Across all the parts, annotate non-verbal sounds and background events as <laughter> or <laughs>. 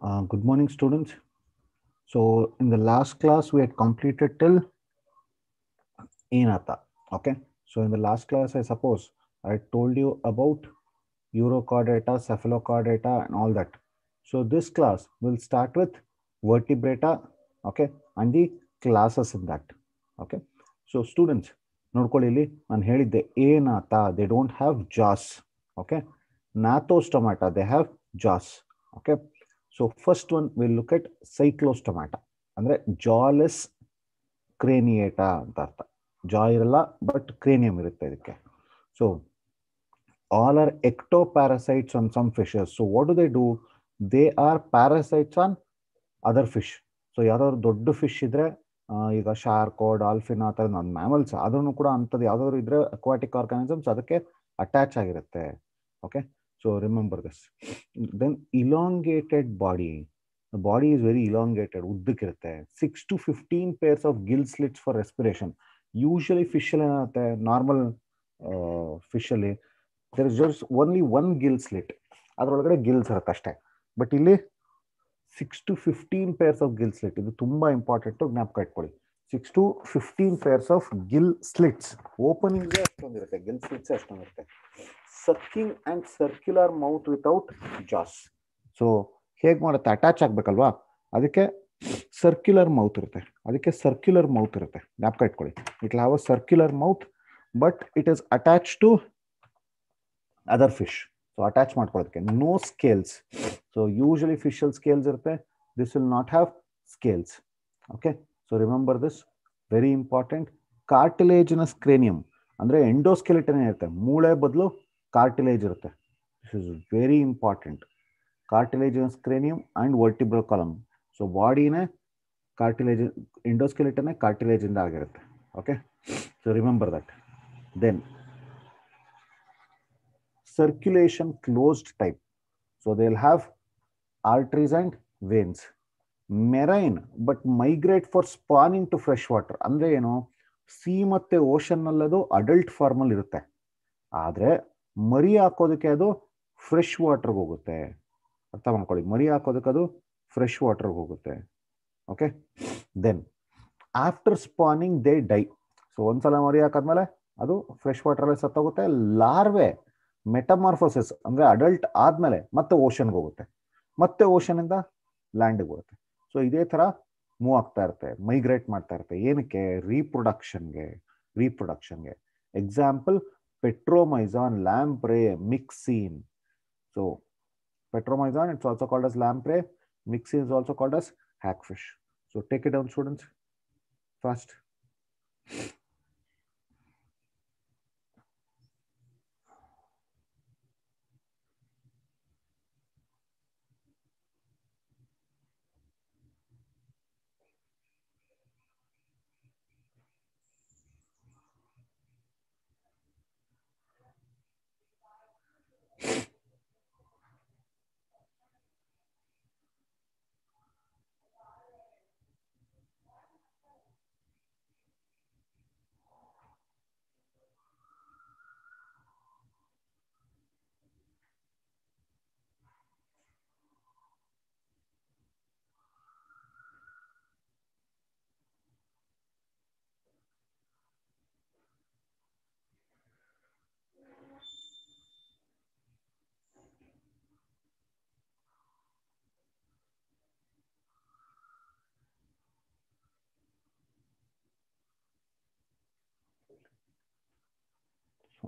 Uh, good morning, students. So in the last class, we had completed till Enata. Okay. So in the last class, I suppose I told you about Eurocardata, Cephalocardata, and all that. So this class will start with vertebrata, okay, and the classes in that. Okay. So students, ನೋಡ್ಕೊಳ್ಳಿ ಇಲ್ಲಿ ನಾನು ಹೇಳಿದ್ದೆ they don't have jaws Okay. Gnathostomata they have jaws. Okay. So first one we'll look at cyclostomata. ಅಂದರೆ ಜಾಲೆಸ್ ಕ್ರೇನಿಯೇಟ ಅಂತ ಅರ್ಥ ಜಾ ಇರಲ್ಲ but cranium ಇರುತ್ತೆ ಇದಕ್ಕೆ so all are ectoparasites on some fishes so what do they do they are parasites on other fish so ಯಾವ್ದಾದ್ರು ದೊಡ್ಡ fish ಇದ್ರೆ ಈಗ ಶಾರ್ಕೋ ಡಾಲ್ಫಿನ್ ಆ ಥರ ಒಂದು ಮ್ಯಾಮಲ್ಸ್ ಅದನ್ನು ಕೂಡ ಅಂಥದ್ದು ಯಾವ್ದಾದ್ರು ಇದ್ರೆ ಅಕ್ವಾಟಿಕ್ ಆರ್ಗಾನಿಸಮ್ಸ್ ಅದಕ್ಕೆ ಅಟ್ಯಾಚ್ ಆಗಿರುತ್ತೆ okay so remember this. Then elongated body The body is very elongated, uddikirutte. 6 to 15 pairs of gill slits for respiration. Usually ಏನಾಗುತ್ತೆ ನಾರ್ಮಲ್ ಫಿಶಲ್ಲಿ there is just only one gill slit ಅದರೊಳಗಡೆ gills ಇರುತ್ತೆ ಅಷ್ಟೇ but ಇಲ್ಲಿ six to fifteen pairs of gill slit ಇದು ತುಂಬ important ಜ್ಞಾಪಕ ಇಟ್ಕೊಳ್ಳಿ six to fifteen pairs of gill slits ಓಪನಿಂಗೇ ಇರುತ್ತೆ gill ಸ್ಲಿಟ್ಸೇ ಅಷ್ಟೊಂದಿರುತ್ತೆ sucking and circular mouth without jaws so ಹೇಗ್ ಮಾಡುತ್ತೆ ಅಟ್ಯಾಚ್ ಆಗ್ಬೇಕಲ್ವಾ ಅದಕ್ಕೆ ಸರ್ಕ್ಯುಲರ್ ಮೌತ್ ಇರುತ್ತೆ ಅದಕ್ಕೆ ಸರ್ಕ್ಯುಲರ್ ಮೌತ್ ಇರುತ್ತೆ ಜ್ಞಾಪಕ ಇಟ್ಕೊಳ್ಳಿ it have a circular mouth but it is attach to other fish so attach ಮಾಡ್ಕೊಳ್ಳೋದಕ್ಕೆ ನೋ ಸ್ಕೇಲ್ಸ್ ಸೊ ಯೂಶಲಿ ಫಿಶಲ್ ಸ್ಕೇಲ್ಸ್ ಇರುತ್ತೆ this will not have scales okay so remember this very important cartilaginous cranium ಅಂದರೆ endoskeleton ಇರುತ್ತೆ ಮೂಳೆ ಬದಲು cartilage ಇರುತ್ತೆ this is very important cartilage in cranium and vertebral column so ಬಾಡಿನೇ cartilage ಇಂಡೋಸ್ಕೆಲಿಟನ್ನೇ ಕಾರ್ಟಿಲೇಜಿಂದ ಆಗಿರುತ್ತೆ okay so remember that then circulation closed type. So have arteries arteries veins marine but migrate for spawning to fresh water ಅಂದರೆ ಏನು C ಮತ್ತು ಓಷನ್ನಲ್ಲದು adult formal ಇರುತ್ತೆ ಆದರೆ ಮರಿ ಹಾಕೋದಕ್ಕೆ ಅದು ಫ್ರೆಶ್ ವಾಟರ್ಗೆ ಹೋಗುತ್ತೆ ಅರ್ಥ ಮಾಡ್ಕೊಳ್ಳಿ ಮರಿ ಹಾಕೋದಕ್ಕೆ ಅದು ಫ್ರೆಶ್ ವಾಟರ್ಗೆ ಹೋಗುತ್ತೆ okay then after spawning they die so ಒಂದ್ಸಲ ಮರಿ ಹಾಕಾದ್ಮೇಲೆ ಅದು ಫ್ರೆಶ್ ವಾಟರಲ್ಲಿ ಸತ್ತೋಗುತ್ತೆ ಲಾರ್ವೆ ಮೆಟಮಾರ್ಫೋಸಿಸ್ ಅಂದರೆ ಅಡಲ್ಟ್ ಆದ್ಮೇಲೆ ಮತ್ತೆ ಓಷನ್ಗೆ ಹೋಗುತ್ತೆ ಮತ್ತೆ ಓಷನಿಂದ ಲ್ಯಾಂಡಿಗೆ ಹೋಗುತ್ತೆ ಸೊ ಇದೇ ಥರ ಮೂವ್ ಆಗ್ತಾ ಇರುತ್ತೆ ಮೈಗ್ರೇಟ್ ಮಾಡ್ತಾ ಇರುತ್ತೆ ಏನಕ್ಕೆ ರೀಪ್ರೊಡಕ್ಷನ್ಗೆ ರೀಪ್ರೊಡಕ್ಷನ್ಗೆ example petromyzon, lamprey, mixine. So petromyzon, it's also called as lamprey. Mixine is also called as hackfish. So take it down, students, fast.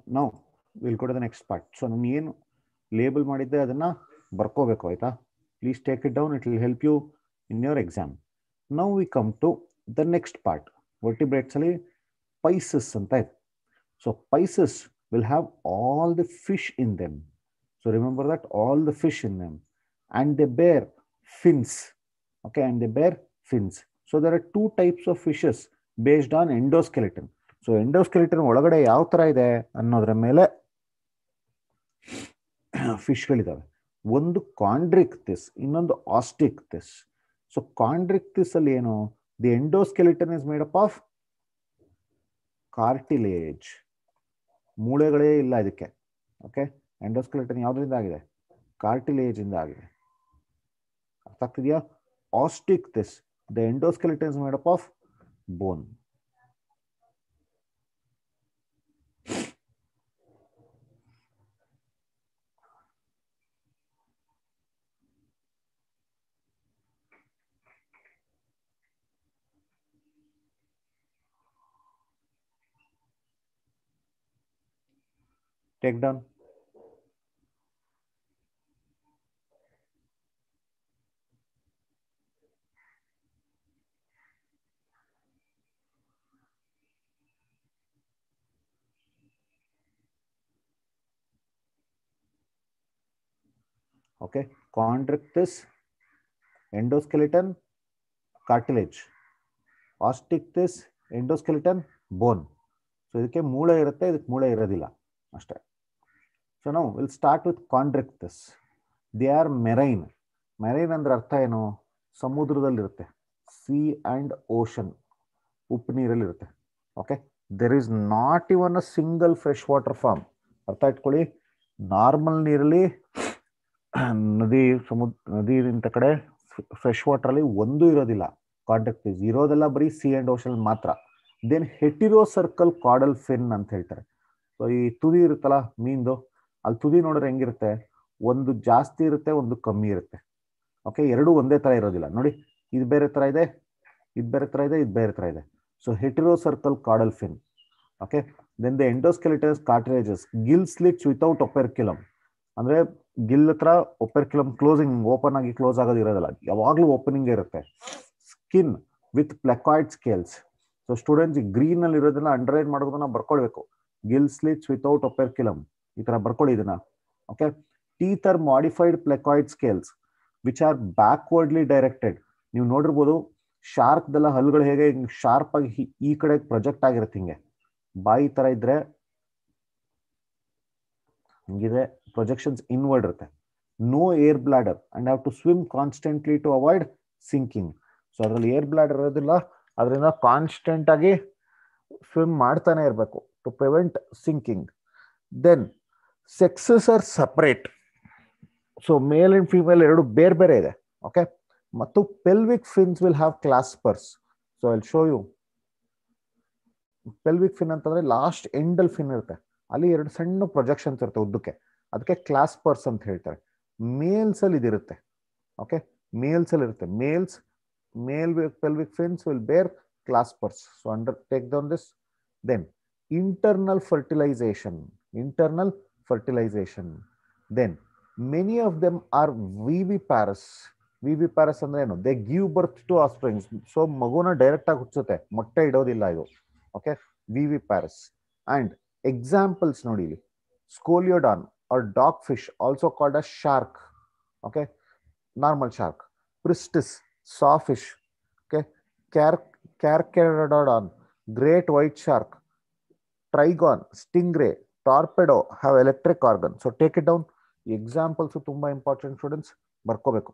now we'll go to the next part. So, you label made the Please take it down, it will help you in your exam. Now we come to the next part. Vertebrates are Pisces. So, Pisces will have all the fish in them. So, remember that all the fish in them. And they bear fins. Okay, and they bear fins. So, there are two types of fishes based on endoskeleton. So endoskeleton ಒಳಗಡೆ ಯಾವ ಥರ ಇದೆ ಅನ್ನೋದ್ರ ಮೇಲೆ ಫಿಶ್ಗಳಿದ್ದಾವೆ ಒಂದು ಕಾಂಡ್ರಿಕ್ತಿಸ್ ಇನ್ನೊಂದು ಆಸ್ಟಿಕ್ತಿಸ್ so chondrichthyes ಅಲ್ಲಿ ಏನು the endoskeleton is made up of cartilage ಮೂಳೆಗಳೇ ಇಲ್ಲ ಇದಕ್ಕೆ ಓಕೆ ಎಂಡೋಸ್ಕೆಲಿಟನ್ ಯಾವ್ದ್ರಿಂದ ಆಗಿದೆ ಕಾರ್ಟಿಲೇಜ್ ಇಂದ ಆಗಿದೆ ಅರ್ಥ ಆಗ್ತಿದೆಯಾ osteichthyes the endoskeleton is made up of bone take down okay chondrichthys endoskeleton cartilage ostichthys endoskeleton bone so ಇದಕ್ಕೆ ಮೂಳೆ ಇರುತ್ತೆ ಇದಕ್ಕೆ ಮೂಳೆ ಇರೋದಿಲ್ಲ ಅಷ್ಟೇ so now will start with chondrichthyes they are marine marine ಅಂದ್ರೆ ಅರ್ಥ ಏನು ಸಮುದ್ರದಲ್ಲಿರುತ್ತೆ ಸಿ ಆ್ಯಂಡ್ ಓಷನ್ ಉಪ್ಪು ಇರುತ್ತೆ okay there is not even a single fresh water form ಅರ್ಥ ಇಟ್ಕೊಳ್ಳಿ ನಾರ್ಮಲ್ ನೀರಲ್ಲಿ ನದಿ ಸಮುದ್ರ ನದಿ ಇಂಥ ಕಡೆ ಫ್ರೆಶ್ ವಾಟರ್ ಅಲ್ಲಿ ಒಂದು ಇರೋದಿಲ್ಲ ಕಾಂಟ್ರಾಕ್ಟ್ ಫಿಶ್ ಇರೋದೆಲ್ಲ ಬರೀ ಸಿ ಆ್ಯಂಡ್ ಓಷನ್ ಮಾತ್ರ then heterocercal caudal fin ಅಂತ ಹೇಳ್ತಾರೆ ಸೊ ಈ ತುದಿ ಇರುತ್ತಲ್ಲ ಮೀನ್ದು ಅಲ್ಲಿ ತುದಿ ನೋಡಿದ್ರೆ ಹೆಂಗಿರುತ್ತೆ ಒಂದು ಜಾಸ್ತಿ ಇರುತ್ತೆ ಒಂದು ಕಮ್ಮಿ ಇರುತ್ತೆ ಓಕೆ ಎರಡೂ ಒಂದೇ ಥರ ಇರೋದಿಲ್ಲ ನೋಡಿ ಇದು ಬೇರೆ ಥರ ಇದೆ ಇದು ಬೇರೆ ತರ ಇದೆ ಇದು ಬೇರೆ ಥರ ಇದೆ so heterocercal caudal fin okay then the endoskeletons cartilages gill slits without operculum ಅಂದರೆ ಗಿಲ್ ಹತ್ರ ಒಪೆರ್ಕ್ಯುಲಮ್ ಕ್ಲೋಸಿಂಗ್ ಓಪನ್ ಆಗಿ ಕ್ಲೋಸ್ ಆಗೋದು ಇರೋದಿಲ್ಲ ಯಾವಾಗಲೂ ಓಪನಿಂಗ್ ಇರುತ್ತೆ skin with placoid scales so students green ಅಲ್ಲಿ ಇರೋದನ್ನ ಅಂಡರ್ಲೈನ್ ಮಾಡೋದನ್ನ ಬರ್ಕೊಳ್ಬೇಕು ಗಿಲ್ ಸ್ಲಿಟ್ಸ್ ವಿತೌಟ್ ಒಪೆರ್ಕ್ಯುಲಮ್ ಈ ತರ ಬರ್ಕೊಳ್ಳಿ ಇದನ್ನ okay teeth are modified placoid scales which are backwardly directed ನೀವು ನೋಡಿರ್ಬೋದು ಶಾರ್ಕ್ದೆಲ್ಲ ಹಲ್ಲುಗಳು ಹೇಗೆ ಶಾರ್ಪ್ ಆಗಿ ಈ ಕಡೆ ಪ್ರೊಜೆಕ್ಟ್ ಆಗಿರುತ್ತೆ ಹಿಂಗೆ ಬಾಯಿ ತರ ಇದ್ರೆ ಹಿಂಗಿದೆ ಪ್ರೊಜೆಕ್ಷನ್ಸ್ ಇನ್ವರ್ಡ್ ಇರುತ್ತೆ no air bladder and have to swim constantly to avoid sinking so ಅದರಲ್ಲಿ ಏರ್ ಬ್ಲಾಡರ್ ಇರೋದಿಲ್ಲ ಅದರಿಂದ ಕಾನ್ಸ್ಟೆಂಟ್ ಆಗಿ ಸ್ವಿಮ್ ಮಾಡ್ತಾನೆ ಇರಬೇಕು to prevent sinking then sexes are separate so male and female ಎರಡು ಬೇರೆ ಬೇರೆ ಇದೆ ಓಕೆ ಮತ್ತು pelvic fins will have claspers so I'll show you pelvic fin ಅಂತಂದ್ರೆ ಲಾಸ್ಟ್ ಎಂಡಲ್ ಫಿನ್ ಇರುತ್ತೆ ಅಲ್ಲಿ ಎರಡು ಸಣ್ಣ ಪ್ರೊಜೆಕ್ಷನ್ಸ್ ಇರುತ್ತೆ ಉದ್ದಕ್ಕೆ ಅದಕ್ಕೆ ಕ್ಲಾಸ್ಪರ್ಸ್ ಅಂತ ಹೇಳ್ತಾರೆ ಮೇಲ್ಸ್ ಅಲ್ಲಿ ಇದಿರುತ್ತೆ ಓಕೆ ಮೇಲ್ಸ್ ಅಲ್ಲಿ ಇರುತ್ತೆ males male pelvic fins will bear claspers so under take down this then internal fertilization internal fertilization. Then many of them are viviparous. Viviparous ಅಂದ್ರೆ ಏನು they give birth to offsprings so ಮಗುನ direct ಆಗಿ ಹುಟ್ಟಿಸುತ್ತೆ ಮೊಟ್ಟೆ ಇಡೋದಿಲ್ಲ ಇದು okay ವಿವಿಪಾರಸ್ and examples ನೋಡಿ ಇಲ್ಲಿ scoliodon or dog fish also called a shark okay normal shark pristis saw fish okay car carcharodon great white shark trygon stingray torpedo have electric organ so take it down examples ತುಂಬಾ important students ಬರ್ಕೋಬೇಕು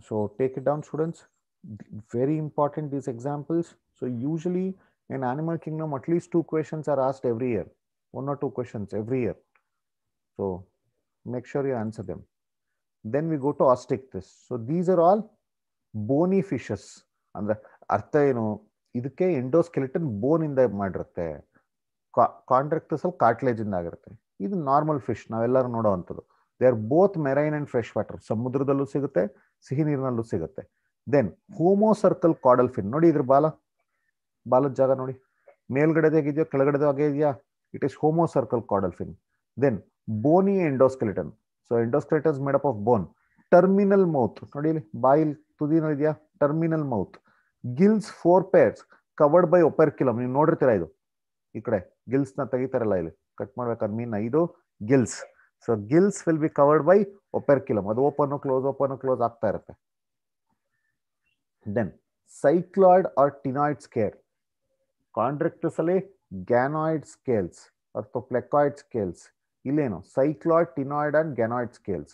So take it down students, very important these examples. So usually in animal kingdom, at least two questions are asked every year, one or two questions every year. So make sure you answer them. Then we go to ostrichthys. So these are all bony fishes. And the ಅರ್ಥ ಏನು ಇದಕ್ಕೆ endoskeleton cartilage ಮಾಡಿರುತ್ತೆ ಕಾಂಟ್ರಾಕ್ಟರ್ಸಲ್ಲಿ ಕಾರ್ಟ್ಲೇಜಿಂದ ಆಗಿರುತ್ತೆ normal fish fish ನಾವೆಲ್ಲರೂ ನೋಡೋವಂಥದ್ದು they are both marine and fresh water ಸಮುದ್ರದಲ್ಲೂ ಸಿಗುತ್ತೆ ಸಿಹಿ ನೀರಿನಲ್ಲೂ ಸಿಗುತ್ತೆ ದೆನ್ ಹೋಮೋ ಸರ್ಕಲ್ ಕಾಡಲ್ಫಿನ್ ನೋಡಿ ಇದ್ರ ಬಾಲ ಬಾಲದ ಜಾಗ ನೋಡಿ ಮೇಲ್ಗಡೆದು ಹೇಗಿದೆಯೋ ಕೆಳಗಡೆದು ಹಾಗೆ ಇದೆಯಾ it is homocercal caudal fin then bony endoskeleton so endoskeleton made up of bone terminal mouth ನೋಡಿ ಇಲ್ಲಿ ಬಾಯಿಲ್ ತುದಿನೋ ಇದೆಯಾ terminal mouth gills four pairs covered by operculum ನೀವು ನೋಡಿರ್ತೀರಾ ಇದು ಈ ಕಡೆ ಗಿಲ್ಸ್ ನ ತೆಗಿತಾರಲ್ಲ ಇಲ್ಲಿ ಕಟ್ ಮಾಡ್ಬೇಕಾದ್ರೆ ಮೀನ್ ಐದು gills so gills will be covered by operculum ಅದು ಓಪನ್ ಕ್ಲೋಸ್ ಓಪನ್ ಕ್ಲೋಸ್ ಆಗ್ತಾ ಇರುತ್ತೆ then cycloid or ctenoid scales chondrichthyes ಅಲ್ಲಿ ಗ್ಯಾನಾಯ್ಡ್ ಸ್ಕೇಲ್ಸ್ ಅಥವಾ ಪ್ಲೆಕಾಯ್ಡ್ ಸ್ಕೇಲ್ಸ್ ಇಲ್ಲೇನು cycloid ctenoid and ganoid scales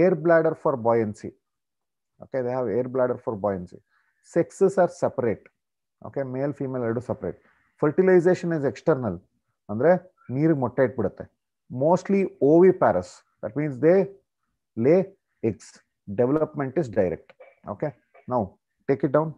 air bladder for buoyancy okay they have air bladder for buoyancy sexes are separate okay male female ಎರಡು separate fertilization is external ಅಂದರೆ ನೀರಿಗೆ ಮೊಟ್ಟೆ ಇಟ್ಬಿಡುತ್ತೆ mostly oviparous. That means they lay eggs. Development is direct. Okay. Now, take it down.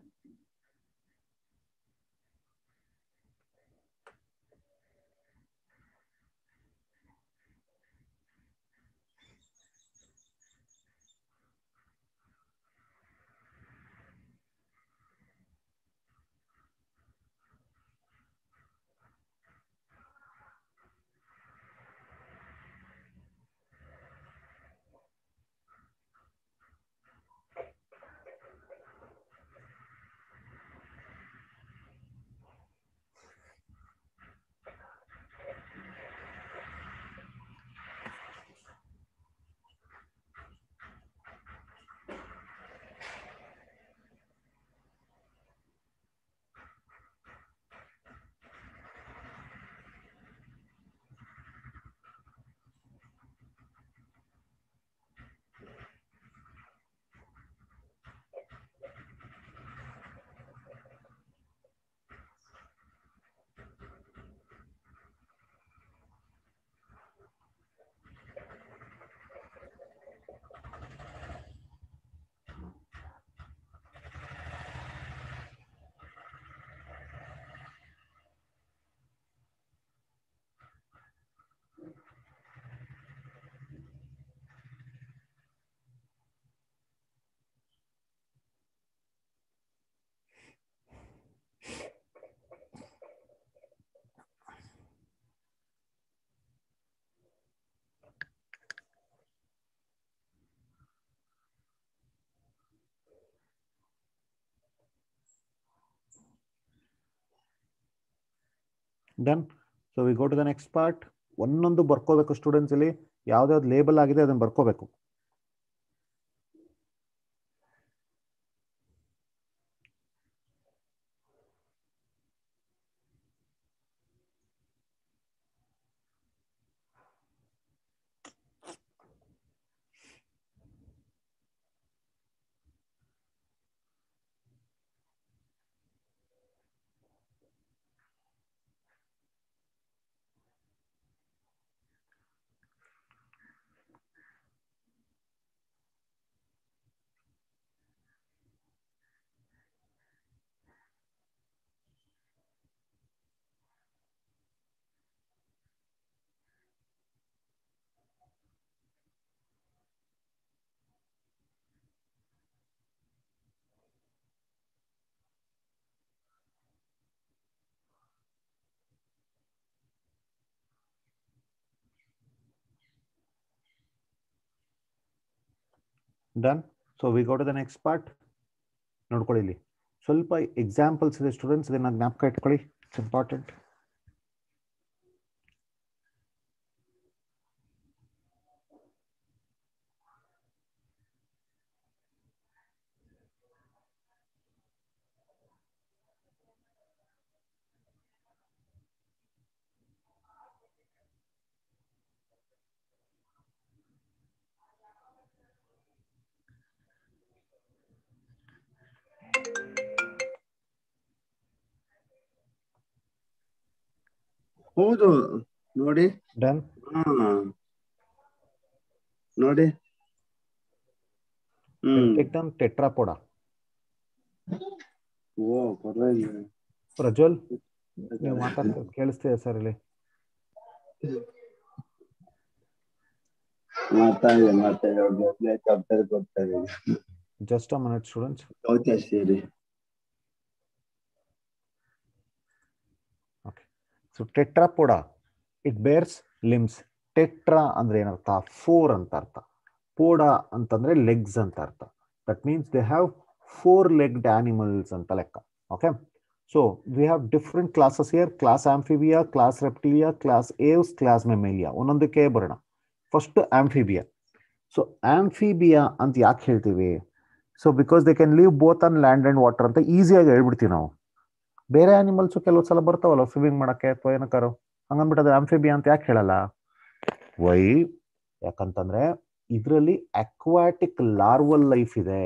Done so we go to the next part ಒಂದೊಂದು ಬರ್ಕೋಬೇಕು ಸ್ಟೂಡೆಂಟ್ಸಲ್ಲಿ ಇಲ್ಲಿ ಯಾವ್ದಾವ್ದು label ಆಗಿದೆ ಅದನ್ನು ಬರ್ಕೋಬೇಕು Done. So we go to the next part. Not quite. So, by examples the students, then I'm not quite. It's important. ಹೌದು ನೋಡಿ done ನೋಡಿ ಪೆಂಟೆಕ್ಟಮ್ ಟೆಟ್ರಾಪೋಡಾ ಓ ಪರವಾಗಿಲ್ಲ ಪ್ರಜ್ವಲ್ ನೀವು ಮಾತಾಡ್ತಾ ಕೇಳಿಸ್ತೀಯ ಸರ್ ಇಲ್ಲಿ ಮಾತಾಡಿ ಮಾತಾಡಿ just a minute students okay ಸರಿ so tetrapoda it bears limbs tetra अंद्रेनर्थ फोर अंत अर्थ पोडा अंतर्रे अंत अर्थ that mean they have four legged animal अंत okay so we have different class here class amphibia class reptilia class aves class mammalia बरण first amphibia so amphibia अंत हेल्ती so because they can live both on water अंत ईजी आगे हेबड़ती ना ಬೇರೆ ಅನಿಮಲ್ಸ್ ಕೆಲವು ಸಲ ಬರ್ತಾವಲ್ಲ ಸ್ವಿಮ್ಮಿಂಗ್ ಮಾಡಕ್ಕೆ ಅಥವಾ ಏನಕ್ಕಾರು ಹಂಗನ್ಬಿಟ್ಟು ಆಂಫಿಬಿಯಾ ಅಂತ ಯಾಕೆ ಹೇಳಲ್ಲ ವೈ ಯಾಕಂತಂದ್ರೆ ಇದರಲ್ಲಿ ಅಕ್ವಾಟಿಕ್ ಲಾರ್ವಲ್ ಲೈಫ್ ಇದೆ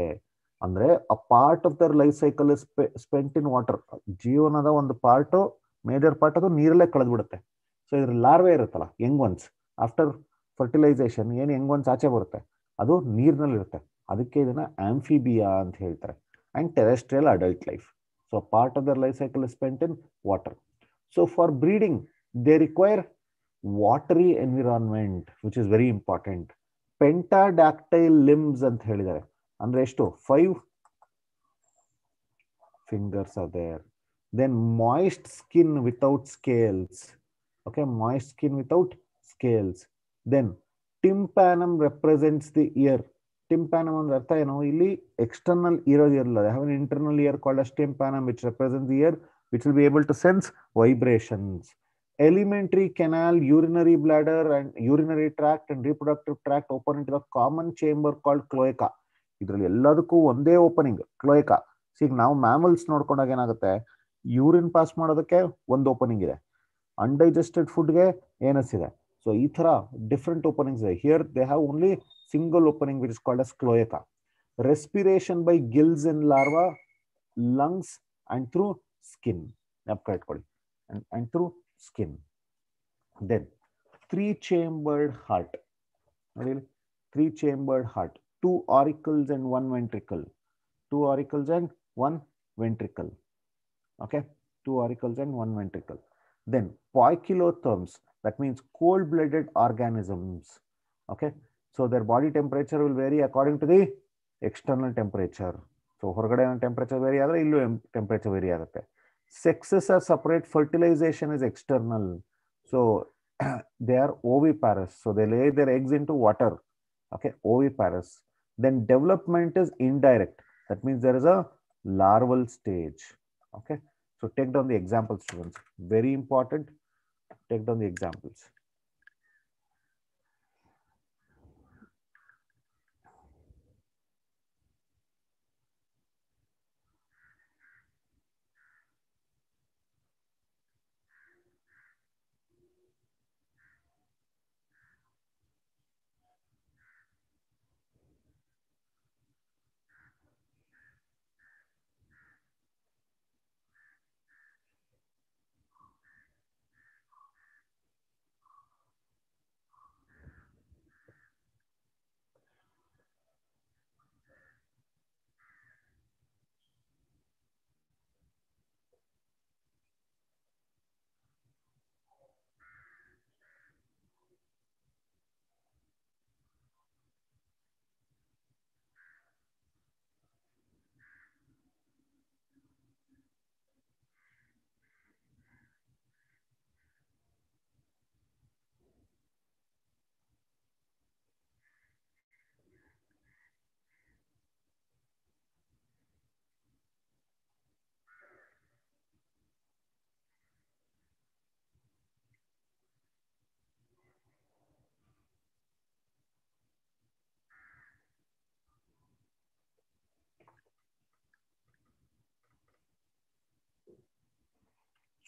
ಅಂದ್ರೆ a part of their life cycle spent in water ಜೀವನದ ಒಂದು ಪಾರ್ಟ್ ಮೇಜರ್ ಪಾರ್ಟ್ ಅದು ನೀರಲ್ಲೇ ಕಳೆದ್ಬಿಡುತ್ತೆ ಸೊ ಇದ್ರ ಲಾರ್ವೆ ಇರುತ್ತಲ್ಲ ಯಂಗ್ ಒನ್ಸ್ ಆಫ್ಟರ್ ಫರ್ಟಿಲೈಸೇಷನ್ ಏನು ಯಂಗ್ ಒನ್ಸ್ ಆಚೆ ಬರುತ್ತೆ ಅದು ನೀರಿನಲ್ಲಿರುತ್ತೆ ಅದಕ್ಕೆ ಇದನ್ನ ಆಂಫಿಬಿಯಾ ಅಂತ ಹೇಳ್ತಾರೆ and terrestrial adult life So part of their life cycle is spent in water. So for breeding, they require watery environment, which is very important. Pentadactyl limbs and thelidare. And resto, five fingers are there. Then moist skin without scales. Okay, moist skin without scales. Then tympanum represents the ear. Tympanum ಅಂದ್ರೆ ಅರ್ಥ ಏನು ಇಲ್ಲಿ external ಇರೋದು ಇರಲ್ಲ have an internal ear called as tympanum which represent the ear which will be able to sense vibrations alimentary canal urinary bladder and urinary tract and reproductive tract open into the common chamber called cloaca ಇದ್ರಲ್ಲಿ ಎಲ್ಲದಕ್ಕೂ ಒಂದೇ opening ಕ್ಲೋಯಕಾ ಈಗ ನಾವು mammals ನೋಡ್ಕೊಂಡಾಗ ಏನಾಗುತ್ತೆ urine pass ಮಾಡೋದಕ್ಕೆ ಒಂದು opening ಇದೆ undigested ಫುಡ್ಗೆ ಏನಸ್ ಇದೆ So ಈ different openings are here. They have only single opening which is called as cloaca. Respiration by gills in larva, lungs and through skin. And, and through skin. Then three chambered heart. Three chambered heart. Two auricles and one ventricle. Two auricles and one ventricle. Okay. Two auricles and one ventricle. Then poikilotherms. That means cold-blooded organisms. Okay. So their body temperature will vary according to the external temperature. So horagade temperature vary other ilo temperature vary ಆಗುತ್ತೆ. Sexes are separate. Fertilization is external. So <clears throat> they are oviparous. So they lay their eggs into water. Okay, oviparous. Then development is indirect. That means there is a larval stage. Okay. So take down the example students. Very important take down the examples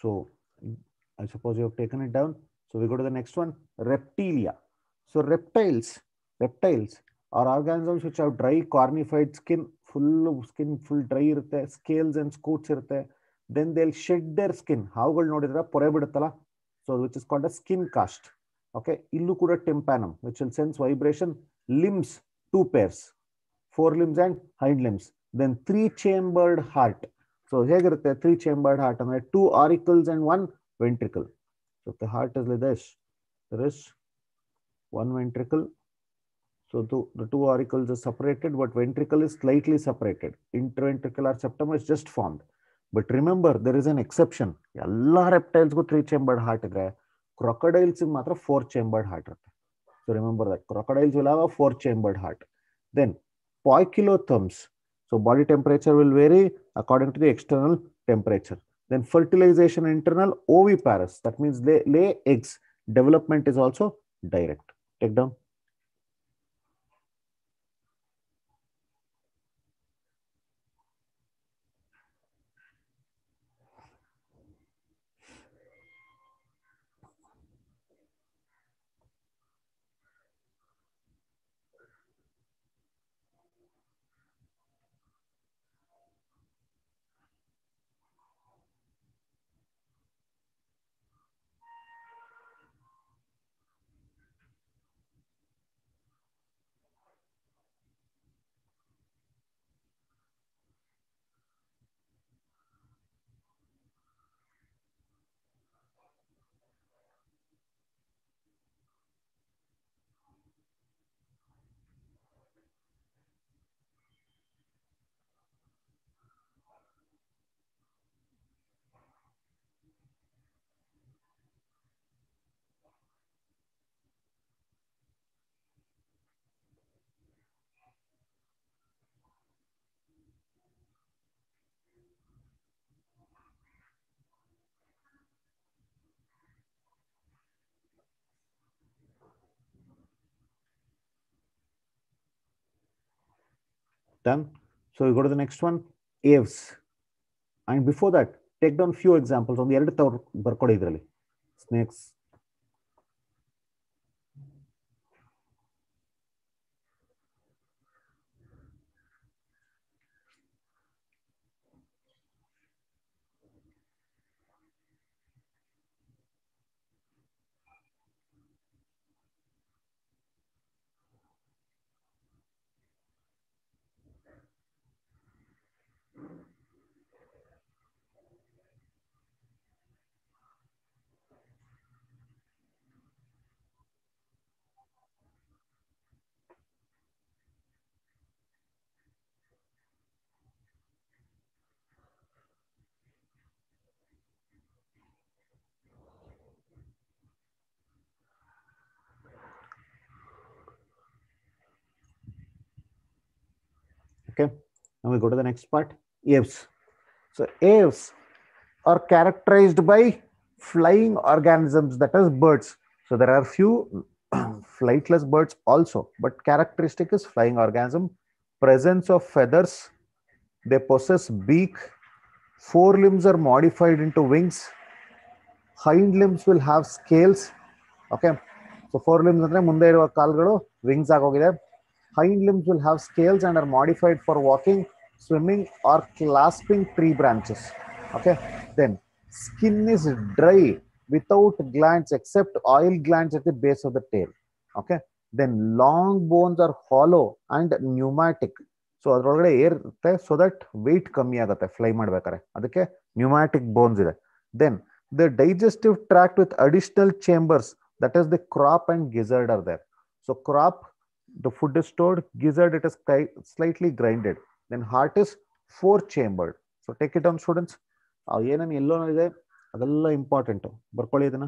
So I suppose you have taken it down. So we go to the next one, reptilia. So reptiles, reptiles are organisms which have dry, cornified skin, full of skin, full dry irte, scales and scutes. Irte. Then they'll shed their skin. How will note it? So which is called a skin cast. Okay. Illu kuda tympanum, which will sense vibration. Limbs, two pairs, four limbs and hind limbs. Then three-chambered heart. So ಹೇಗಿರುತ್ತೆ three chambered heart ಅಂದ್ರೆ two auricles and one ventricle So the heart is like this. There is one ventricle. So the, the two auricles are separated, but ventricle is slightly separated. Interventricular septum is just formed. But remember, there is an exception. All reptiles go three-chambered heart. Crocodiles matra four-chambered heart. So remember that crocodiles will have a four-chambered heart. Then poikilotherms. So body temperature will vary. according to the external temperature. Then fertilization internal oviparous, that means they lay eggs. Development is also direct. Take down. Done. So we go to the next one, Aves. And before that, take down few examples on the ಎರಡು ತವ್ರು ಬರ್ಕೊಡಿ ಇದರಲ್ಲಿ Okay. Now we go to the next part, apes. So apes are characterized by flying organisms, that is birds. So there are few <clears throat> flightless birds also, but characteristic is flying organism, presence of feathers, they possess beak, four limbs are modified into wings, hind limbs will have scales, okay? So fore limbs ಅಂದ್ರೆ ಮುಂದೆ ಇರುವ ಕಾಲ್ಗಳು wings ಆಗೋಗಿದೆ hind limbs will have scales and are modified for walking, swimming, or clasping tree branches. Okay, then skin is dry without glands except oil glands at the base of the tail. Okay, then long bones are hollow and pneumatic. So, ಅದರೊಳಗಡೆ air ಇರುತ್ತೆ so that weight ಕಮ್ಮಿ ಆಗುತ್ತೆ fly ಮಾಡ್ಬೇಕಾರೆ ಅದಕ್ಕೆ pneumatic Okay, ಇದೆ then the the tract with additional chambers that is the crop and gizzard are there the food is stored. Gizzard, it is slightly grinded. Then heart is four chambered. So, take it on students. ಏನೇನು ಎಲ್ಲೋನೋ ಇದೆ ಅದೆಲ್ಲ important ಬರ್ಕೊಳ್ಳಿ ಇದನ್ನು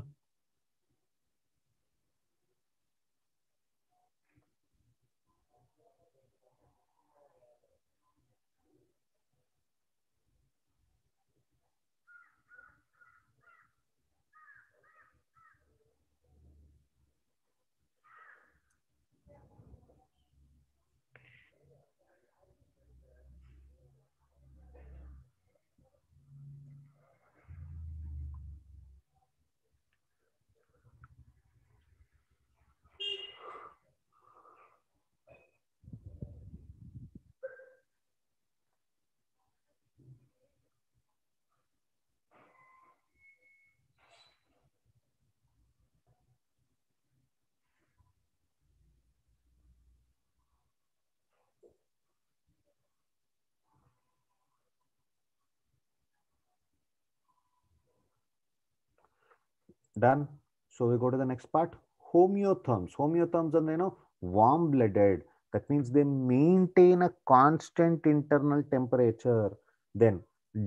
Done. So we go to the next part. Homeotherms. Homeotherms are, you know, warm-blooded. That means they maintain a constant internal temperature. Then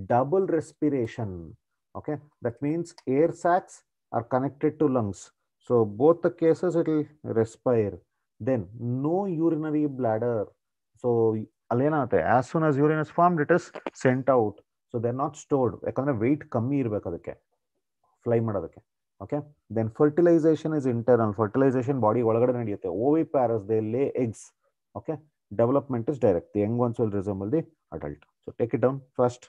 double respiration. Okay. That means air sacs are connected to lungs. So both the cases it will respire. Then no urinary bladder. So as soon as urine is formed, it is sent out. So they not not ಯಾಕಂದ್ರೆ weight fly ಇರಬೇಕು ಅದಕ್ಕೆ fly ಮಾಡೋದಕ್ಕೆ okay then fertilization is internal fertilization body ಒಳಗಡೆ ನಡೆಯುತ್ತೆ oviparous they lay eggs okay development is direct young ones will resemble the adult so take it down first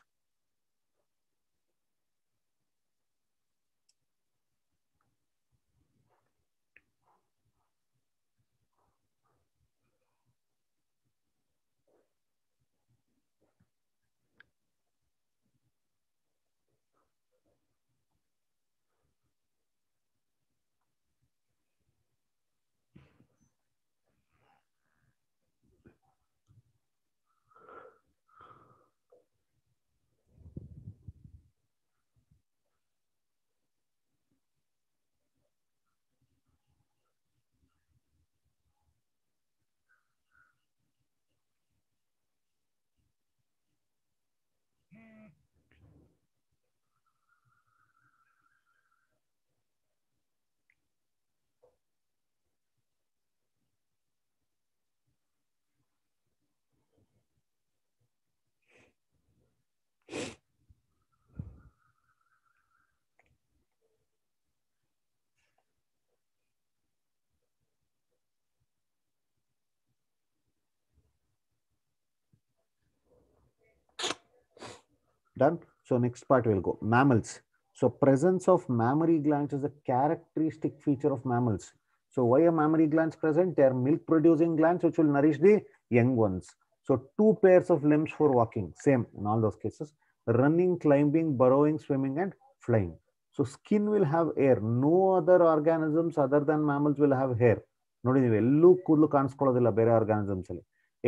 Done. So next part we'll go mammals. So presence of mammary glands is a characteristic feature of mammals. So why are mammary glands present? They are milk producing glands which will nourish the young ones. So two pairs of limbs for walking, same in all those cases. Running, climbing, burrowing, swimming and flying. So skin will have air. No other organisms other than mammals will have hair. ನೋಡಿ organisms ಎಲ್ಲೂ ಕೂದಲು ಕಾಣಿಸ್ಕೊಳ್ಳೋದಿಲ್ಲ ಬೇರೆ organisms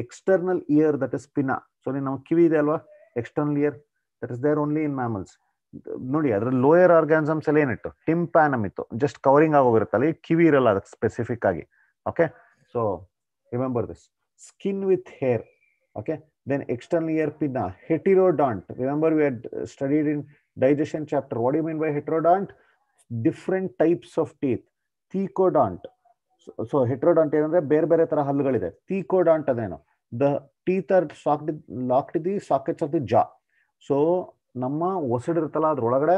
external ear that is pinna so so ನಾವು kiwi ಇದೆ ಅಲ್ವಾ External ear. That is there only in mammals ನೋಡಿ ಅದ್ರ ಲೋಯರ್ ಆರ್ಗ್ಯಾನಿಸಮ್ಸ್ ಎಲ್ಲ ಏನಿತ್ತು ಟಿಂಪ್ಯಾನಮ್ ಇತ್ತು ಜಸ್ಟ್ ಕವರಿಂಗ್ ಆಗೋಗಿರುತ್ತಲ್ಲ ಕಿವಿ ಇರಲ್ಲ ಅದಕ್ಕೆ ಸ್ಪೆಸಿಫಿಕ್ ಆಗಿ okay so remember this skin with hair okay then external ear pin heterodont remember we had studied in digestion chapter what you mean by heterodont different types of teeth ಡಾಂಟ್ so heterodont ಏನಂದ್ರೆ ಬೇರೆ ಬೇರೆ ತರ ಹಲ್ಲುಗಳಿದೆ thecodont ಅದೇನು the teeth are socked locked the sockets of the jaw so ನಮ್ಮ ಒಸಡಿರುತ್ತಲ್ಲ ಅದ್ರೊಳಗಡೆ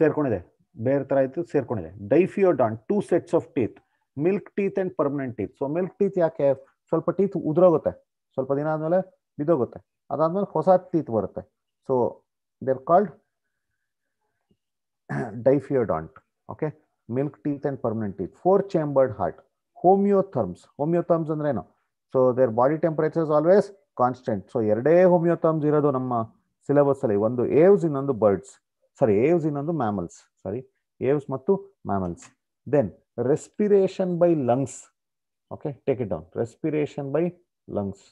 ಸೇರ್ಕೊಂಡಿದೆ ಬೇರೆ ಥರ ಇತ್ತು ಸೇರ್ಕೊಂಡಿದೆ diphyodont two sets of teeth milk teeth and permanent teeth so milk teeth ಯಾಕೆ ಸ್ವಲ್ಪ ಟೀತ್ ಉದುರೋಗುತ್ತೆ ಸ್ವಲ್ಪ ದಿನ ಆದಮೇಲೆ ಬಿದ್ದೋಗುತ್ತೆ ಅದಾದ್ಮೇಲೆ ಹೊಸ ಟೀತ್ ಬರುತ್ತೆ so there called diphyodont okay milk teeth and permanent teeth four chambered heart homeotherms homeotherms ಅಂದ್ರೆ ಏನು so there body temperature always constant so ಎರಡೇ ಹೋಮಿಯೋಥರ್ಮ್ಸ್ ಇರೋದು ನಮ್ಮ ಸಿಲೆಬಸ್ ಅಲ್ಲಿ ಒಂದು ಏವ್ಸ್ ಒಂದು ಬರ್ಡ್ಸ್ ಸಾರಿ ಏವ್ಸ್ ಒಂದು ಮ್ಯಾಮಲ್ಸ್ ಸಾರಿ ಏವ್ಸ್ ಮತ್ತು mammals then respiration by lungs okay take it down respiration by lungs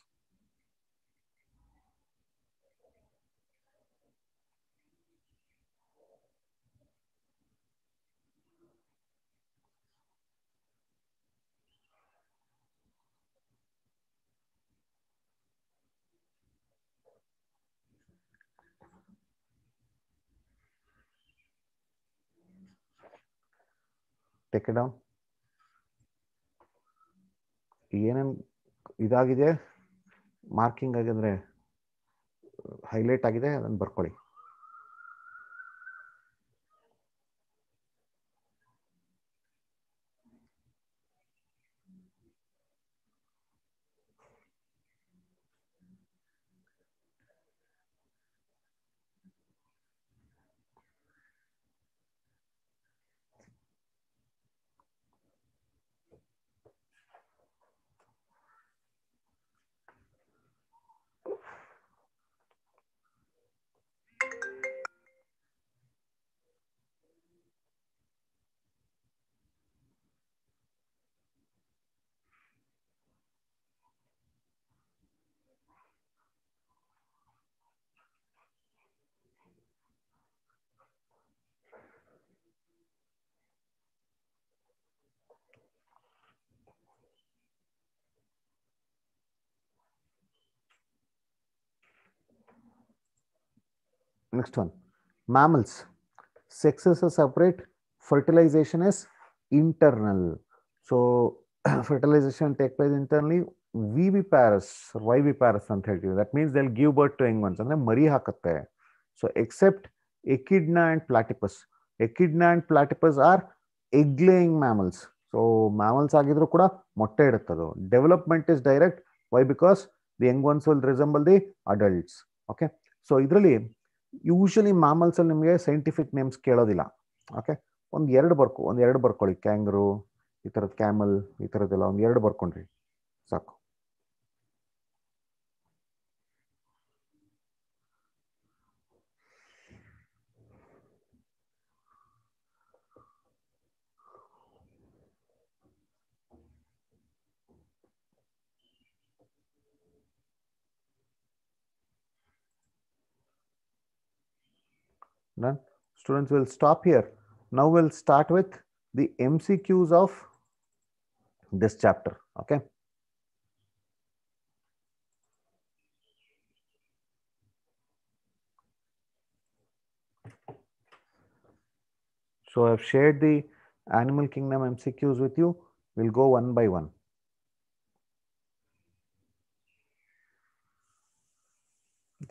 take down ಏನೇನು ಇದಾಗಿದೆ ಮಾರ್ಕಿಂಗ್ ಆಗಿದ್ರೆ ಹೈಲೈಟ್ ಆಗಿದೆ ಅದನ್ನು ಬರ್ಕೊಳ್ಳಿ Next one, mammals. Sexes are separate, fertilization is internal. So fertilization take place internally. Viviparous viviparous ಅಂತ ಹೇಳ್ತೀವಿ that means they'll give birth to ಹೆಂಗ್ ಅಂದ್ರೆ ಮರಿ ಹಾಕುತ್ತೆ so except echidna and platypus echidna and platypus are egg laying mammals so mammals ಆಗಿದ್ರು ಕೂಡ ಮೊಟ್ಟೆ ಇಡುತ್ತದು development is direct why because the young ones will resemble the adults okay so ಇದರಲ್ಲಿ usually ಅಲ್ಲಿ ನಿಮಗೆ ಸೈಂಟಿಫಿಕ್ ನೇಮ್ಸ್ ಕೇಳೋದಿಲ್ಲ ಓಕೆ ಒಂದು ಎರಡು ಬರ್ಕೊ ಒಂದು ಎರಡು ಬರ್ಕೊಳ್ಳಿ ಕ್ಯಾಂಗ್ರು ಈ ಥರದ್ದು ಕ್ಯಾಮಲ್ ಈ ಥರದ್ದೆಲ್ಲ ಒಂದು ಎರಡು ಬರ್ಕೊಂಡ್ರಿ ಸಾಕು Done. Students will stop here. Now we'll start with the MCQs of this chapter. Okay. So I've shared the animal kingdom MCQs with you. We'll go one by one.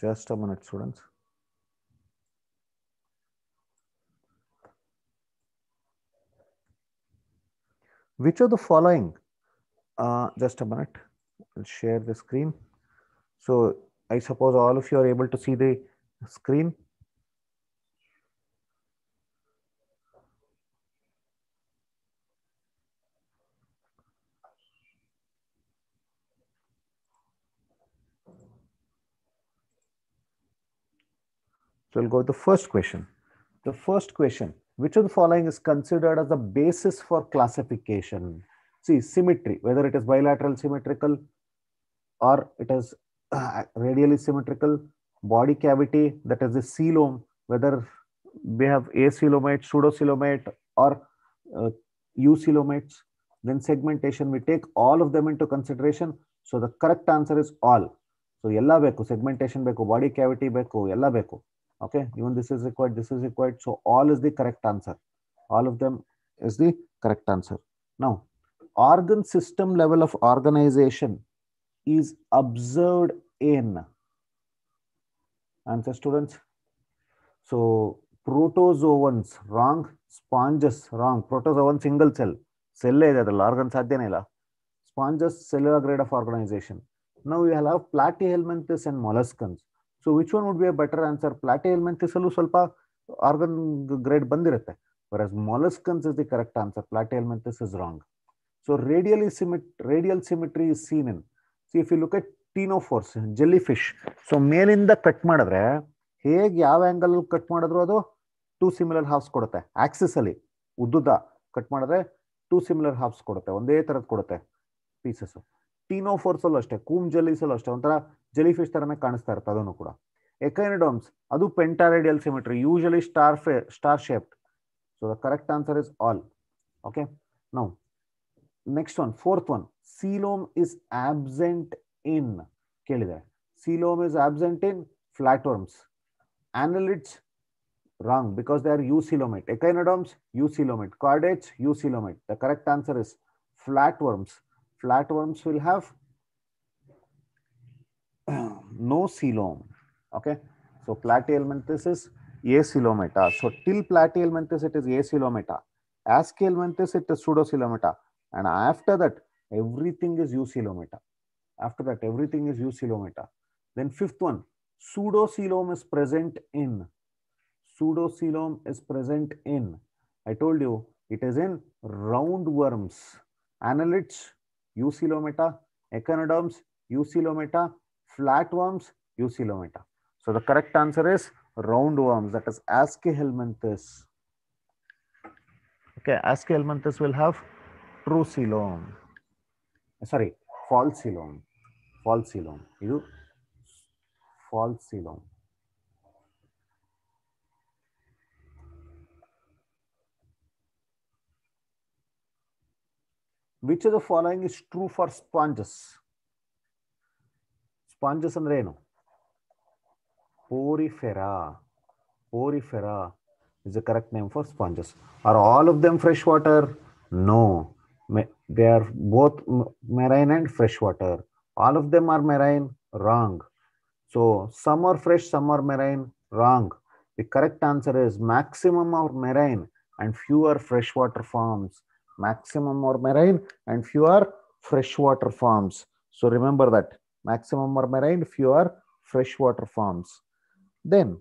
Just a minute, students. Which of the following? Uh, just a minute. I'll share the screen. So I suppose all of you are able to see the screen. So we'll go to the first question. The first question which of the following is considered as the basis for classification? See, symmetry, whether it is bilateral symmetrical or it is uh, radially symmetrical, body cavity, that is the coelom, whether we have acelomate, pseudocelomate, or uh, eucelomates, then segmentation, we take all of them into consideration. So the correct answer is all. So, yalla beko segmentation beko body cavity beko yalla beko okay even this is required this is required so all is the correct answer all of them is the correct answer now organ system level of organization is observed in answer students so protozoans wrong sponges wrong protozoan single cell cell ಇದೆ ಅದಲ್ಲ organ ಸಾಧ್ಯನೇ ಇಲ್ಲ sponges Sponges cellular grade of organization. Now we have platyhelminthes and molluscans so which one would be a better answer ಪ್ಲಾಟಿ ಎಲ್ಮೆಂಥಿಸಲ್ಲೂ ಸ್ವಲ್ಪ organ grade ಬಂದಿರುತ್ತೆ versus molluscans is the correct answer platyhelminthes is wrong so radial ಸಿಮಿಟ್ radial symmetry is seen in C if you look at ctenophores jellyfish so ಮೇಲಿಂದ cut ಮಾಡಿದ್ರೆ ಹೇಗೆ ಯಾವ angle cut ಮಾಡಿದ್ರು ಅದು two similar halves ಕೊಡುತ್ತೆ ಅಲ್ಲಿ ಉದ್ದುದ ಕಟ್ ಮಾಡಿದ್ರೆ ಟೂ ಸಿಮಿಲರ್ ಹಾಫ್ಸ್ ಕೊಡುತ್ತೆ ಒಂದೇ ಥರದ್ದು ಕೊಡುತ್ತೆ ಪೀಸಸ್ಸು ಟೀನೋ ಫೋರ್ಸಲ್ಲೂ ಅಷ್ಟೇ ಕೂಮ್ ಜೆಲ್ಲಿಸಲ್ಲೂ ಅಷ್ಟೇ ಒಂಥರ ಫಿಶ್ ತರನೇ ಕಾಣಿಸ್ತಾ ಇರುತ್ತೆ ಅದನ್ನು ಕೂಡ ಎಕೈನಡೋಮ್ಸ್ ಅದು ಪೆಂಟಾರೈಡಿಯಲ್ ಸಿಮೆಟ್ರಿ ಯೂಶಲಿ ಸ್ಟಾರ್ ಫೇ star shaped so the correct answer is all okay now next one fourth one coelom is absent in ಕೇಳಿದೆ coelom is absent in flatworms annelids wrong because they are echinoderms eucoelomate chordates eucoelomate the correct answer is flatworms flatworms will have no coelom. Okay, so platyhelminthes is acylomata. So till platyhelminthes it is acylomata. As helminthes it is pseudocylomata, and after that everything is eucylomata. After that everything is eucylomata. Then fifth one, pseudocoelom is present in. Pseudocoelom is present in. I told you it is in roundworms, annelids, eucylomata, echinoderms, eucylomata, flatworms, Eucylomata. So the correct answer is roundworms, that is Ascahelminthes. Okay, Ascahelminthes will have true coelom. Sorry, false coelom. False coelom. You false coelom. Which of the following is true for sponges? Sponges ಅಂದ್ರೆ ಏನು Porifera Porifera is a correct name for sponges are all of them fresh water they are both marine and freshwater. All of them are marine, wrong. So some are fresh, some are marine, wrong. The correct answer is maximum are marine and fewer freshwater forms. Maximum are marine and fewer freshwater forms. So remember that. maximum are marine, few fresh freshwater forms then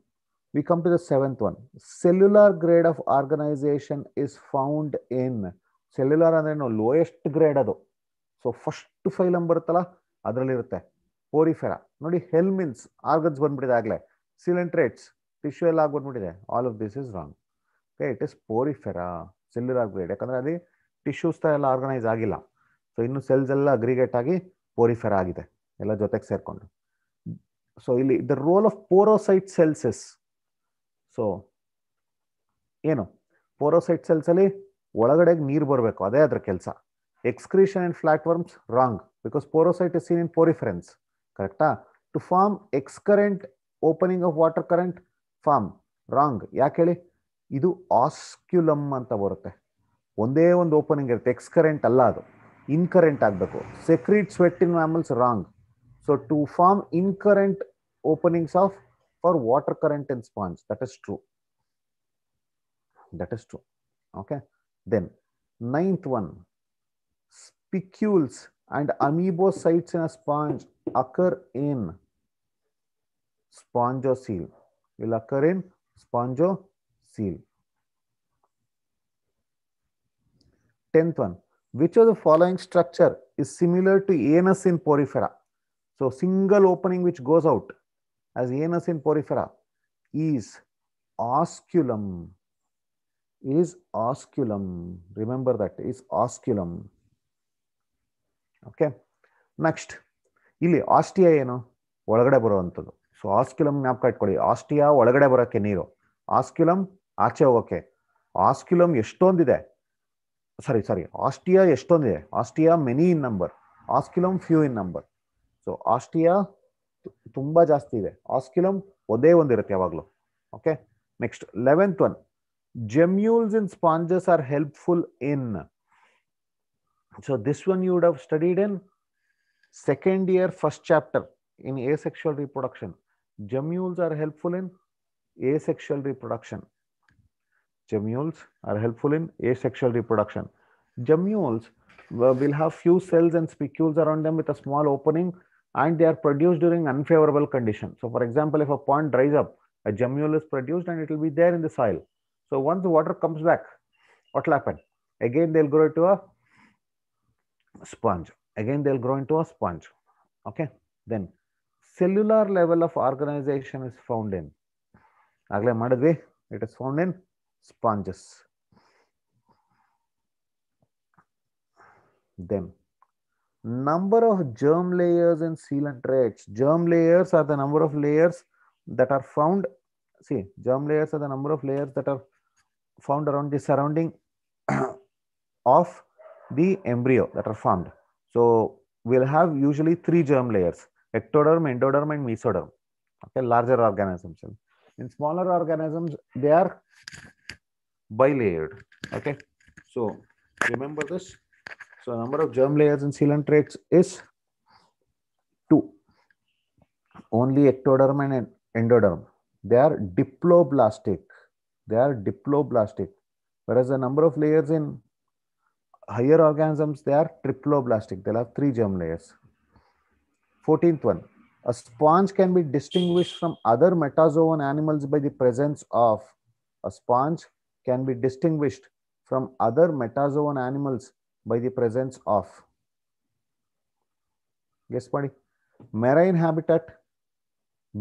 we come to the seventh one. Cellular grade of organization is found in cellular ಅಂದ್ರೇನು lowest grade ಅದು so first phylum ಬರುತ್ತಲ್ಲ ಅದರಲ್ಲಿರುತ್ತೆ porifera ನೋಡಿ ಹೆಲ್ಮಿನ್ಸ್ organs ಬಂದ್ಬಿಟ್ಟಿದೆ ಆಗಲೇ ಸಿಲೆಂಟ್ರೇಟ್ಸ್ tissue ಎಲ್ಲ ಬಂದ್ಬಿಟ್ಟಿದೆ all of this is wrong it is Porifera cellular grade ಯಾಕಂದರೆ ಅಲ್ಲಿ ಟಿಶ್ಯೂಸ್ ಎಲ್ಲ ಆರ್ಗನೈಸ್ ಆಗಿಲ್ಲ ಸೊ ಇನ್ನು ಸೆಲ್ಸ್ ಎಲ್ಲ ಅಗ್ರಿಗೇಟ್ ಆಗಿ ಪೋರಿಫೆರ ಆಗಿದೆ ಎಲ್ಲ ಜೊತೆಗೆ ಸೇರ್ಕೊಂಡ್ರು ಸೊ ಇಲ್ಲಿ the role of porocyte cells so ಏನು ಪೋರೋಸೈಟ್ ಸೆಲ್ಸ್ ಅಲ್ಲಿ ಒಳಗಡೆಗೆ ನೀರು ಬರಬೇಕು ಅದೇ ಅದರ ಕೆಲಸ excretion and flat worms wrong because porocyte is seen in poriferans ಕರೆಕ್ಟಾ to form excurrent opening of water current form wrong ಯಾಕೆ ಹೇಳಿ ಇದು ಆಸ್ಕ್ಯುಲಮ್ ಅಂತ ಬರುತ್ತೆ ಒಂದೇ ಒಂದು ಓಪನಿಂಗ್ ಇರುತ್ತೆ ಎಕ್ಸ್ಕರೆಂಟ್ ಅಲ್ಲ ಅದು ಇನ್ಕರೆಂಟ್ ಆಗಬೇಕು secrete sweat in mammals wrong So to form incurrent openings of for water current in sponge, that is true. That is true. Okay. Then ninth one, spicules and amoebocytes in a sponge occur in seal. Will occur in seal. Tenth one, which of the following structure is similar to anus in porifera? So single opening which goes out as anus in porifera is osculum is osculum remember that is osculum okay next ಇಲ್ಲಿ ostia ಏನು ಒಳಗಡೆ ಬರುವಂಥದ್ದು so ಆಸ್ಕ್ಯುಲಮ್ ಜ್ಞಾಪಕ ಇಟ್ಕೊಳ್ಳಿ ostia ಒಳಗಡೆ ಬರೋಕ್ಕೆ ನೀರು osculum ಆಚೆ ಹೋಗೋಕ್ಕೆ ಆಸ್ಕ್ಯುಲಮ್ ಎಷ್ಟೊಂದಿದೆ ಸಾರಿ ಸಾರಿ ಆಸ್ಟಿಯಾ ಎಷ್ಟೊಂದಿದೆ ostia many in number osculum few in number so ostia ತುಂಬಾ ಜಾಸ್ತಿ ಇದೆ ಆಸ್ಕಿಲಮ್ ಒಂದೇ ಒಂದಿರುತ್ತೆ ಯಾವಾಗಲೂ okay next eleventh one gemmules in sponges are helpful in so this one you would have studied in second year first chapter in asexual reproduction gemmules are helpful in asexual reproduction gemmules are helpful in asexual reproduction gemmules will have few cells and spicules around them with a small opening and they are produced during unfavorable conditions. So for example, if a pond dries up, a gemmule is produced and it will be there in the soil. So once the water comes back, what will happen? Again, they'll grow into a sponge. Again, they'll grow into a sponge. Okay. Then cellular level of organization is found in. It is found in sponges. Then number of germ layers in sealant rates. Germ layers are the number of layers that are found. See, germ layers are the number of layers that are found around the surrounding <coughs> of the embryo that are formed. So we'll have usually three germ layers, ectoderm, endoderm, and mesoderm. Okay, larger organisms. In smaller organisms, they are bilayered. Okay, so remember this so number of germ layers in sealant traits is two. Only ectoderm and endoderm. They are diploblastic. They are diploblastic. Whereas the number of layers in higher organisms, they are triploblastic. They'll have three germ layers. 14th one. A sponge can be distinguished from other metazoan animals by the presence of a sponge can be distinguished from other metazoan animals by the presence of guess ಮಾಡಿ marine habitat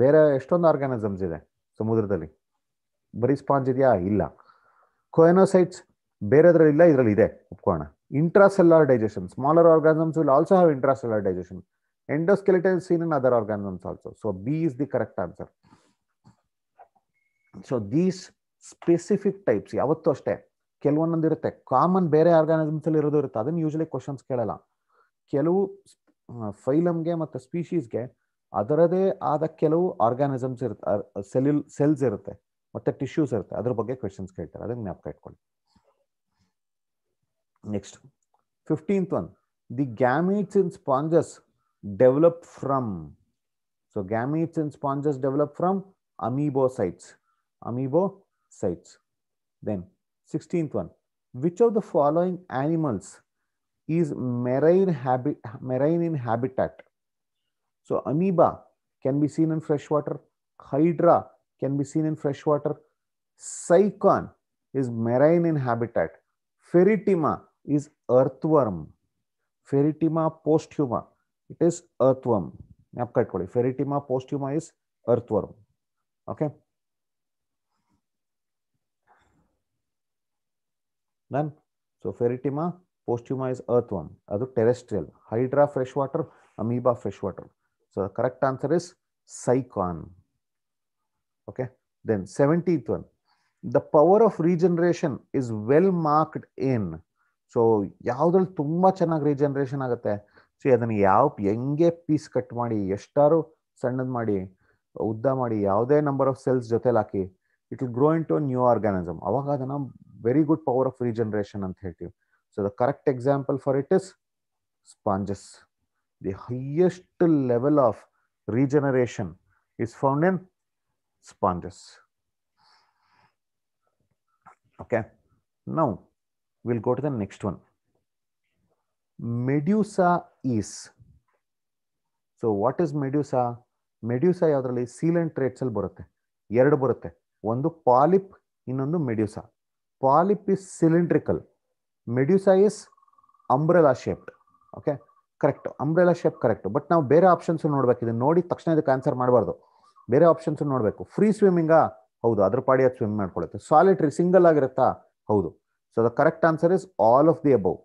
ಬೇರೆ ಎಷ್ಟೊಂದು organisms ಇದೆ ಸಮುದ್ರದಲ್ಲಿ ಬರೀ sponge ಇದೆಯಾ ಇಲ್ಲ ಕೊಯನೋಸೈಟ್ಸ್ ಬೇರೆದ್ರಲ್ಲಿ ಇಲ್ಲ ಇದರಲ್ಲಿ ಇದೆ ಒಪ್ಕೋಣ intracellular digestion smaller organisms will also have intracellular digestion endoskeleton seen in other organisms also so B is the correct answer so these specific types ಯಾವತ್ತೂ ಅಷ್ಟೇ ಕೆಲವೊಂದೊಂದು ಇರುತ್ತೆ ಕಾಮನ್ ಬೇರೆ ಆರ್ಗಾನಿಸಮ್ಸ್ ಅಲ್ಲಿ ಇರೋದು ಇರುತ್ತೆ ಅದನ್ನ ಯೂಶಲಿ ಕ್ವಶನ್ಸ್ ಕೇಳಲ್ಲ ಕೆಲವು ಫೈಲಮ್ಗೆ ಮತ್ತು ಸ್ಪೀಶೀಸ್ಗೆ ಅದರದೇ ಆದ ಕೆಲವು ಆರ್ಗಾನಿಸಮ್ಸ್ ಇರುತ್ತೆ ಸೆಲ್ಯುಲ್ ಸೆಲ್ಸ್ ಇರುತ್ತೆ ಮತ್ತೆ ಟಿಶ್ಯೂಸ್ ಇರುತ್ತೆ ಅದ್ರ ಬಗ್ಗೆ ಕ್ವೆಶನ್ಸ್ ಕೇಳ್ತಾರೆ ಅದನ್ನ ಜ್ಞಾಪಕ ಇಟ್ಕೊಳ್ಳಿ next fifteenth one the gametes in sponges develop from so gametes in sponges develop from amoebocytes amoebocytes then 16th one. Which of the following animals is marine, habit, marine in habitat? So amoeba can be seen in freshwater. Hydra can be seen in freshwater. Cycon is marine in habitat. Ferritima is earthworm. Ferritima posthuma. It is earthworm. ಜ್ಞಾಪಕ ಇಟ್ಕೊಳ್ಳಿ Pheretima posthuma is none so Pheretima posthuma is earthworm ಅದು terrestrial hydra fresh water amoeba fresh water so correct answer is Sycon okay then seventeenth one the power of regeneration is well marked ಏನ್ so ಯಾವ್ದ್ರಲ್ಲಿ ತುಂಬಾ ಚೆನ್ನಾಗಿ regeneration ಆಗುತ್ತೆ so ಅದನ್ನು ಯಾವ ಹೆಂಗೆ piece cut ಮಾಡಿ ಎಷ್ಟಾರು ಸಣ್ಣದು ಮಾಡಿ ಉದ್ದ ಮಾಡಿ ಯಾವುದೇ ನಂಬರ್ ಆಫ್ ಸೆಲ್ಸ್ ಜೊತೆಲಿ ಹಾಕಿ it will grow into new organism ಅವಾಗ ಅದನ್ನ very good power of regeneration ಅಂತ ಹೇಳ್ತೀವಿ so the correct example for it is sponges the highest level of regeneration is found in sponges okay now we'll go to the next one medusa is so what is medusa medusa ಯಾವ್ದ್ರಲ್ಲಿ coelenterates ಅಲ್ಲಿ ಬರುತ್ತೆ ಎರಡು ಬರುತ್ತೆ ಒಂದು polyp ಇನ್ನೊಂದು Medusa. Polyp is cylindrical medusa is umbrella shaped okay correct umbrella shape correct but ನಾವು ಬೇರೆ options ನೋಡ್ಬೇಕು ಇದನ್ನ ನೋಡಿದ ತಕ್ಷಣ ಇದಕ್ಕೆ ಆನ್ಸರ್ ಮಾಡಬಾರ್ದು ಬೇರೆ ಆಪ್ಷನ್ಸ್ ನೋಡಬೇಕು ಫ್ರೀ ಸ್ವಿಮ್ಮಿಂಗಾ ಹೌದು ಅದ್ರ ಪಾಡಿ ಅದು ಸ್ವಿಮ್ ಮಾಡ್ಕೊಳ್ಳುತ್ತೆ ಸಾಲಿಟ್ರಿ ಸಿಂಗಲ್ ಆಗಿರುತ್ತಾ ಹೌದು so the correct answer is all of the above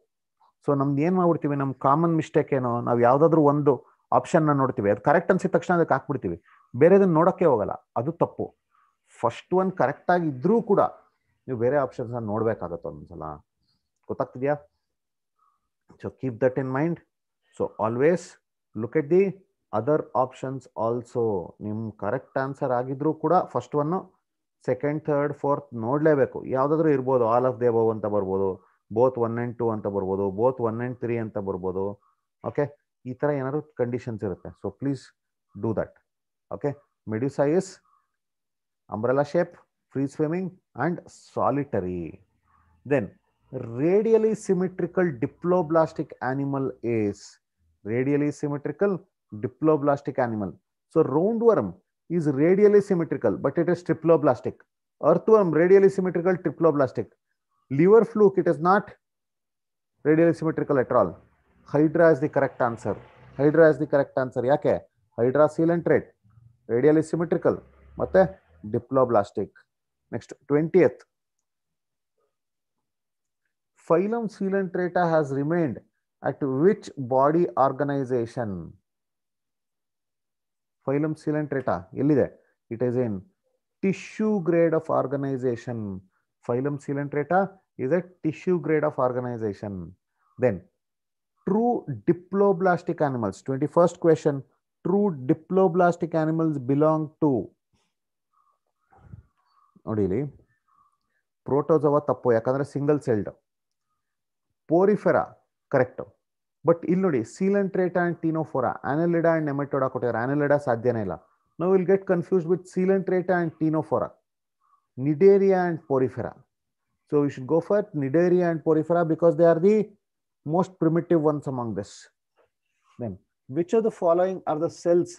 so ನಮ್ದು ಏನು ಮಾಡ್ಬಿಡ್ತೀವಿ ನಮ್ಮ ಕಾಮನ್ ಮಿಸ್ಟೇಕ್ ಏನೋ ನಾವು ಯಾವುದಾದ್ರೂ ಒಂದು ಆಪ್ಷನ್ನ ನೋಡ್ತೀವಿ ಅದು ಕರೆಕ್ಟ್ ಅನ್ಸಿದ ತಕ್ಷಣ ಅದಕ್ಕೆ ಹಾಕ್ಬಿಡ್ತೀವಿ ಬೇರೆದನ್ನ ನೋಡೋಕ್ಕೆ ಹೋಗಲ್ಲ ಅದು ತಪ್ಪು ಫಸ್ಟ್ ಒನ್ ಕರೆಕ್ಟಾಗಿ ಇದ್ರೂ ಕೂಡ ನೀವು ಬೇರೆ ಆಪ್ಷನ್ಸ್ ನೋಡ್ಬೇಕಾಗತ್ತೆ ಒಂದೊಂದ್ಸಲ ಗೊತ್ತಾಗ್ತಿದ್ಯಾ so keep that in mind so always look at the other options also ನಿಮ್ಮ ಕರೆಕ್ಟ್ ಆನ್ಸರ್ ಆಗಿದ್ರೂ ಕೂಡ first one second third fourth ನೋಡಲೇಬೇಕು ಯಾವುದಾದ್ರೂ ಇರ್ಬೋದು ಆಲ್ ಆಫ್ ದೇಬೋ ಅಂತ ಬರ್ಬೋದು ಬೋತ್ ಒನ್ ಆ್ಯಂಡ್ ಟು ಅಂತ ಬರ್ಬೋದು ಬೋತ್ ಒನ್ ಆ್ಯಂಡ್ ತ್ರೀ ಅಂತ ಬರ್ಬೋದು ಓಕೆ ಈ ಥರ ಏನಾದ್ರು ಕಂಡೀಷನ್ಸ್ ಇರುತ್ತೆ so please do that okay medusa umbrella shape free swimming and solitary. Then radially symmetrical diploblastic animal is radially symmetrical diploblastic animal. So roundworm is radially symmetrical, but it is triploblastic. Earthworm radially symmetrical, triploblastic. Liver fluke, it is not radially symmetrical at all. Hydra is the correct answer. Hydra is the correct answer. ಯಾಕೆ hydra coelenterate radially symmetrical matte diploblastic Next, 20th. Phylum Coelenterata has remained at which body organization? Phylum Coelenterata, It is in tissue grade of organization. Phylum Coelenterata is a tissue grade of organization. Then, true diploblastic animals. 21st question. True diploblastic animals belong to ನೋಡಿ ಇಲ್ಲಿ Protozoa ತಪ್ಪು ಯಾಕಂದ್ರೆ single celled Porifera correct but ಇಲ್ಲಿ ನೋಡಿ coelenterate and Ctenophora Annelida and Nematoda ಕೊಟ್ಟಿದ್ದಾರೆ Annelida ಸಾಧ್ಯನೇ ಇಲ್ಲ ನಾವು will get confuse with Coelenterata and Ctenophora Cnidaria and Porifera so you should go for Cnidaria and Porifera because they are the most primitive ones among this then which are the following are the cells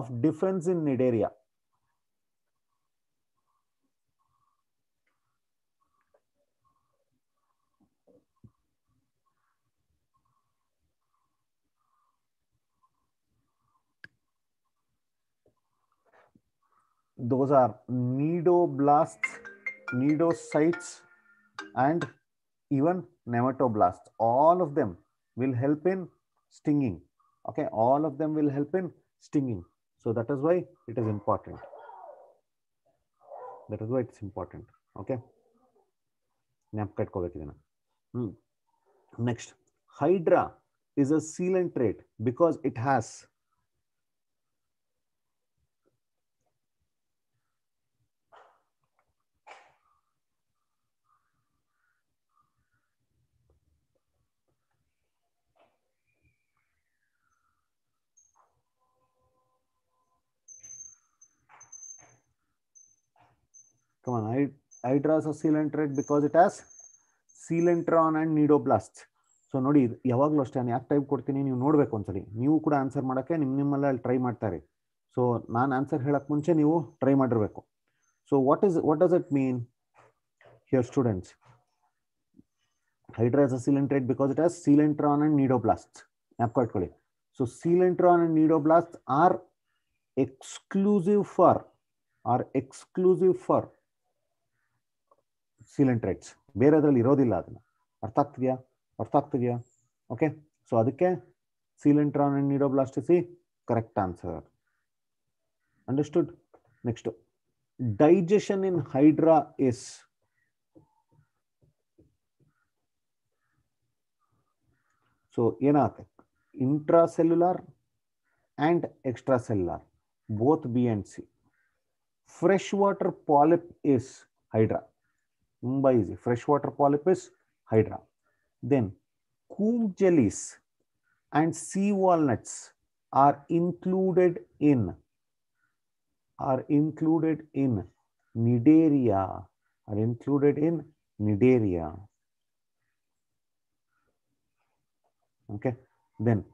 of difference in Cnidaria those are needoblasts, neodocytes, and even nematoblasts. All of them will help in stinging. Okay, all of them will help in stinging. So that is why it is important. That is why it's important. Okay. Hmm. Next, Hydra is a sealant trait because it has hydra's coelenterate because it has coelenteron and cnidoblast so ನೋಡಿ ಇದು ಯಾವಾಗಲೂ ಅಷ್ಟೇ ನಾನು ಯಾಕೆ type ಕೊಡ್ತೀನಿ ನೀವು ನೋಡಬೇಕು ಒಂದ್ಸರಿ ನೀವು ಕೂಡ ಆನ್ಸರ್ ಮಾಡೋಕ್ಕೆ ನಿಮ್ಮ ನಿಮ್ಮಲ್ಲಿ ಅಲ್ಲಿ ಟ್ರೈ ಮಾಡ್ತಾರೆ ಸೊ ನಾನು ಆನ್ಸರ್ ಹೇಳೋಕ್ಕೆ ಮುಂಚೆ ನೀವು ಟ್ರೈ ಮಾಡಿರಬೇಕು so what is what does it mean here students hydra's coelenterate because it has coelenteron and cnidoblast ಯಾಪ್ ಕಟ್ಕೊಳ್ಳಿ so coelenteron and cnidoblast are exclusive for are exclusive for coelenterate रेट बेरे अर्थ आगदिया अर्थ आगदिया ओके सो अदे coelenteron and cnidoblast correct answer understood next digestion in hydra is so an intracellular and extracellular both B and C fresh water polyp is hydra Mumbai is a freshwater polypus, Hydra. Then coombe jellies and sea walnuts are included in are included in Nidaria are included in Nidaria. Okay, then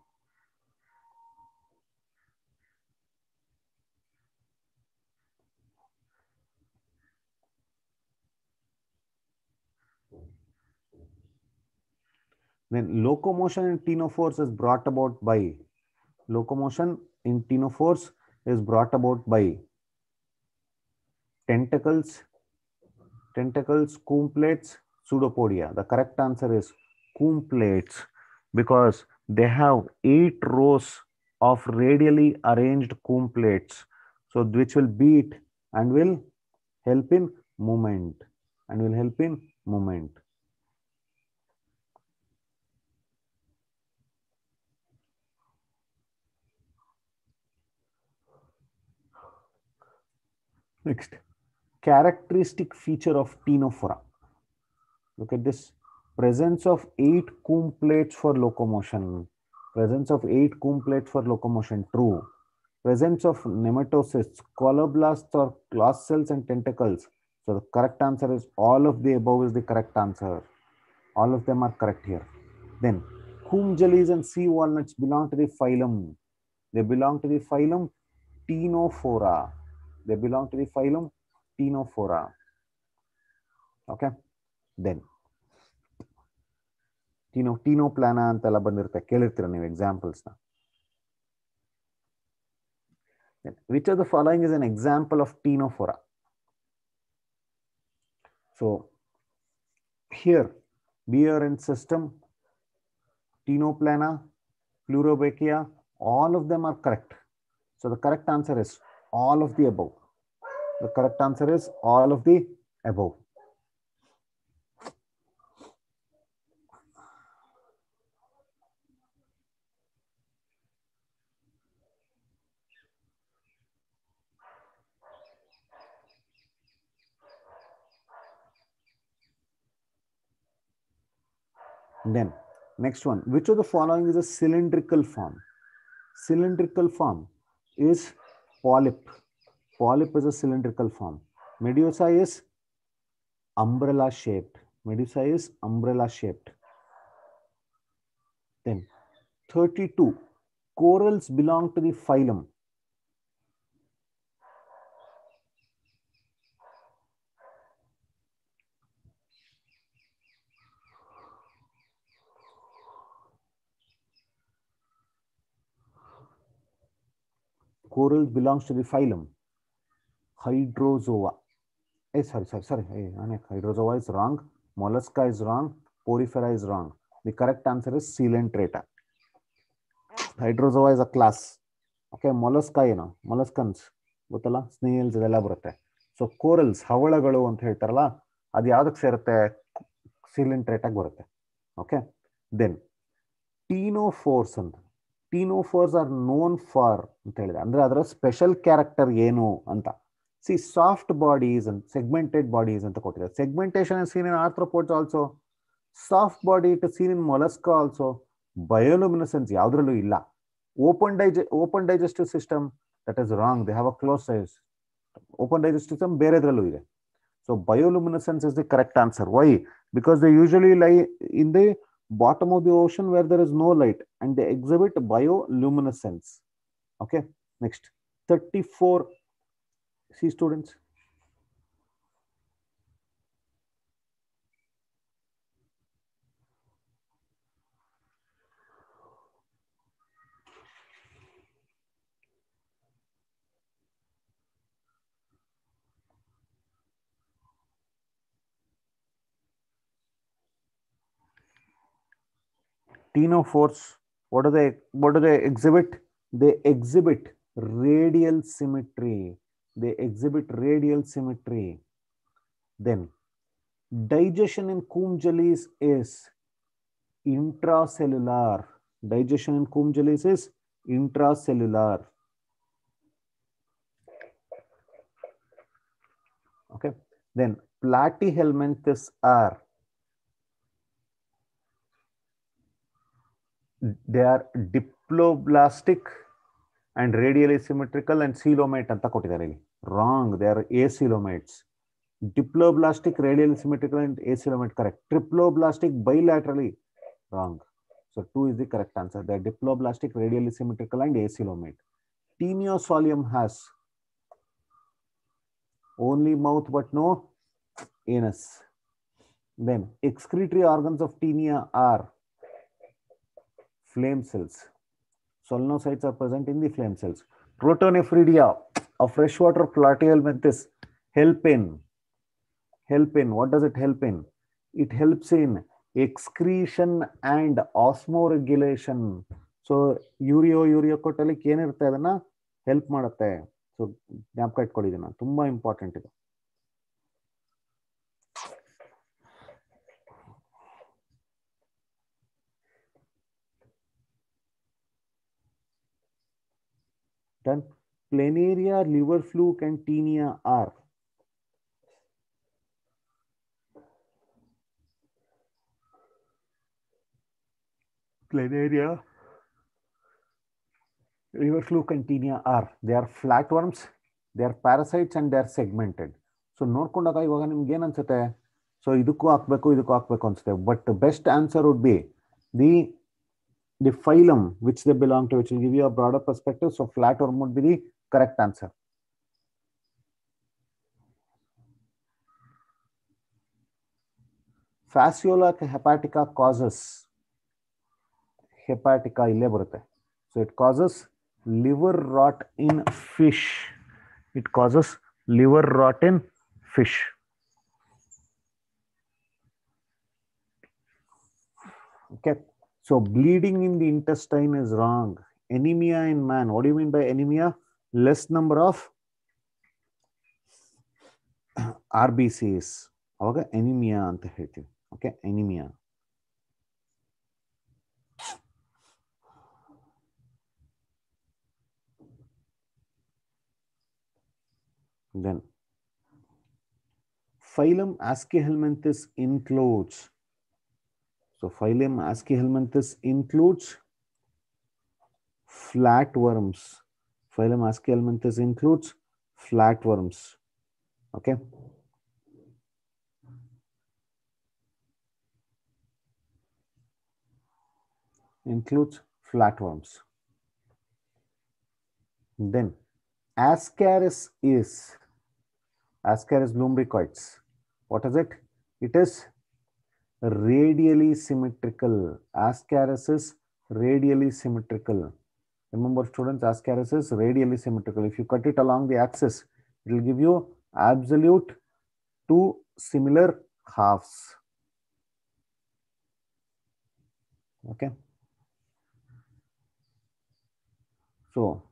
when locomotion in tenophores is brought about by locomotion in tenophores is brought about by tentacles, tentacles, comb plates, pseudopodia. The correct answer is comb plates because they have eight rows of radially arranged comb plates. So which will beat and will help in movement and will help in movement. Next, characteristic feature of Tenophora. Look at this presence of eight comb plates for locomotion. Presence of eight comb plates for locomotion, true. Presence of nematocysts, coloblasts or glass cells and tentacles. So the correct answer is all of the above is the correct answer. All of them are correct here. Then comb jellies and sea walnuts belong to the phylum. They belong to the phylum Tenophora they belong to the phylum Tenophora. Okay, then Tino Tino plana and talabanirta kelitrani examples. now. which of the following is an example of Tenophora? So, here beer and system, Tino plana, Pleurobechia, all of them are correct. So, the correct answer is all of the above. The correct answer is all of the above. Then next one, which of the following is a cylindrical form? Cylindrical form is polyp. Polyp is a cylindrical form. Medusa is umbrella shaped. Medusa is umbrella shaped. Then 32. Corals belong to the phylum coral belongs to the phylum Hydrozoa. hey, sorry, sorry, sorry. Eh, Hydrozoa is wrong. Mollusca is wrong. Porifera is wrong. The correct answer is Coelenterata. Hydrozoa is a class. Okay, mollusca know molluscans ಗೊತ್ತಲ್ಲ snails ಇದೆಲ್ಲ ಬರುತ್ತೆ so corals ಹವಳಗಳು ಅಂತ ಹೇಳ್ತಾರಲ್ಲ ಅದು ಯಾವುದಕ್ಕೆ ಸೇರುತ್ತೆ ಸಿಲಿಂಟ್ರೇಟಾಗಿ ಬರುತ್ತೆ okay then ಟೀನೋಫೋರ್ಸ್ ಅಂತ ಟೀನೋಫೋರ್ಸ್ ಆರ್ ನೋನ್ ಫಾರ್ ಅಂತ ಹೇಳಿದೆ ಅಂದರೆ ಅದರ ಸ್ಪೆಷಲ್ ಕ್ಯಾರೆಕ್ಟರ್ ಏನು ಅಂತ ಸಿ ಸಾಫ್ಟ್ ಬಾಡೀಸ್ ಅಂತ ಸೆಗ್ಮೆಂಟೆಡ್ ಬಾಡೀಸ್ ಅಂತ ಕೊಟ್ಟಿದ್ದಾರೆ segmentation seen in arthropods also soft body it seen in mollusca also bioluminescence ಯಾವುದ್ರಲ್ಲೂ ಇಲ್ಲ ಓಪನ್ ಡೈಜೆ open digestive system that is wrong they have a close size open digestive system ಬೇರೆದ್ರಲ್ಲೂ ಇದೆ so bioluminescence is the correct answer why because they usually lie in the bottom of the ocean where there is no light and they exhibit bioluminescence. Okay, next 34. See students, tenophores, what do they what do they exhibit? They exhibit radial symmetry. They exhibit radial symmetry. Then digestion in comb jellies is intracellular. Digestion in comb jellies is intracellular. Okay. Then platyhelminthes are they are diploblastic and radially symmetrical and coelomate ಅಂತ ಕೊಟ್ಟಿದ್ದಾರೆ ಇಲ್ಲಿ wrong they are acylomates diploblastic radially symmetrical and acelomate correct triploblastic bilaterally wrong so 2 is the correct answer they are diploblastic radially symmetrical and Tinea solium has only mouth but no anus then excretory organs of tinea are flame cells. Solenocytes are present in the flame cells. Protonephridia, a freshwater plateal menthes, help in. Help in. What does it help in? It helps in excretion and osmoregulation. So, ureo, ಯೂರಿಯೋಕೊಟ್ಟಲ್ಲಿ help ಅದನ್ನ help ಮಾಡುತ್ತೆ so ಜ್ಞಾಪಕ ಇಟ್ಕೊಳ್ಳಿ ಇದನ್ನ tumba important ಇದು then Planaria, liver fluke, and tinea are. Planaria, liver fluke, and tinea are. They are flatworms, they are parasites, and they are segmented. so so ivaga nimge en ಏನು so idukku ಇದಕ್ಕೂ idukku ಇದಕ್ಕೂ ಹಾಕ್ಬೇಕು but the best answer would be the the phylum which they belong to, which will give you a broader perspective. So flatworm would be the correct answer. Fasciola hepatica causes hepatica illiberate. So it causes liver rot in fish. It causes liver rot in fish. Okay. So bleeding in the intestine is wrong. Anemia in man. What do you mean by anemia? Less number of RBCs. <clears throat> Okay, anemia. then phylum Ascahelminthes includes so phylum Aschelminthes includes flatworms. Phylum Aschelminthes includes flatworms. Okay. Includes flatworms. Then Ascaris is Ascaris lumbricoides. What is it? It is radially symmetrical. Ascaris is radially symmetrical. Remember students, Ascaris is radially symmetrical. If you cut it along the axis, it will give you absolute two similar halves. Okay. So,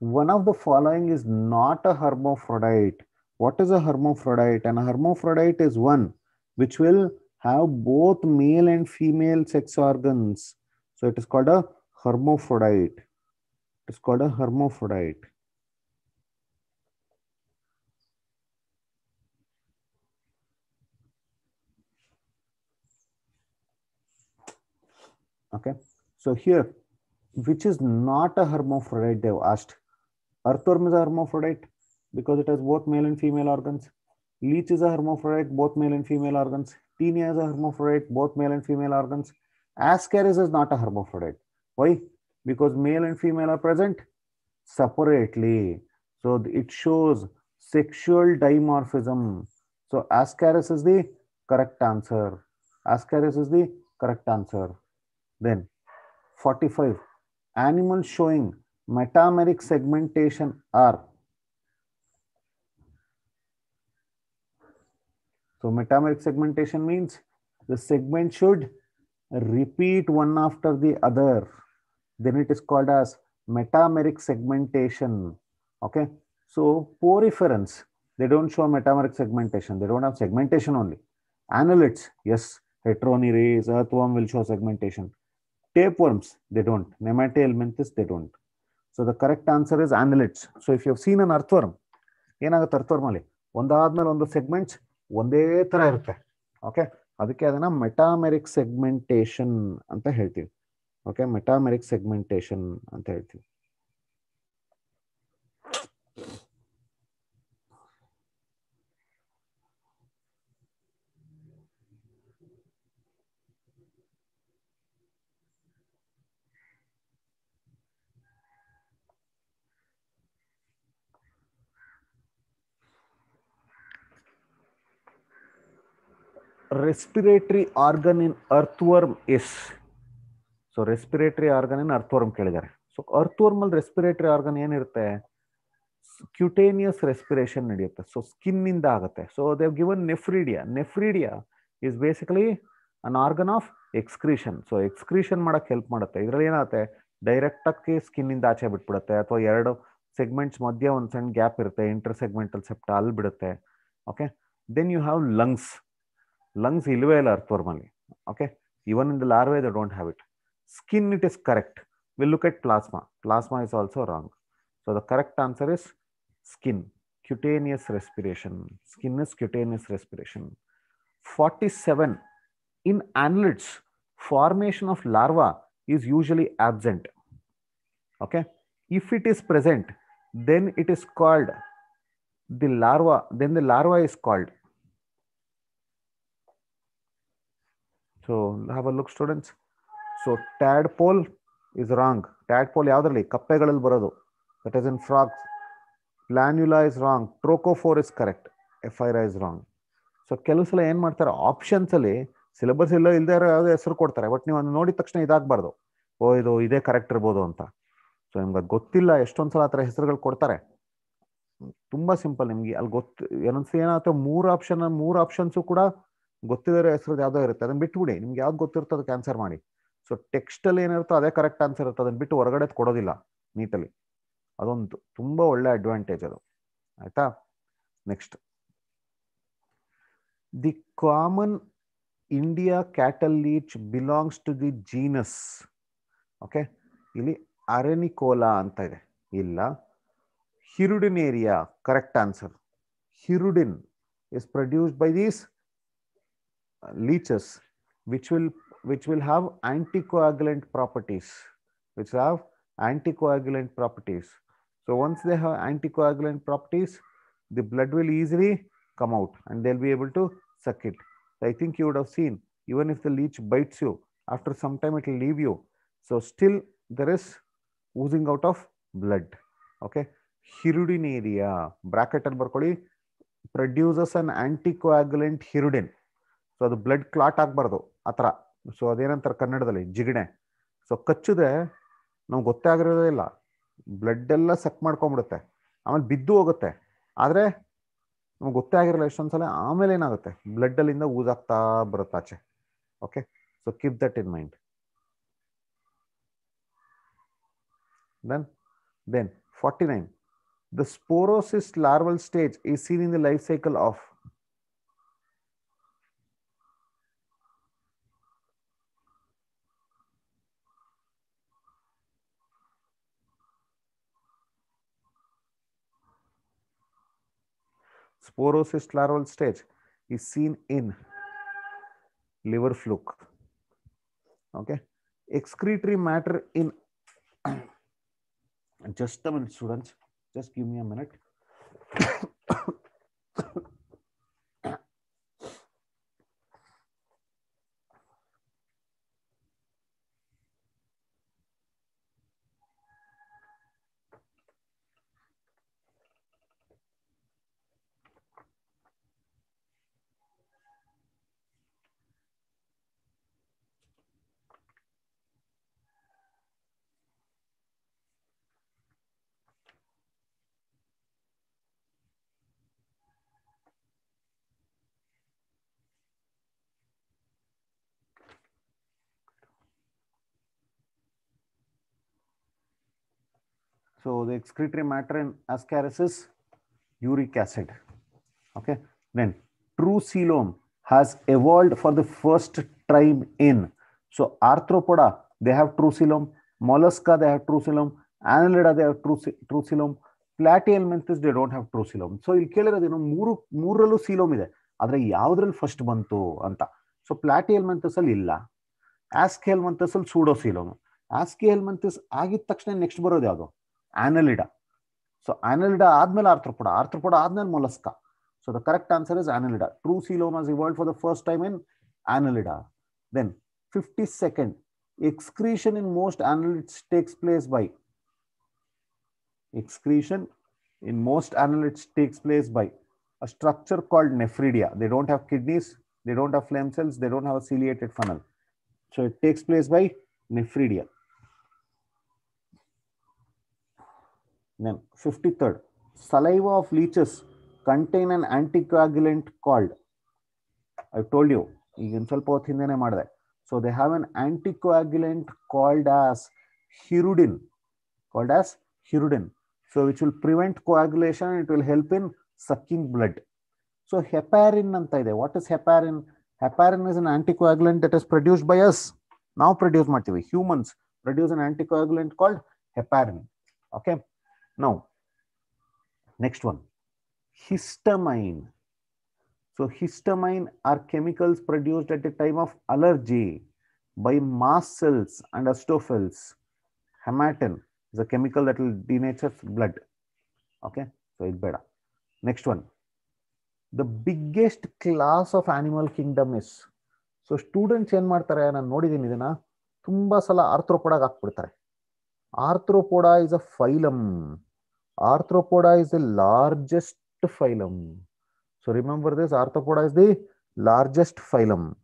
one of the following is not a hermaphrodite. What is a hermaphrodite? And a hermaphrodite is one which will have both male and female sex organs. So it is called a hermaphrodite. It is called a hermaphrodite. Okay, so here, which is not a hermaphrodite, they've asked. Earthworm is a hermaphrodite because it has both male and female organs. Leech is a hermaphrodite, both male and female organs. Tinea is a hermaphrodite, both male and female organs. Ascaris is not a hermaphrodite. Why? Because male and female are present separately. So it shows sexual dimorphism. So Ascaris is the correct answer. Ascaris is the correct answer. Then 45. Animals showing metameric segmentation are So metameric segmentation means the segment should repeat one after the other. Then it is called as metameric segmentation. Okay. So poriferans, they don't show metameric segmentation. They don't have segmentation only. Annelids, yes, heteroneres, earthworm will show segmentation. Tapeworms, they don't. Nematelminthis, they don't. So the correct answer is annelids so if you seen an earthworm ಏನಾಗುತ್ತೆ ಅರ್ಥವರ್ಮಲ್ಲಿ ಒಂದಾದ್ಮೇಲೆ ಒಂದು segments. ಒಂದೇ ಥರ ಇರುತ್ತೆ okay ಅದಕ್ಕೆ ಅದನ್ನು ಮೆಟಾಮೆರಿಕ್ segmentation ಅಂತ ಹೇಳ್ತೀವಿ ಓಕೆ ಮೆಟಾಮೆರಿಕ್ ಸೆಗ್ಮೆಂಟೇಷನ್ ಅಂತ ಹೇಳ್ತೀವಿ respiratory organ in earthworm is so respiratory organ in earthworm ಕೇಳಿದ್ದಾರೆ ಸೊ ಅರ್ಥುವರ್ಮಲ್ಲಿ ರೆಸ್ಪಿರೇಟರಿ ಆರ್ಗನ್ ಏನಿರುತ್ತೆ ಕ್ಯೂಟೇನಿಯಸ್ ರೆಸ್ಪಿರೇಷನ್ ನಡೆಯುತ್ತೆ ಸೊ ಸ್ಕಿನ್ನಿಂದ ಆಗುತ್ತೆ so they've given nephridia nephridia is basically an organ of excretion so excretion ಮಾಡಕ್ help ಮಾಡುತ್ತೆ ಇದರಲ್ಲಿ ಏನಾಗುತ್ತೆ ಡೈರೆಕ್ಟಾಗಿ ಸ್ಕಿನ್ನಿಂದ ಆಚೆ ಬಿಟ್ಬಿಡುತ್ತೆ ಅಥವಾ ಎರಡು ಸೆಗ್ಮೆಂಟ್ಸ್ ಮಧ್ಯೆ ಒಂದು ಸಣ್ಣ ಗ್ಯಾಪ್ ಇರುತ್ತೆ ಇಂಟರ್ ಸೆಗ್ಮೆಂಟಲ್ ಸೆಪ್ಟ ಅಲ್ಲಿ ಬಿಡುತ್ತೆ okay then you have lungs lungs ಇಲ್ಲವೇ ಇಲ್ಲ earthwormಲ್ಲಿ okay even in the larvae they don't have it skin it is correct we look at plasma plasma is also wrong so the correct answer is skin cutaneous respiration skin is cutaneous respiration 47 in annelids formation of larva is usually absent okay if it is present then it is called the larva then the larva is called so students so tadpole is wrong tadpole wrong. ಕಪ್ಪೆಗಳಲ್ಲಿ ಬರೋದು that is in frogs planula is wrong is is correct ephyra is wrong so ಕೆಲವು ಸಲ ಏನು ಮಾಡ್ತಾರೆ ಆಪ್ಷನ್ಸಲ್ಲಿ syllabus ಇಲ್ಲ ಇಲ್ಲದೆ ಇರೋ ಯಾವುದೇ ಹೆಸರು ಕೊಡ್ತಾರೆ ಬಟ್ ನೀವು ಅದನ್ನು ನೋಡಿದ ತಕ್ಷಣ ಇದಾಗಬಾರ್ದು ಓ ಇದು ಇದೇ ಕರೆಕ್ಟ್ ಇರ್ಬೋದು ಅಂತ ಸೊ ನಿಮ್ಗೆ ಅದು ಗೊತ್ತಿಲ್ಲ ಎಷ್ಟೊಂದು ಸಲ ಆ ಥರ ಹೆಸರುಗಳು ಕೊಡ್ತಾರೆ ತುಂಬ ಸಿಂಪಲ್ ನಿಮಗೆ ಅಲ್ಲಿ ಗೊತ್ತು ಏನೊಂದ್ಸಲ ಏನಾಗುತ್ತೆ ಮೂರು ಆಪ್ಷನ್ ಮೂರು ಆಪ್ಷನ್ಸು ಕೂಡ ಗೊತ್ತಿದ್ರೆ ಹೆಸರು ಯಾವ್ದೋ ಇರುತ್ತೆ ಅದನ್ನ ಬಿಡಿ ನಿಮ್ಗೆ ಯಾವ್ದು ಗೊತ್ತಿರುತ್ತೆ ಅದಕ್ಕೆ ಆನ್ಸರ್ ಮಾಡಿ ಸೊ ಟೆಕ್ಸ್ಟಲ್ಲಿ ಏನಿರುತ್ತೋ ಅದೇ ಕರೆಕ್ಟ್ ಆನ್ಸರ್ ಇರುತ್ತೆ ಅದನ್ನ ಬಿಟ್ಟು ಹೊರಗಡೆ ಕೊಡೋದಿಲ್ಲ ನೀಟಲ್ಲಿ ಅದೊಂದು ತುಂಬ ಒಳ್ಳೆ ಅಡ್ವಾಂಟೇಜ್ ಅದು ಆಯ್ತಾ next the common India cattle leech belongs to the genus okay ಇಲ್ಲಿ ಅರೆನಿಕೋಲಾ ಅಂತ ಇದೆ ಇಲ್ಲ Hirudinaria correct answer hirudin is produced by these leeches which will which will have anticoagulant properties which have anticoagulant properties so once they have anticoagulant properties the blood will easily come out and they'll be able to suck it i think you would have seen even if the leech bites you after some time it will leave you so still there is oozing out of blood okay area bracket and produces an anticoagulant hirudin ಅದು blood clot ಆಗಬಾರ್ದು ಆ ಥರ so ಅದೇನಂತಾರೆ ಕನ್ನಡದಲ್ಲಿ ಜಿಗಣೆ so ಕಚ್ಚಿದ್ರೆ ನಮ್ಗೆ ಗೊತ್ತೇ ಆಗಿರೋದೇ ಇಲ್ಲ blood ಎಲ್ಲ ಸಕ್ ಮಾಡ್ಕೊಂಬಿಡುತ್ತೆ ಆಮೇಲೆ ಬಿದ್ದು ಹೋಗುತ್ತೆ ಆದರೆ ನಮ್ಗೆ ಗೊತ್ತೇ ಆಗಿರಲ್ಲ ಎಷ್ಟೊಂದ್ಸಲ ಆಮೇಲೆ ಏನಾಗುತ್ತೆ ಬ್ಲಡ್ಡಲ್ಲಿಂದ ಊದಾಗ್ತಾ ಬರುತ್ತೆ ಆಚೆ okay so keep that in mind then then forty nine the sporocyst larval stage ಈ seen in the life cycle of Sporocyst larval stage is seen in liver fluke. Okay. Excretory matter in just a minute, students. Just give me a minute. So the excretory matter in ascaris is uric acid. Okay. Then true coelom has evolved for the first time in. So arthropoda, they have true coelom. Mollusca, they have true coelom. Annelida, they have true, true coelom. Platyhelminthes, they don't have true coelom. So you kill it, you know, coelom is there. That's the first one. So platyhelminthes are illa. Ascalmanthes are pseudo coelom. Ascalmanthes, agit next borrow the other. annelida so annelida ಆದ್ಮೇಲೆ Arthropoda arthropoda ಆದ್ಮೇಲೆ mollusca. So the correct answer is annelida. True, coelom was evolved for the first time in annelida then fifty second excretion in most annelids takes place by excretion in most annelids takes place by a structure called nephridia they don't have kidneys they don't have phlegm cells they don't have a ciliated funnel so it takes place by nephridia Name 53rd, saliva of leeches contain an anticoagulant called, I've told you, so they have an anticoagulant called as hirudin, called as hirudin. So which will prevent coagulation and it will help in sucking blood. So heparin, what is heparin? Heparin is an anticoagulant that is produced by us. Now produce produced, humans produce an anticoagulant called heparin. Okay. Now, next one, histamine. So histamine are chemicals produced at a time of allergy by mast cells and astophils. Hematin is a chemical that will denature blood. Okay, so it's better. Next one. The biggest class of animal kingdom is. So students ಏನು ಮಾಡ್ತಾರೆ ನಾನು ನೋಡಿದ್ದೀನಿ ಇದನ್ನು ತುಂಬ ಸಲ ಆರ್ಥ್ರೋಪೊಡಾಗೆ ಹಾಕ್ಬಿಡ್ತಾರೆ arthropoda is a phylum Arthropoda is the largest phylum. So remember this, arthropoda is the largest phylum.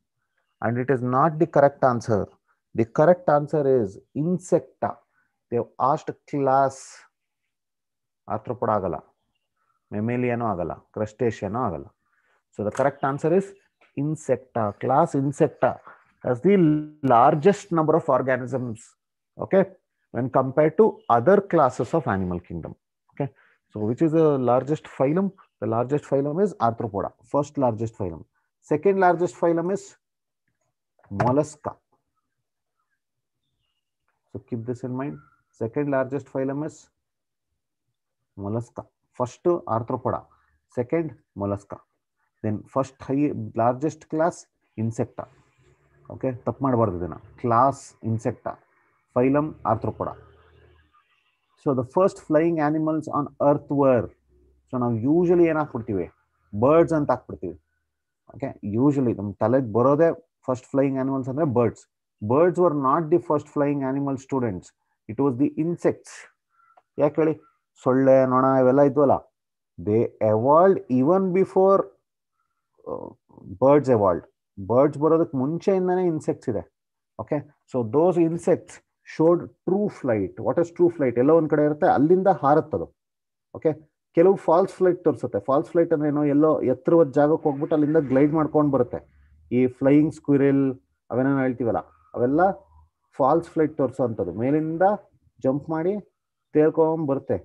And it is not the correct answer. The correct answer is insecta. They have asked class arthropoda agala. Mammalian agala. Crustacean agala. So the correct answer is insecta. Class insecta has the largest number of organisms. Okay. When compared to other classes of animal kingdom. So which is the largest phylum? The largest phylum is Arthropoda, first largest phylum. Second largest phylum is Mollusca. So keep this in mind. Second largest phylum is Mollusca. First Arthropoda, second Mollusca. Then first largest class Insecta. Okay, ತಪ್ಪು ಮಾಡಬಾರ್ದು ಇದನ್ನ class insecta so the first flying animals on earth were so ನಾವು usually ಏನು birds ಅಂತ ಹಾಕ್ಬಿಡ್ತೀವಿ okay usually ನಮ್ಮ ತಲೆಗೆ ಬರೋದೇ ಫಸ್ಟ್ ಫ್ಲೈಯಿಂಗ್ ಆನಿಮಲ್ಸ್ ಅಂದರೆ birds birds were not the first flying animal students it was the insects ಯಾಕೆ ಹೇಳಿ ಸೊಳ್ಳೆ ನೊಣ ಇವೆಲ್ಲ ಇದ್ವಲ್ಲ they evolved even before birds evolved birds ಬರೋದಕ್ಕೆ ಮುಂಚೆಯಿಂದನೇ ಇನ್ಸೆಕ್ಟ್ಸ್ ಇದೆ okay so those insects showed true flight what is true flight ಎಲ್ಲ ಒಂದ್ ಕಡೆ ಇರುತ್ತೆ ಅಲ್ಲಿಂದ ಹಾರತ್ತದು ಓಕೆ ಕೆಲವು ಫಾಲ್ಸ್ ಫ್ಲೈಟ್ ತೋರಿಸುತ್ತೆ ಫಾಲ್ಸ್ ಫ್ಲೈಟ್ ಅಂದ್ರೆ ಏನೋ ಎಲ್ಲೋ ಎತ್ತರವಾದ ಜಾಗಕ್ಕೆ ಹೋಗ್ಬಿಟ್ಟು ಅಲ್ಲಿಂದ ಗ್ಲೈಡ್ ಮಾಡ್ಕೊಂಡು ಬರುತ್ತೆ ಈ ಫ್ಲೈಯಿಂಗ್ ಸ್ಕ್ವಿರಿಲ್ ಅವೇನೋ ಹೇಳ್ತೀವಲ್ಲ ಅವೆಲ್ಲ ಫಾಲ್ಸ್ ಫ್ಲೈಟ್ ತೋರಿಸೋ ಮೇಲಿಂದ ಜಂಪ್ ಮಾಡಿ ತೇರ್ಕೊಂಡ್ ಬರುತ್ತೆ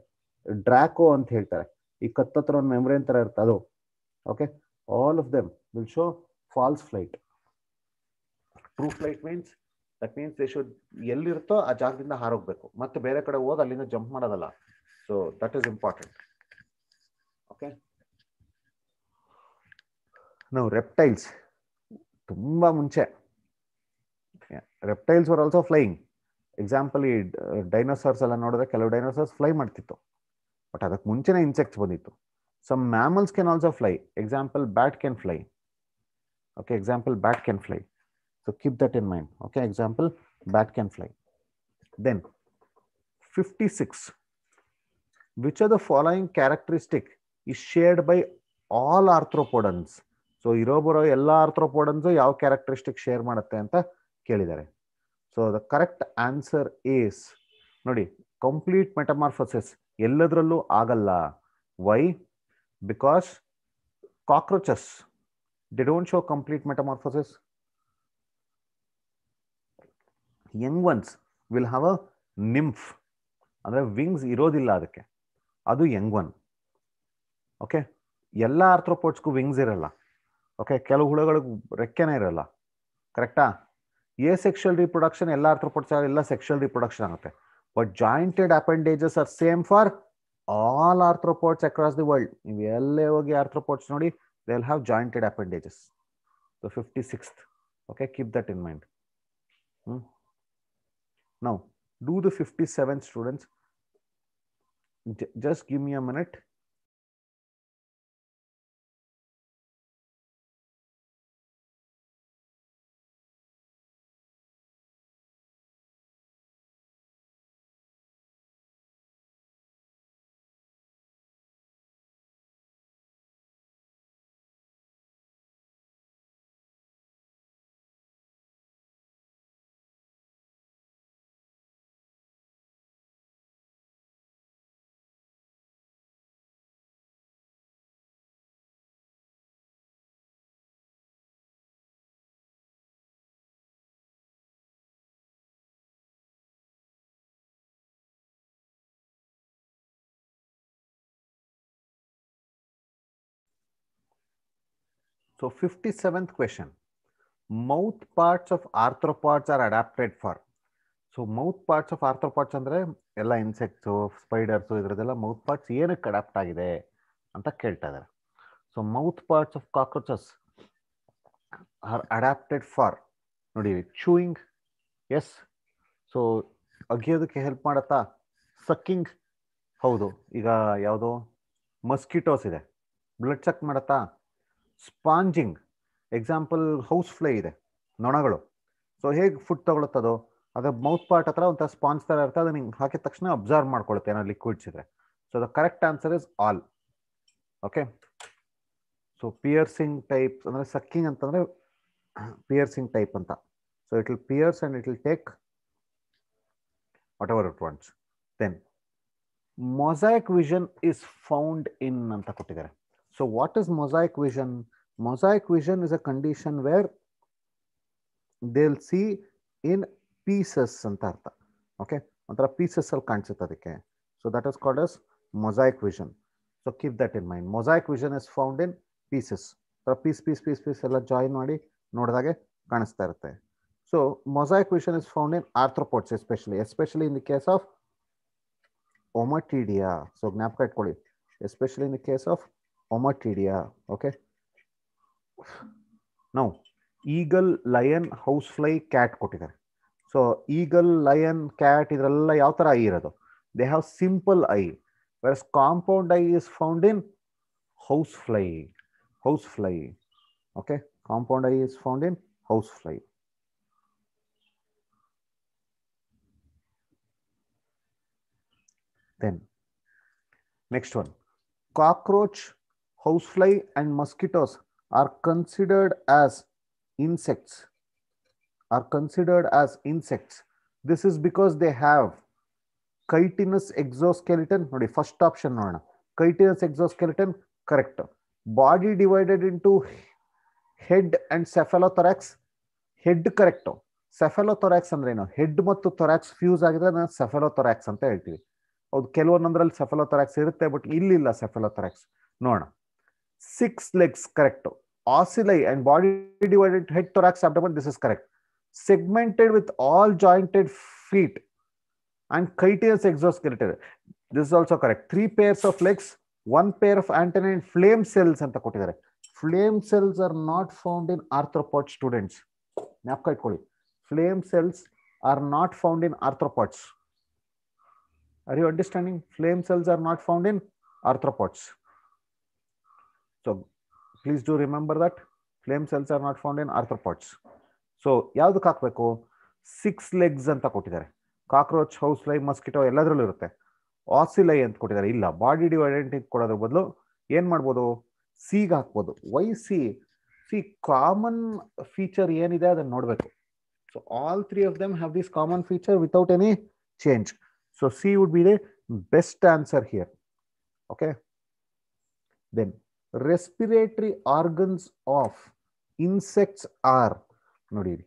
ಡ್ರಾಕೋ ಅಂತ ಹೇಳ್ತಾರೆ ಈ ಕತ್ತತ್ರ ಒಂದು ಮೆಮ್ರಿ ಥರ ಇರುತ್ತೆ ಅದು okay all of them will show false flight true flight means that means they should ಎಲ್ಲಿರುತ್ತೋ ಆ ಜಾಗದಿಂದ ಹಾರೋಗ್ಬೇಕು ಮತ್ತೆ ಬೇರೆ ಕಡೆ ಹೋಗಿ ಅಲ್ಲಿಂದ ಜಂಪ್ ಮಾಡೋದಲ್ಲ so that is important okay ನಾವು ರೆಪ್ಟೈಲ್ಸ್ ತುಂಬಾ ಮುಂಚೆ reptiles were also flying example ಈ ಡೈನೋಸಾರ್ಸ್ uh, ಎಲ್ಲ ನೋಡಿದ್ರೆ ಕೆಲವು ಡೈನೋಸಾರ್ಸ್ ಫ್ಲೈ ಮಾಡ್ತಿತ್ತು ಬಟ್ ಅದಕ್ಕೆ ಮುಂಚೆನೇ ಇನ್ಸೆಕ್ಟ್ಸ್ ಬಂದಿತ್ತು some mammals can also fly example bat can fly okay example bat can fly so So keep in in okay example bat can fly then fifty six which are the following characteristic is shared by all arthropodons? So ಇರೋ ಬರೋ ಎಲ್ಲ ಆರ್ಥ್ರೋಪೋಡನ್ಸು ಯಾವ characteristic share ಮಾಡುತ್ತೆ ಅಂತ ಕೇಳಿದ್ದಾರೆ so the correct answer is ನೋಡಿ complete metamorphosis ಎಲ್ಲದರಲ್ಲೂ ಆಗಲ್ಲ why because cockroaches D don't show complete metamorphosis young ones will have a nymph ಅಂದರೆ ವಿಂಗ್ಸ್ ಇರೋದಿಲ್ಲ ಅದಕ್ಕೆ ಅದು ಯಂಗ್ ಒನ್ ಓಕೆ ಎಲ್ಲ ಆರ್ಥ್ರೋಪೋಟ್ಸ್ಗೂ ವಿಂಗ್ಸ್ ಇರಲ್ಲ ಓಕೆ ಕೆಲವು ಹುಳುಗಳಿಗೆ ರೆಕ್ಕೆನೇ ಇರಲ್ಲ ಕರೆಕ್ಟಾ ಎ ಸೆಕ್ಷುವಲ್ ರೀಪ್ರೊಡಕ್ಷನ್ ಎಲ್ಲ ಆರ್ಥ್ರೋಪೋಟ್ಸ್ ಎಲ್ಲ ಸೆಕ್ಷುವಲ್ ರಿಪ್ರೊಡಕ್ಷನ್ ಆಗುತ್ತೆ but jointed appendages are same for all arthropods across the world ನೀವು ಎಲ್ಲೇ ಹೋಗಿ ಆರ್ಥ್ರೋಪೋಟ್ಸ್ ನೋಡಿ they will have jointed appendages fifty sixth okay keep that in mind hmm Now, do the 57 students. Just give me a minute. So 57th question, mouth parts of arthropods are adapted for. So mouth parts of arthropods ಅಂದರೆ ಎಲ್ಲ insects spiders ಇದರದ್ದೆಲ್ಲ mouth parts ಏನಕ್ಕೆ adapt ಆಗಿದೆ ಅಂತ ಕೇಳ್ತಾ ಇದ್ದಾರೆ so mouth parts of cockroaches are adapted for ನೋಡಿ chewing yes so ಅಗಿಯೋದಕ್ಕೆ ಹೆಲ್ಪ್ ಮಾಡುತ್ತಾ ಸಕ್ಕಿಂಗ್ ಹೌದು ಈಗ ಯಾವುದೋ ಮಸ್ಕಿಟೋಸ್ ಇದೆ ಬ್ಲಡ್ ಚೆಕ್ ಮಾಡತ್ತಾ ಸ್ಪಾಂಜಿಂಗ್ ಎಕ್ಸಾಂಪಲ್ ಹೌಸ್ ಫ್ಲೈ ಇದೆ ನೊಣಗಳು ಸೊ ಹೇಗೆ ಫುಡ್ ತಗೊಳುತ್ತದೋ ಅದರ ಮೌತ್ ಪಾರ್ಟ್ ಹತ್ರ ಒಂಥರ ಸ್ಪಾಂಜ್ ಥರ ಇರುತ್ತೆ ಅದನ್ನ ಹಿಂಗೆ ಹಾಕಿದ ತಕ್ಷಣ ಅಬ್ಸರ್ವ್ ಮಾಡ್ಕೊಳುತ್ತೆ ಏನಾದ್ರು ಲಿಕ್ವಿಡ್ಸ್ ಇದ್ರೆ so the correct answer is all okay so piercing types ಅಂದರೆ ಸಕ್ಕಿಂಗ್ ಅಂತಂದರೆ ಪಿಯರ್ಸಿಂಗ್ ಟೈಪ್ ಅಂತ so it will pierce and it will take whatever it wants then mosaic vision is found in ಅಂತ ಕೊಟ್ಟಿದ್ದಾರೆ so what is mosaic vision Mosaic vision is a condition where they'll see in pieces ಅಂತ ಅರ್ಥ okay ಒಂಥರ pieces ಅಲ್ಲಿ ಕಾಣಿಸುತ್ತೆ ಅದಕ್ಕೆ so that is called as mosaic vision so keep that in mind mosaic vision is found in pieces piece piece piece piece ಎಲ್ಲ join ಮಾಡಿ ನೋಡಿದಾಗೆ ಕಾಣಿಸ್ತಾ ಇರುತ್ತೆ so mosaic vision is found in arthropods especially especially in the case of ommatidia so ಜ್ಞಾಪಕ ಇಟ್ಕೊಳ್ಳಿ especially in the case of ommatidia okay now eagle lion house fly cat ಕೊಟ್ಟಿದ್ದಾರೆ so eagle lion cat ಇದರೆಲ್ಲ ಯಾವ ಥರ I ಇರೋದು they have simple eye versus compound eye is found in house fly house fly okay compound eye is found in house fly then next one cockroach house fly and mosquitoes are considered as insects are considered as insects this is because they have chitinous exoskeleton first option. option ನೋಡೋಣ chitinous exoskeleton correct body divided into head and cephalothorax head correct cephalothorax ಅಂದ್ರೆ ಏನು head ಮತ್ತು thorax fuse ಆಗಿದ್ರೆ ನಾವು ಸೆಫೆಲೋಥೊರಾಕ್ಸ್ ಅಂತ ಹೇಳ್ತೀವಿ ಹೌದು ಕೆಲವೊಂದರಲ್ಲಿ ಸೆಫೆಲೋಥೊರಾಕ್ಸ್ ಇರುತ್ತೆ ಬಟ್ ಇಲ್ಲಿಲ್ಲ ಸೆಫೆಲೋಥೊರಾಕ್ಸ್ ನೋಡೋಣ six legs correct oscilli and body divided head thorax abdomen this is correct segmented with all jointed feet and calcaneus exoskeleton this is also correct three pairs of legs one pair of antennae and flame cells anta kottidare flame cells are not found in arthropod students napka itkoli flame cells are not found in arthropods are you understanding flame cells are not found in arthropods so please do remember that flame cells are not found in pods so ಯಾವುದಕ್ಕೆ ಹಾಕಬೇಕು six legs ಅಂತ ಕೊಟ್ಟಿದ್ದಾರೆ cockroach house ಲೈ mosquito ಎಲ್ಲದರಲ್ಲೂ ಇರುತ್ತೆ ಆಸಿಲೈ ಅಂತ ಕೊಟ್ಟಿದ್ದಾರೆ ಇಲ್ಲ ಬಾಡಿ ಡಿವೈಡೆಂಟ್ ಕೊಡೋದ್ರ ಬದಲು ಏನ್ ಮಾಡ್ಬೋದು ಸಿಗೆ ಹಾಕ್ಬೋದು why C C common feature ಏನಿದೆ ಅದನ್ನು ನೋಡಬೇಕು so all three of them have this common feature without any change so C would be the best answer here okay then respiratory organs of insects are ನೋಡಿರಿ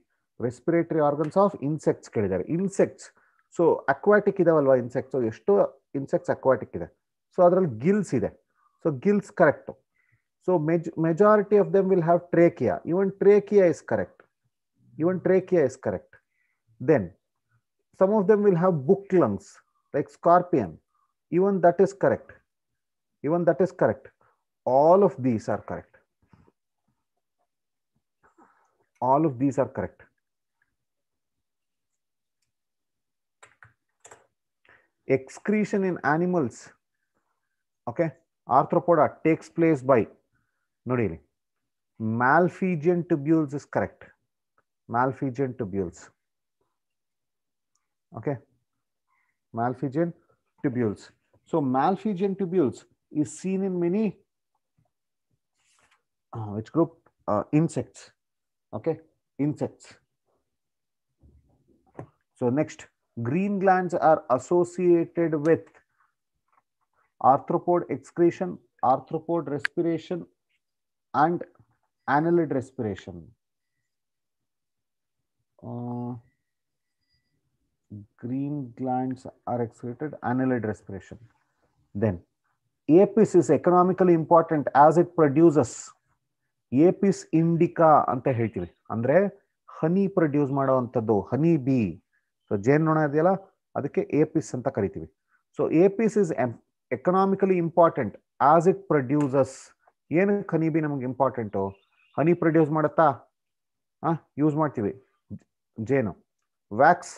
respiratory organs of insects ಕೇಳಿದ್ದಾರೆ insects so aquatic ಇದಾವಲ್ವಾ insects ಎಷ್ಟೋ insects aquatic ಇದೆ so ಅದರಲ್ಲಿ gills ಇದೆ so gills correct so maj majority of them will have trachea even trachea is correct even trachea is correct then some of them will have book lungs like scorpion even that is correct even that is correct all of these are correct. All of these are correct. Excretion in animals, okay, arthropoda takes place by, nodili. Malphigian tubules is correct. Malphigian tubules. Okay. Malphigian tubules. So, Malphigian tubules is seen in many uh, which group? Uh, insects. Okay, insects. So next, green glands are associated with arthropod excretion, arthropod respiration, and annelid respiration. Uh, green glands are excreted, annelid respiration. Then, APIS is economically important as it produces Apis indica ಅಂತ ಹೇಳ್ತೀವಿ ಅಂದ್ರೆ ಹನಿ produce ಮಾಡುವಂಥದ್ದು honey bee so ಜೇನುನೊಣ ಇದೆಯಲ್ಲ ಅದಕ್ಕೆ Apis ಅಂತ ಕರಿತೀವಿ so Apis is economically important as it produces ಏನು ಹನಿ ಬಿ ನಮ್ಗೆ ಇಂಪಾರ್ಟೆಂಟು ಹನಿ ಪ್ರೊಡ್ಯೂಸ್ ಮಾಡುತ್ತಾ ಹಾ ಯೂಸ್ ಮಾಡ್ತೀವಿ ಜೇನು ವ್ಯಾಕ್ಸ್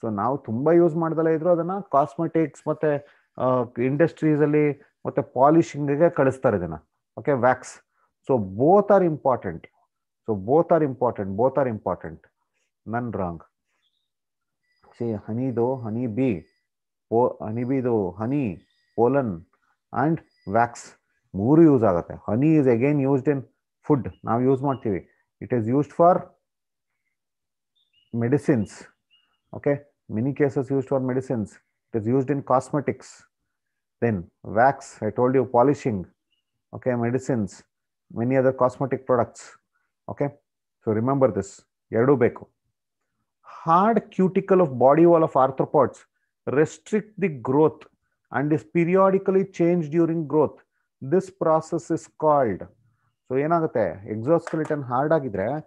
ಸೊ ನಾವು ತುಂಬ ಯೂಸ್ ಮಾಡ್ದಲ್ಲ ಇದ್ರು ಅದನ್ನ ಕಾಸ್ಮೆಟಿಕ್ಸ್ ಮತ್ತೆ ಇಂಡಸ್ಟ್ರೀಸ್ ಅಲ್ಲಿ ಮತ್ತೆ ಪಾಲಿಶಿಂಗ್ಗೆ ಕಳಿಸ್ತಾರೆ ಇದನ್ನ okay wax So both are important. So both are important. Both are important. None wrong. See, honey though, honey bee, po- honey bee though, honey, pollen, and wax. ಮೂರು use ಆಗುತ್ತೆ Honey is again used in food. Now use more TV. It is used for medicines. Okay, many cases used for medicines. It is used in cosmetics. Then wax, I told you, polishing. Okay, medicines. many other cosmetic products. Okay. So remember this. Yadu beko. Hard cuticle of body wall of arthropods restrict the growth and is periodically changed during growth. This process is called. So yena exoskeleton hard agithe hai.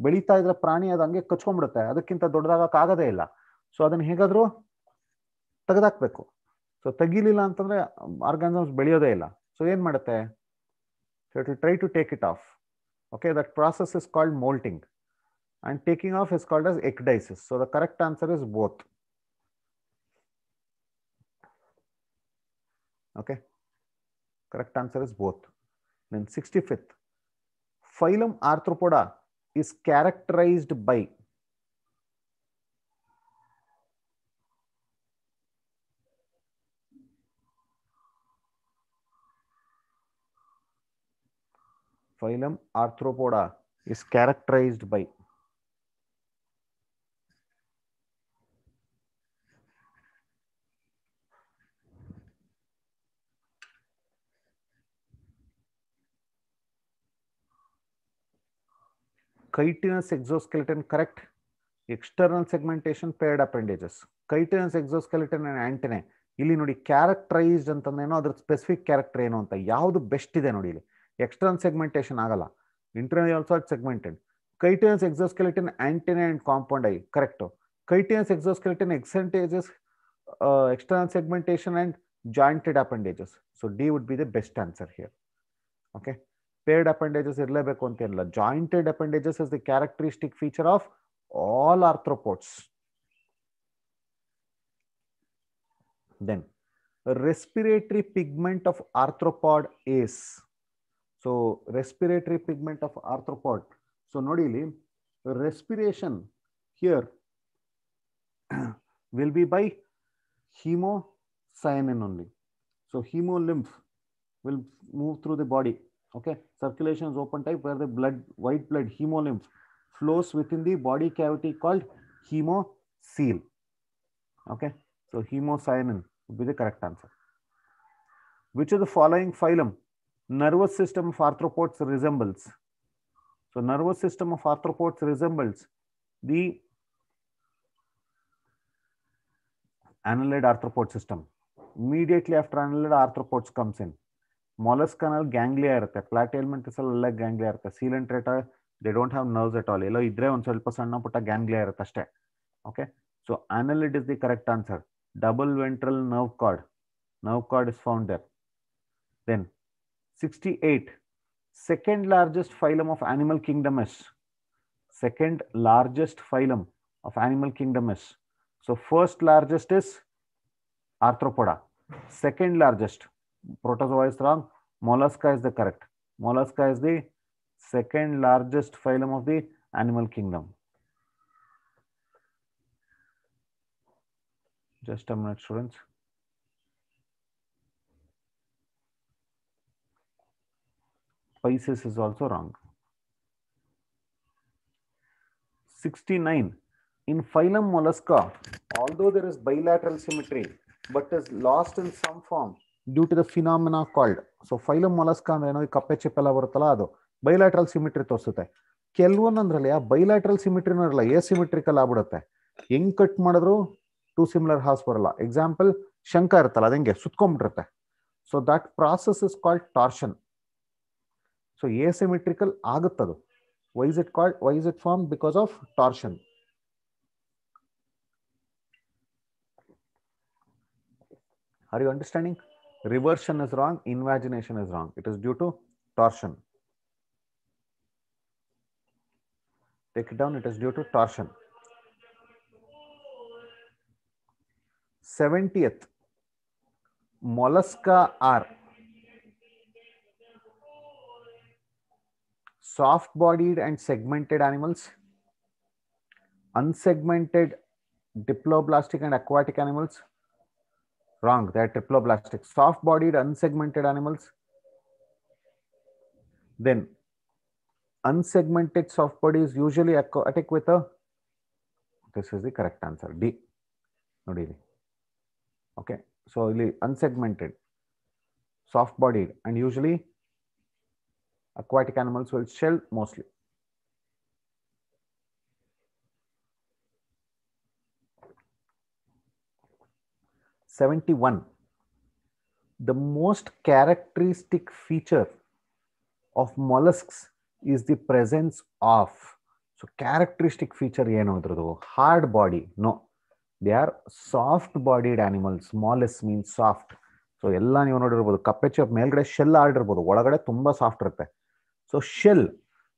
Belita idra prani ad ange kachomidata hai. Adakkin ta dodadaga kaaga So adan hegadro. Tagadak So taggi lila antan re argansomis So yen madata So it will try to take it off. Okay, that process is called molting and taking off is called as ecdysis. So the correct answer is both. Okay, correct answer is both. Then 65th, phylum Arthropoda is characterized by phylum arthropoda is characterized by chitinous exoskeleton correct external segmentation paired appendages chitinous exoskeleton and antennae ಇಲ್ಲಿ ನೋಡಿ characterised ಅಂತಂದ್ರೆ ಏನೋ ಅದ್ರ specific character ಏನು ಅಂತ ಯಾವುದು best ಇದೆ ನೋಡಿ ಇಲ್ಲಿ external segmentation also it's segmented segmented exoskeleton exoskeleton and compound eye correct correct chitinous exoskeleton, ಎಕ್ಸೆಂಟೇಜಸ್ uh, external segmentation and jointed appendages. So D would be the best answer here. Okay. Paired appendages irlebeku antenilla. Jointed appendages is the characteristic feature of all arthropods. Then respiratory pigment of arthropod is so respiratory pigment of arthropod. So nodili respiration here <clears throat> will be by hemocyanin only. So hemolymph will move through the body. Okay, circulation is open type where the blood, white blood, hemolymph flows within the body cavity called hemocele. Okay, so hemocyanin would be the correct answer. Which of the following phylum nervous system of arthropods resembles. So nervous system of arthropods resembles the annelid arthropod system. Immediately after annelid arthropods comes in, mollusk canal ganglia, the platelement is all ganglia, the sealant they don't have nerves at all. Ello idre on sanna putta ganglia Okay, so annelid is the correct answer. Double ventral nerve cord, nerve cord is found there. Then Sixty-eight, second largest phylum of animal kingdom is. Second largest phylum of animal kingdom is. So first largest is arthropoda. Second largest, protozoa is wrong, mollusca is the correct. Mollusca is the second largest phylum of the animal kingdom. Just a minute students. spices is also wrong. 69. In phylum Mollusca, although there is bilateral symmetry, but is lost in some form due to the phenomena called. So phylum Mollusca ಅಂದ್ರೆ ಏನೋ ಕಪ್ಪೆ ಚಿಪ್ಪೆಲ್ಲ ಬರುತ್ತಲ್ಲ ಅದು bilateral symmetry ತೋರಿಸುತ್ತೆ ಕೆಲವೊಂದೊಂದ್ರಲ್ಲಿ ಆ bilateral ಸಿಮಿಟ್ರಿನೂ ಇರಲ್ಲ A symmetrical ಬಿಡುತ್ತೆ ಹೆಂಗ್ ಕಟ್ ಮಾಡಿದ್ರು ಟೂ ಸಿಮಿಲರ್ ಹಾಸ್ ಬರಲ್ಲ ಎಕ್ಸಾಂಪಲ್ ಶಂಕ ಇರುತ್ತಲ್ಲ ಅದಂಗೆ ಸುತ್ಕೊಂಡ್ಬಿಟ್ಟಿರುತ್ತೆ so that process is called torsion so asymmetrical ಆಗುತ್ತದು why is it called why is it form because of torsion are you understanding reversion is wrong, invagination is wrong. It is due to torsion. Take it down, it is due to torsion. 70th, mollusca are soft bodied and segmented animals, unsegmented diploblastic and aquatic animals. Wrong, they are triploblastic. Soft bodied, unsegmented animals. Then unsegmented soft body is usually aquatic with a this is the correct answer d no d okay so unsegmented soft bodied and usually aquatic animals will shell mostly. Seventy-one. The most characteristic feature of mollusks is the presence of. So characteristic feature do hard body. No, they are soft bodied animals. Smallest means soft. So ಎಲ್ಲ ನೀವು ನೋಡಿರ್ಬೋದು ಕಪ್ಪೆಚ್ಚ ಮೇಲ್ಗಡೆ shell. Order ಇರ್ಬೋದು ಒಳಗಡೆ ತುಂಬ soft So shell.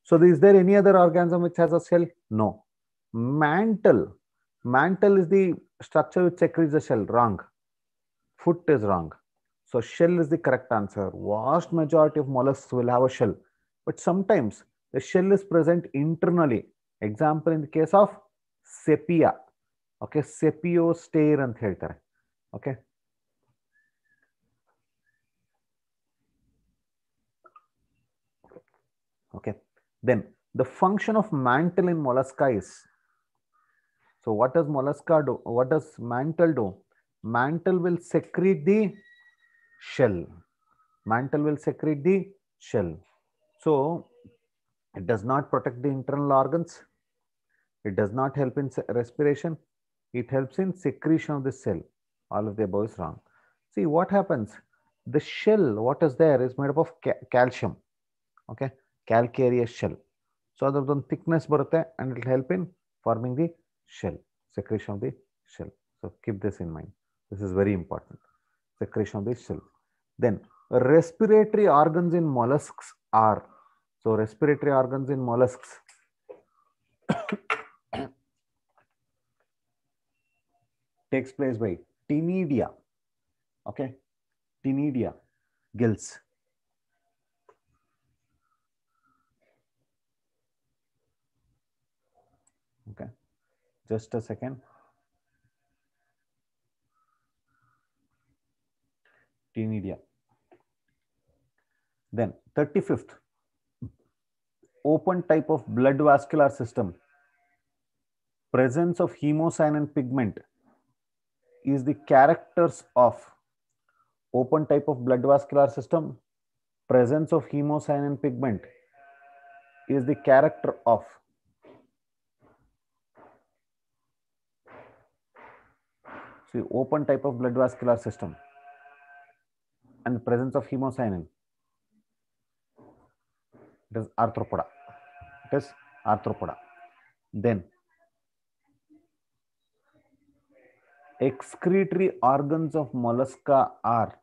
So is there any other organism which has a shell? No. Mantle. Mantle is the structure which secretes the shell. Wrong. Foot is wrong. So shell is the correct answer. Vast majority of mollusks will have a shell. But sometimes the shell is present internally. Example in the case of sepia. Okay, sepiostare and theatre. Okay. Then the function of mantle in mollusca is. So what does mollusca do? What does mantle do? Mantle will secrete the shell. Mantle will secrete the shell. So it does not protect the internal organs. It does not help in respiration. It helps in secretion of the cell. All of the above is wrong. See what happens? The shell, what is there is made up of ca calcium. Okay. calcareous shell. So other than thickness barate and it will help in forming the shell, secretion of the shell. So keep this in mind. This is very important. Secretion of the shell. Then respiratory organs in mollusks are. So respiratory organs in mollusks. takes place by tinidia Okay. tinidia Gills. Just a second. Team India. Then 35th, open type of blood vascular system. Presence of hemocyanin pigment is the characters of open type of blood vascular system. Presence of hemocyanin pigment is the character of open type of blood vascular system and the presence of hemocyanin. It is arthropoda. It is arthropoda. Then excretory organs of mollusca are.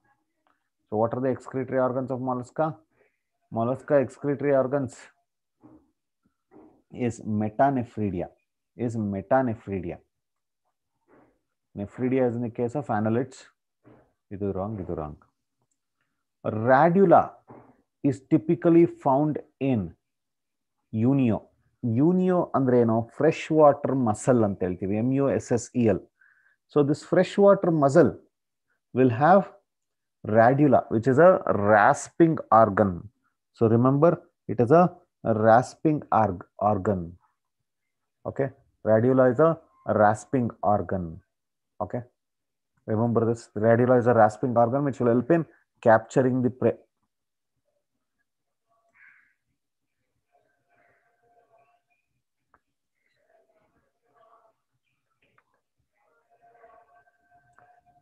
So what are the excretory organs of mollusca? Mollusca excretory organs is metanephridia. Is metanephridia. In is as in the case of analytes, it is wrong, it is wrong. radula is typically found in unio. Unio andre no freshwater muscle, M-U-S-S-E-L. So this freshwater mussel will have radula, which is a rasping organ. So remember, it is a rasping organ. Okay, radula is a rasping organ. Okay. Remember this radula is a rasping organ which will help in capturing the prey.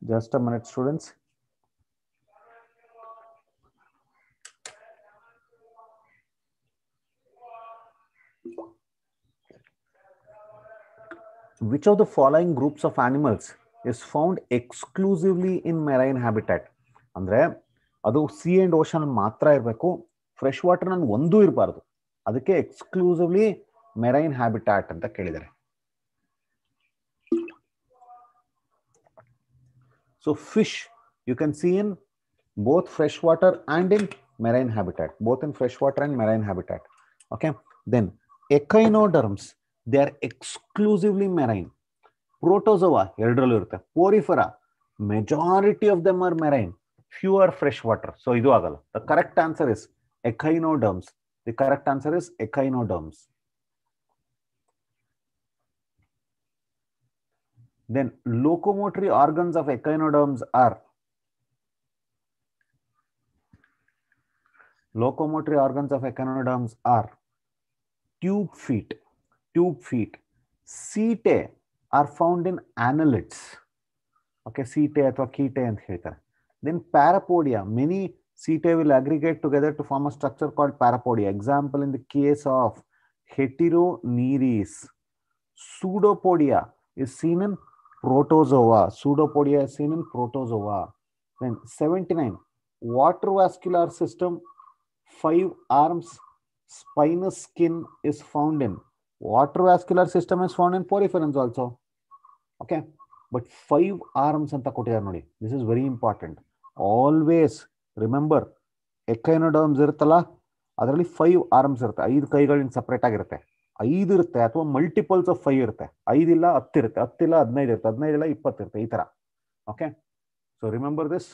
Just a minute, students. Which of the following groups of animals is found exclusively in marine habitat ಅಂದರೆ ಅದು C and ocean ಮಾತ್ರ ಇರಬೇಕು fresh water ನಾನು ಒಂದೂ ಇರಬಾರ್ದು ಅದಕ್ಕೆ exclusively marine habitat ಅಂತ ಕೇಳಿದ್ದಾರೆ so fish you can see in both fresh water and in marine habitat both in fresh water and marine habitat okay then echinoderms they are exclusively marine protozoa ಎರಡರಲ್ಲೂ ಇರುತ್ತೆ porifera majority of them are marine few are fresh water so ಇದು ಆಗಲ್ಲ the correct answer is echinoderms the correct answer is echinoderms then locomotory organs of echinoderms are locomotory organs of echinoderms are tube feet tube feet setae are found in annelids. Okay, setae or ketae and heter. Then parapodia, many setae will aggregate together to form a structure called parapodia. Example in the case of heteroneris. Pseudopodia is seen in protozoa. Pseudopodia is seen in protozoa. Then 79, water vascular system, five arms, spinous skin is found in. Water vascular system is found in poriferans also. Okay but five arms ಅಂತ ಕೊಟ್ಟಿದ್ದಾರೆ ನೋಡಿ this is very important always remember echinoderms ಇರುತ್ತಲ್ಲ ಅದರಲ್ಲಿ five arms ಇರುತ್ತೆ ಐದು ಕೈಗಳಿಂದ separate ಆಗಿರುತ್ತೆ ಐದು ಇರುತ್ತೆ ಅಥವಾ ಮಲ್ಟಿಪಲ್ಸ್ ಆಫ್ ಫೈವ್ ಇರುತ್ತೆ ಐದಿಲ್ಲ ಇರುತ್ತೆ ಹತ್ತಿಲ್ಲ ಹದಿನೈದು ಇರುತ್ತೆ ಹದಿನೈದಿಲ್ಲ ಇಪ್ಪತ್ತಿರುತ್ತೆ ಈ ಥರ okay so remember this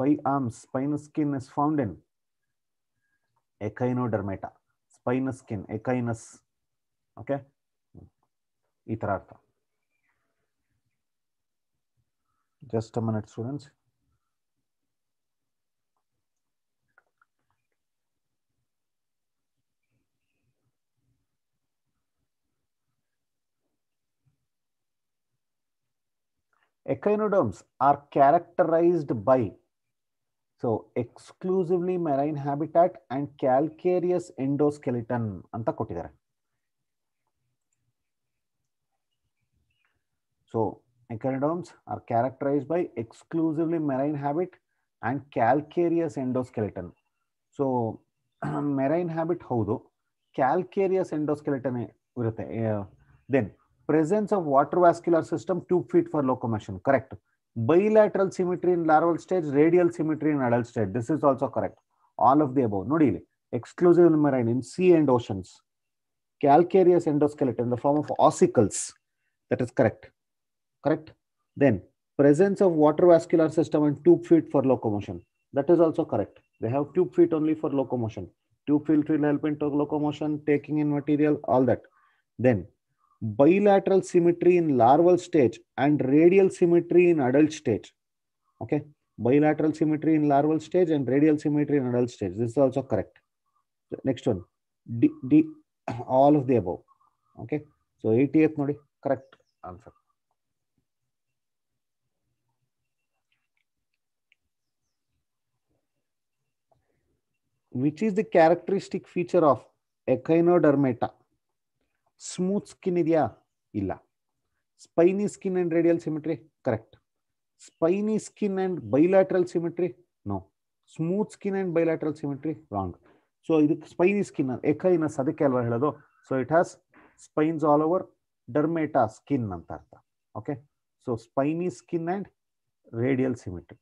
five arms spine skin is found in echinodermata spine skin echinus okay ಈ ಥರ ಅರ್ಥ Just a minute, students. Echinoderms are characterized by so exclusively marine habitat and calcareous endoskeleton ಅಂತ ಕೊಟ್ಟಿದ್ದಾರೆ so echinoderms are characterized by exclusively marine habit and calcareous endoskeleton. So <clears throat> marine habit do? calcareous endoskeleton Then presence of water vascular system tube feet for locomotion, correct. Bilateral symmetry in larval stage, radial symmetry in adult stage. This is also correct. All of the above. No, deal. Exclusive marine in sea and oceans. Calcareous endoskeleton in the form of ossicles. That is correct correct? Then presence of water vascular system and tube feet for locomotion. That is also correct. They have tube feet only for locomotion. Tube feet will help in locomotion, taking in material, all that. Then bilateral symmetry in larval stage and radial symmetry in adult stage. Okay, bilateral symmetry in larval stage and radial symmetry in adult stage. This is also correct. next one, D, D, <coughs> all of the above. Okay, so 88th, correct answer. Which is the the feature of echino echinodermata smooth skin ಇದೆಯಾ ಇಲ್ಲ spiny skin and radial symmetry correct spiny skin and bilateral symmetry no smooth skin and bilateral symmetry wrong so ಇದಕ್ಕೆ spiny skin echinus ಅದಕ್ಕೆ ಅಲ್ವಾ ಹೇಳೋದು so it has spines all over dermata skin ಅಂತ ಅರ್ಥ okay so spiny skin and radial symmetry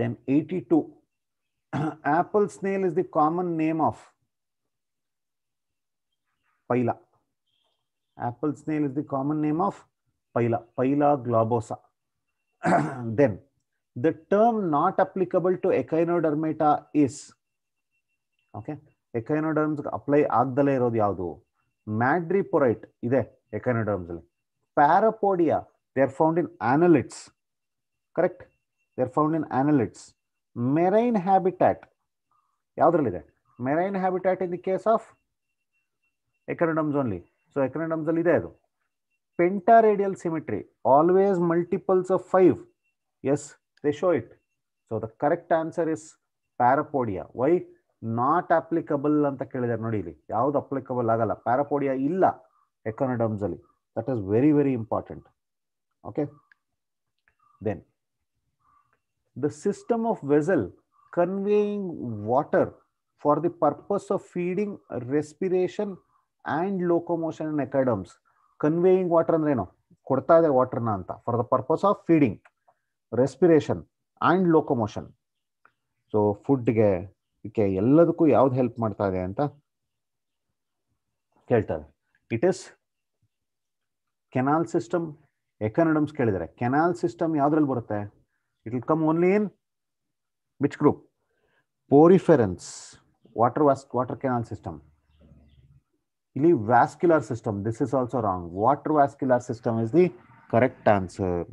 then eighty two <clears throat> apple snail is the common name of Pila. Apple snail is the common name of Pila, Pila globosa. <clears throat> then the term not applicable to echinodermata is, okay, echinoderms apply ಆಗ್ದಲೇ ಇರೋದು ಯಾವುದು madreporite. ಇದೆ echinoderms ಅಲ್ಲಿ Parapodia they are found in annelids. Correct. They are found in annelids. Marine habitat ಯಾವುದ್ರಲ್ಲಿದೆ marine habitat in the case of echinoderms only so ಅಲ್ಲಿ ಇದೆ ಅದು pentaradial symmetry always multiples of five as they show it so the correct answer is parapodia why not applicable ಅಂತ ಕೇಳಿದ್ದಾರೆ ನೋಡಿ ಇಲ್ಲಿ ಯಾವ್ದು applicable ಆಗಲ್ಲ ಪ್ಯಾರಾಪೋಡಿಯಾ ಇಲ್ಲ ಎಕನಡಮ್ಸಲ್ಲಿ that is very very important okay then the system of vessel conveying water for the purpose of feeding, respiration and locomotion in acadams. Conveying water ಅಂದ್ರೆ ಏನು ಕೊಡ್ತಾ ಇದೆ ವಾಟರ್ನ ಅಂತ for the purpose of feeding respiration and locomotion so ಫುಡ್ಗೆ ಇದಕ್ಕೆ ಎಲ್ಲದಕ್ಕೂ ಯಾವ್ದು ಹೆಲ್ಪ್ ಮಾಡ್ತಾ ಇದೆ ಅಂತ ಕೇಳ್ತಾರೆ it is canal system echinoderms ಕೇಳಿದರೆ ಕೆನಾಲ್ ಸಿಸ್ಟಮ್ ಯಾವ್ದ್ರಲ್ಲಿ ಬರುತ್ತೆ It will come only in which group? Poriferans, water, water canal system. Ili vascular system, this is also wrong. Water vascular system is the correct answer.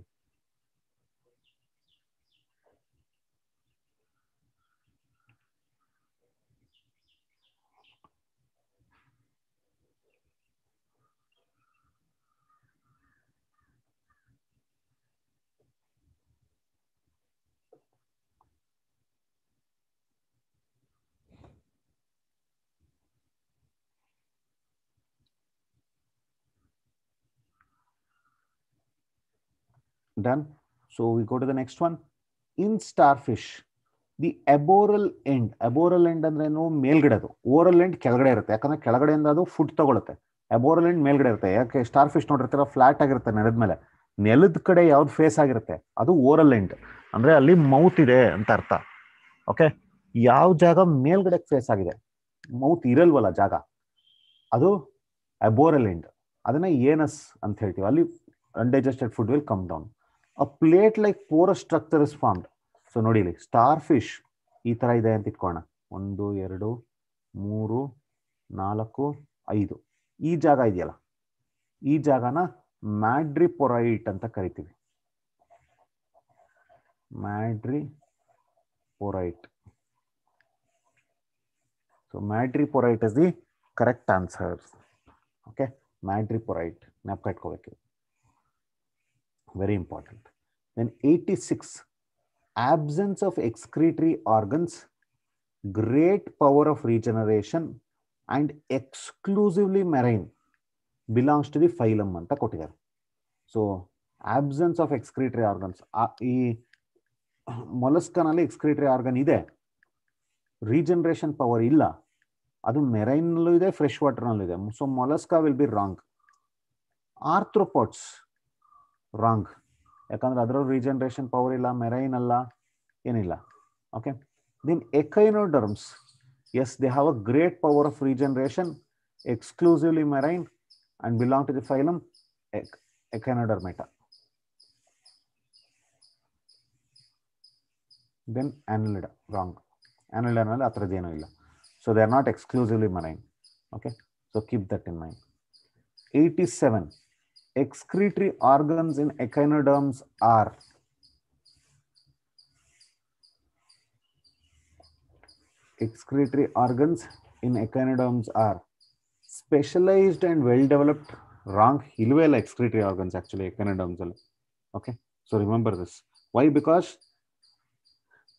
done. So we go to the next one. In starfish, the aboral end aboral end ಅಂದ್ರೆ ಮೇಲ್ಗಡೆ ಅದು oral end ಕೆಳಗಡೆ ಇರುತ್ತೆ ಯಾಕಂದ್ರೆ ಕೆಳಗಡೆಯಿಂದ ಅದು food ತಗೊಳುತ್ತೆ ಅಬೋರಲ್ ಮೇಲ್ಗಡೆ ಇರುತ್ತೆ ಯಾಕೆ ಸ್ಟಾರ್ ಫಿಶ್ ನೋಡಿರ್ತೀರ ಫ್ಲಾಟ್ ಆಗಿರುತ್ತೆ ನೆಲದ ಮೇಲೆ ನೆಲದ ಕಡೆ ಯಾವ್ದು ಫೇಸ್ ಆಗಿರುತ್ತೆ ಅದು ಓರಲ್ ಎಂಡ್ ಅಂದ್ರೆ ಅಲ್ಲಿ ಮೌತ್ ಇದೆ ಅಂತ ಅರ್ಥ ಓಕೆ ಯಾವ ಜಾಗ ಮೇಲ್ಗಡೆ ಫೇಸ್ ಆಗಿದೆ ಮೌತ್ ಇರಲ್ವಲ್ಲ ಜಾಗ ಅದು ಅಬೋರಲ್ ಎಂಡ್ ಅದನ್ನ ಏನಸ್ ಅಂತ ಹೇಳ್ತೀವಿ ಅಲ್ಲಿ undigested food will come down a plate like pore structure is formed so ನೋಡಿ ಇಲ್ಲಿ ಸ್ಟಾರ್ ಫಿಶ್ ಈ ಥರ ಇದೆ ಅಂತ ಇಟ್ಕೋಣ ಒಂದು ಎರಡು ಮೂರು ನಾಲ್ಕು ಐದು ಈ ಜಾಗ ಇದೆಯಲ್ಲ ಈ ಜಾಗನ ಮ್ಯಾಡ್ರಿಪೊರೈಟ್ ಅಂತ ಕರಿತೀವಿ madreporite so madreporite is the correct answer okay madreporite ಜ್ಞಾಪಕ ಇಟ್ಕೋಬೇಕು Very important. Then 86. Absence of excretory organs. Great power of regeneration. And exclusively marine. Belongs to the phylum. So absence of excretory organs. Mollusca is excretory organ. Regeneration power is not. Marine is fresh water. So mollusca will be wrong. Arthropods. Wrong ಯಾಕಂದ್ರೆ ಅದರ regeneration power ಇಲ್ಲ marine ಅಲ್ಲ ಏನಿಲ್ಲ okay then echinoderms as they have a great power of regeneration exclusively marine and belong to the phylum echinodermata then annelida wrong ಆ್ಯನಲಿಡನಲ್ಲಿ ಆ ಥರದ್ದೇನೂ ಇಲ್ಲ so they are not exclusively marine okay so keep that in mind eighty seven excretory organs in echinoderms are excretory organs in echinoderms are specialized and well developed wrong hilwell excretory organs actually echinoderms are okay so remember this why because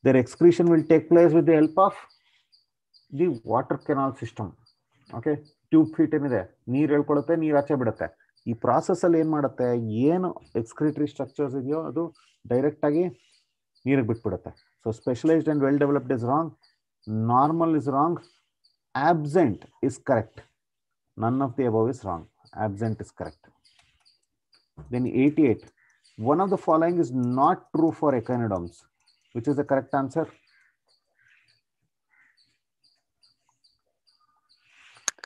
their excretion will take place with the help of the water canal system okay tube feet ಏನಿದೆ ನೀರು ಹೇಳ್ಕೊಳುತ್ತೆ ನೀರು ಆಚೆ ಬಿಡುತ್ತೆ ಈ ಪ್ರಾಸೆಸಲ್ಲಿ ಏನು ಮಾಡುತ್ತೆ ಏನು excretory structures ಇದೆಯೋ ಅದು ಡೈರೆಕ್ಟಾಗಿ ನೀರಿಗೆ ಬಿಟ್ಬಿಡುತ್ತೆ so specialised and well developed is wrong normal is wrong absent is correct none of the above is wrong absent is correct then eighty eight one of the following is not true for echinoderms which is the correct answer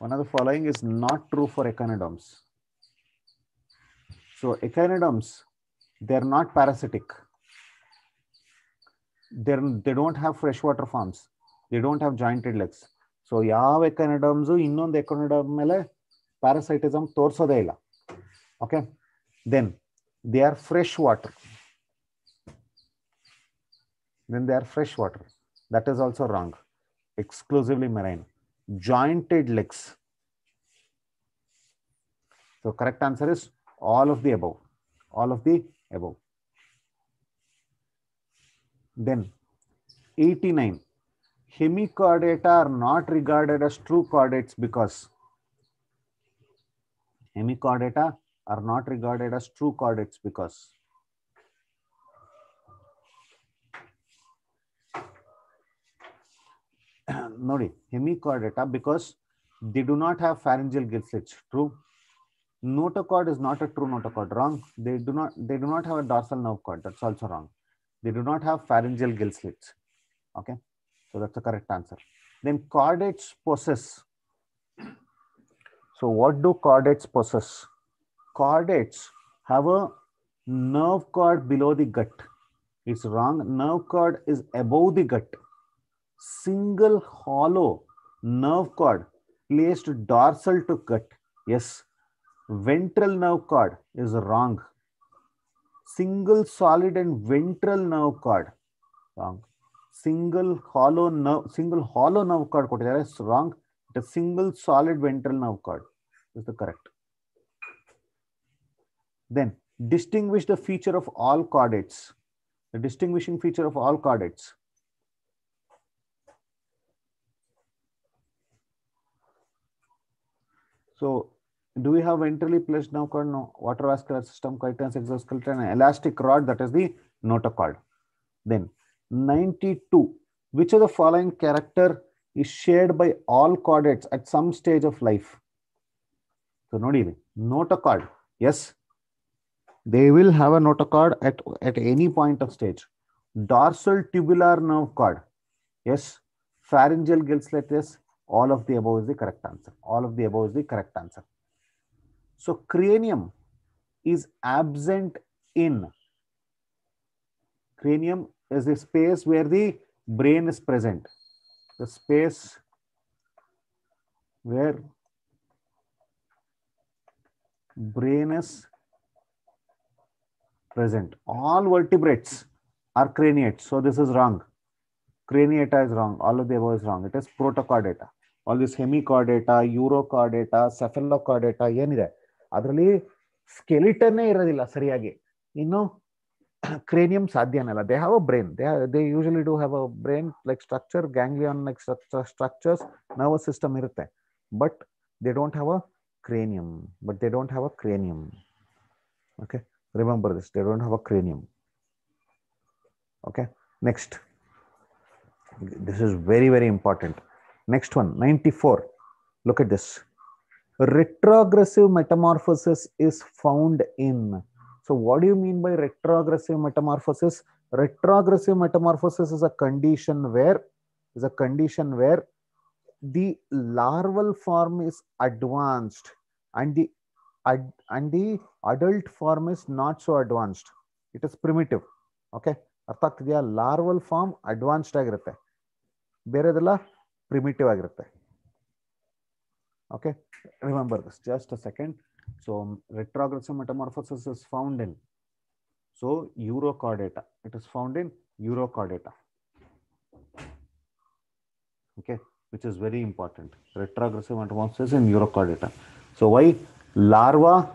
one of the following is not true for echinoderms so echinoderms, they're not parasitic. They're, they they do not have freshwater farms. They don't have jointed legs. So yav echinoderms, innon echinoderm parasitism torsodela. Okay. Then they are freshwater. Then they are freshwater. That is also wrong. Exclusively marine. Jointed legs. So correct answer is all of the above all of the above then 89 hemichordata are not regarded as true chordates because hemichordata are not regarded as true chordates because <coughs> ನೋಡಿ hemichordata because they do not have pharyngeal gill slits true notochord is not a true notochord. Wrong. They do not. They do not have a dorsal nerve cord. That's also wrong. They do not have pharyngeal gill slits. Okay, so that's the correct answer. Then chordates possess. So what do chordates possess? Chordates have a nerve cord below the gut. It's wrong. Nerve cord is above the gut. Single hollow nerve cord placed dorsal to gut. Yes, ventral nerve cord is wrong. Single solid and ventral nerve cord wrong. Single hollow nerve, single hollow nerve cord ಕೊಟ್ಟಿದ್ದಾರೆ wrong. The single solid ventral nerve cord is the correct. Then distinguish the feature of all cordates. The distinguishing feature of all cordates. So do we have ventrally placed now no. water vascular system, chitinous exoskeleton, and elastic rod, that is the notochord. Then 92, which of the following character is shared by all chordates at some stage of life? So not even notochord. Yes, they will have a notochord at, at any point of stage. Dorsal tubular nerve cord. Yes, pharyngeal gills, yes, all of the above is the correct answer. All of the above is the correct answer. So cranium is absent in. Cranium is the space where the brain is present. The space where brain is present. All vertebrates are craniates. So this is wrong. Craniata is wrong. All of the above is wrong. It is protochordata. All this hemichordata, eurochordata, cephalochordata. ಏನಿದೆ ಅದರಲ್ಲಿ ಸ್ಕೆಲಿಟನ್ನೇ ಇರೋದಿಲ್ಲ ಸರಿಯಾಗಿ ಇನ್ನು cranium ಸಾಧ್ಯನಲ್ಲ they have a brain they they usually do have a brain like structure ganglion like structures nervous system ಇರುತ್ತೆ but they don't have a cranium but they don't have a cranium okay remember this they don't have a cranium okay next this is very very important next one ninety four look at this retrogressive metamorphosis is found in. So, what do you mean by retrogressive metamorphosis? Retrogressive metamorphosis is a condition where is a condition where the larval form is advanced and the ad, and the adult form is not so advanced. It is primitive. Okay. ಅರ್ಥ ಆಗ್ತಿದೆಯಾ larval form advanced ಆಗಿರುತ್ತೆ primitive primitive Okay, remember this, just a second. So um, retrogressive metamorphosis is found in, so Eurochordata, it is found in Eurochordata. Okay, which is very important. Retrogressive metamorphosis in Eurochordata. So why larva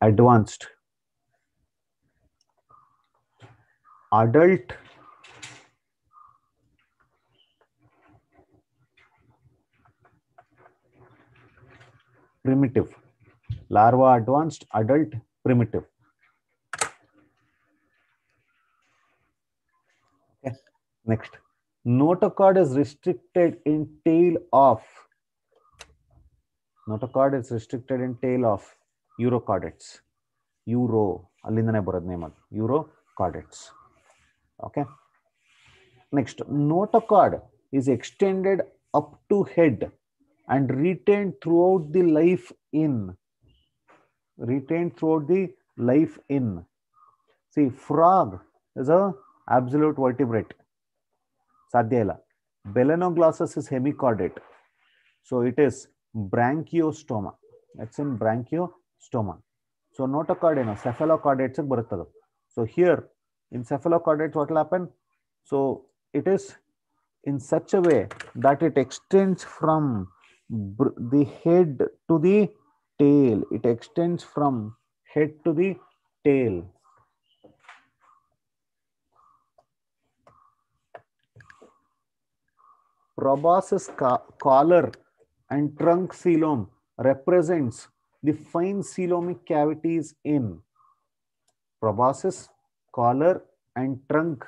advanced adult primitive. Larva advanced, adult primitive. Okay. Next. Notochord is restricted in tail of. Notochord is restricted in tail of urochordates. Euro. ಅಲ್ಲಿಂದನೇ ಬರೋದು name ಅದು urochordates okay next is extended up to head and retained throughout the life in retained throughout the life in see frog is a absolute vertebrate sadhyala belenoglossus is hemichordate so it is branchiostoma that's in branchiostoma so not a notochordate no, cephalochordate so here in cephalochordates what will happen so it is in such a way that it extends from the head to the tail. It extends from head to the tail. Proboscis collar and trunk coelom represents the fine coelomic cavities in proboscis, collar and trunk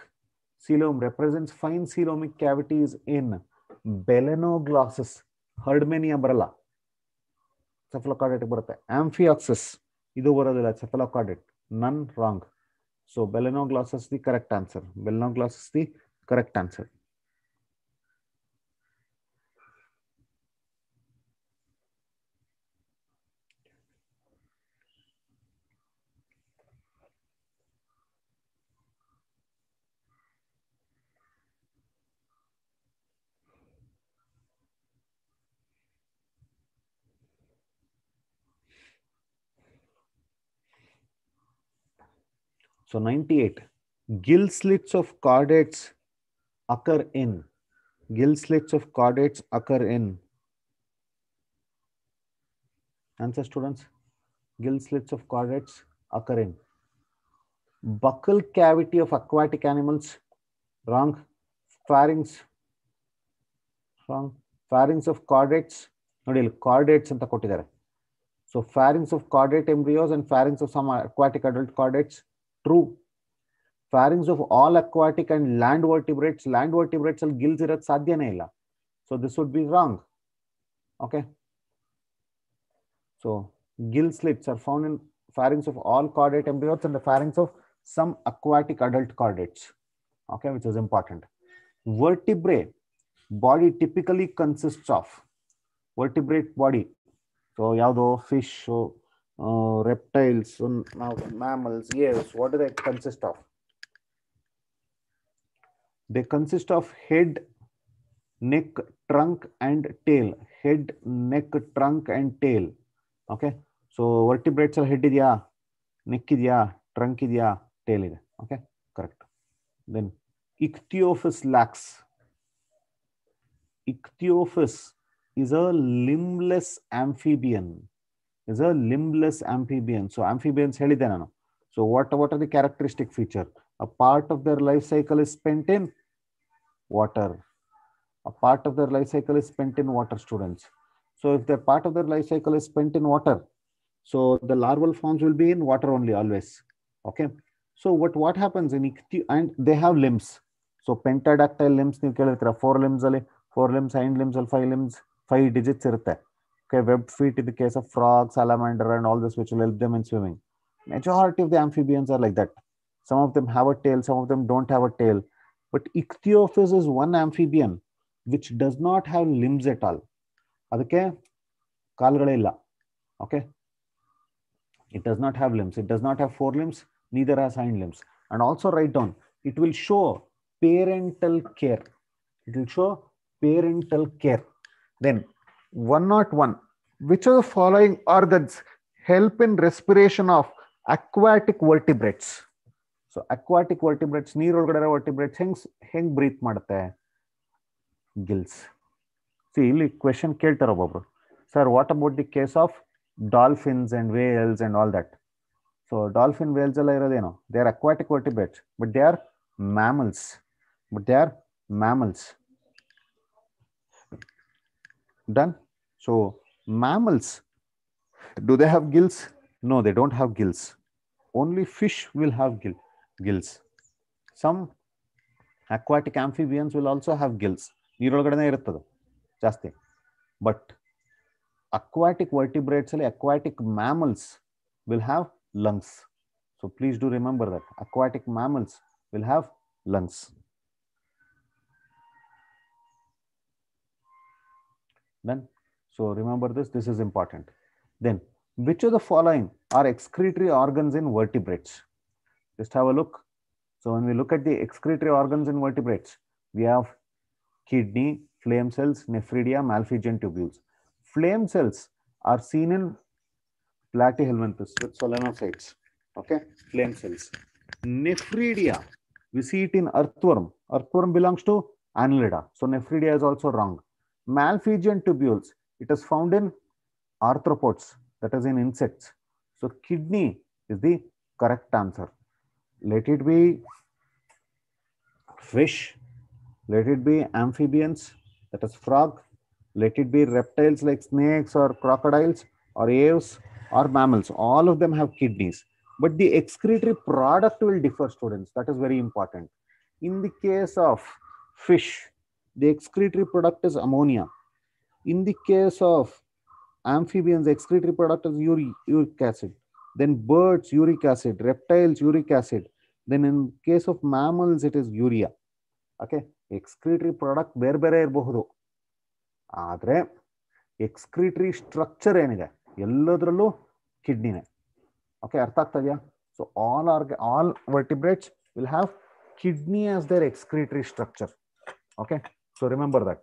coelom represents fine coelomic cavities in balanoglossus Herdmania ಬರಲ್ಲ cephalochordate ಬರುತ್ತೆ amphioxus ಇದು ಬರೋದಿಲ್ಲ cephalochordate none wrong so balanoglossus the correct answer balanoglossus the correct answer So 98. Gill slits of chordates occur in. Gill slits of chordates occur in. Answer students. Gill slits of chordates occur in. Buccal cavity of aquatic animals. Wrong. Pharynx. Wrong. Pharynx of chordates. ನೋಡಿ ಇಲ್ಲಿ chordates ಅಂತ ಕೊಟ್ಟಿದ್ದಾರೆ so pharynx of chordate embryos and pharynx of some aquatic adult chordates. True. Pharynx of all aquatic and land vertebrates, land vertebrates are gills ಇರೋದು Sadhya ಇಲ್ಲ. So this would be wrong. Okay. So gill slits are found in pharynx of all chordate embryos and the pharynx of some aquatic adult chordates. Okay, which is important. Vertebrae body typically consists of vertebrate body. So fish so uh, reptiles, um, mammals, yes, what do they consist of? They consist of head, neck, trunk, and tail. Head, neck, trunk, and tail. Okay, so vertebrates are head yeah, neck yeah, trunk yeah, tail idya. Okay, correct. Then ichthyophis lax. Ichthyophis is a limbless amphibian is a limbless amphibian. So amphibians So what what are the characteristic feature? A part of their life cycle is spent in water. A part of their life cycle is spent in water, students. So if the part of their life cycle is spent in water, so the larval forms will be in water only always. Okay. So what what happens in ichthy and they have limbs. So pentadactyl limbs four limbs, four limbs ಅಲ್ಲಿ limbs, limbs limbs, five limbs, five digits okay web feet in the case of frogs, salamander and all this which will help them in swimming majority of the amphibians are like that some of them have a tail some of them don't have a tail but ichthyophis is one amphibian which does not have limbs at all Okay, ಕಾಲುಗಳೇ Okay, it does not have limbs. It does not have have four limbs neither has hind limbs and also right down it will show parental care it will show parental one not one. Which of the following organs help in respiration of aquatic vertebrates? So aquatic vertebrates, near vertebrates, heng hang breathe madate. Gills. See, question kelter of Sir, what about the case of dolphins and whales and all that? So dolphin whales are they are aquatic vertebrates, but they are mammals. But they are mammals. Done? So, mammals, do they have gills? No, they don't have gills. Only fish will have gills. Some aquatic amphibians will also have gills. just But aquatic vertebrates, aquatic mammals will have lungs. So please do remember that aquatic mammals will have lungs. Then so remember this, this is important. Then which of the following are excretory organs in vertebrates? Just have a look. So when we look at the excretory organs in vertebrates, we have kidney, flame cells, nephridia, malphigian tubules. Flame cells are seen in platyhelminthes with solenocytes. Okay, flame cells. Nephridia, we see it in earthworm. Earthworm belongs to annelida. So nephridia is also wrong. Malphigian tubules, it is found in arthropods, that is in insects. So kidney is the correct answer. Let it be fish, let it be amphibians, that is frog, let it be reptiles like snakes or crocodiles or aves or mammals. All of them have kidneys. But the excretory product will differ, students. That is very important. In the case of fish, the excretory product is ammonia in the case of amphibians excretory product is uric acid then birds uric acid reptiles uric acid then in case of mammals it is urea okay excretory product bare bare irabodu adre excretory structure enide elladrallo kidney okay artha aagtadya so all are all vertebrates will have kidney as their excretory structure okay so remember that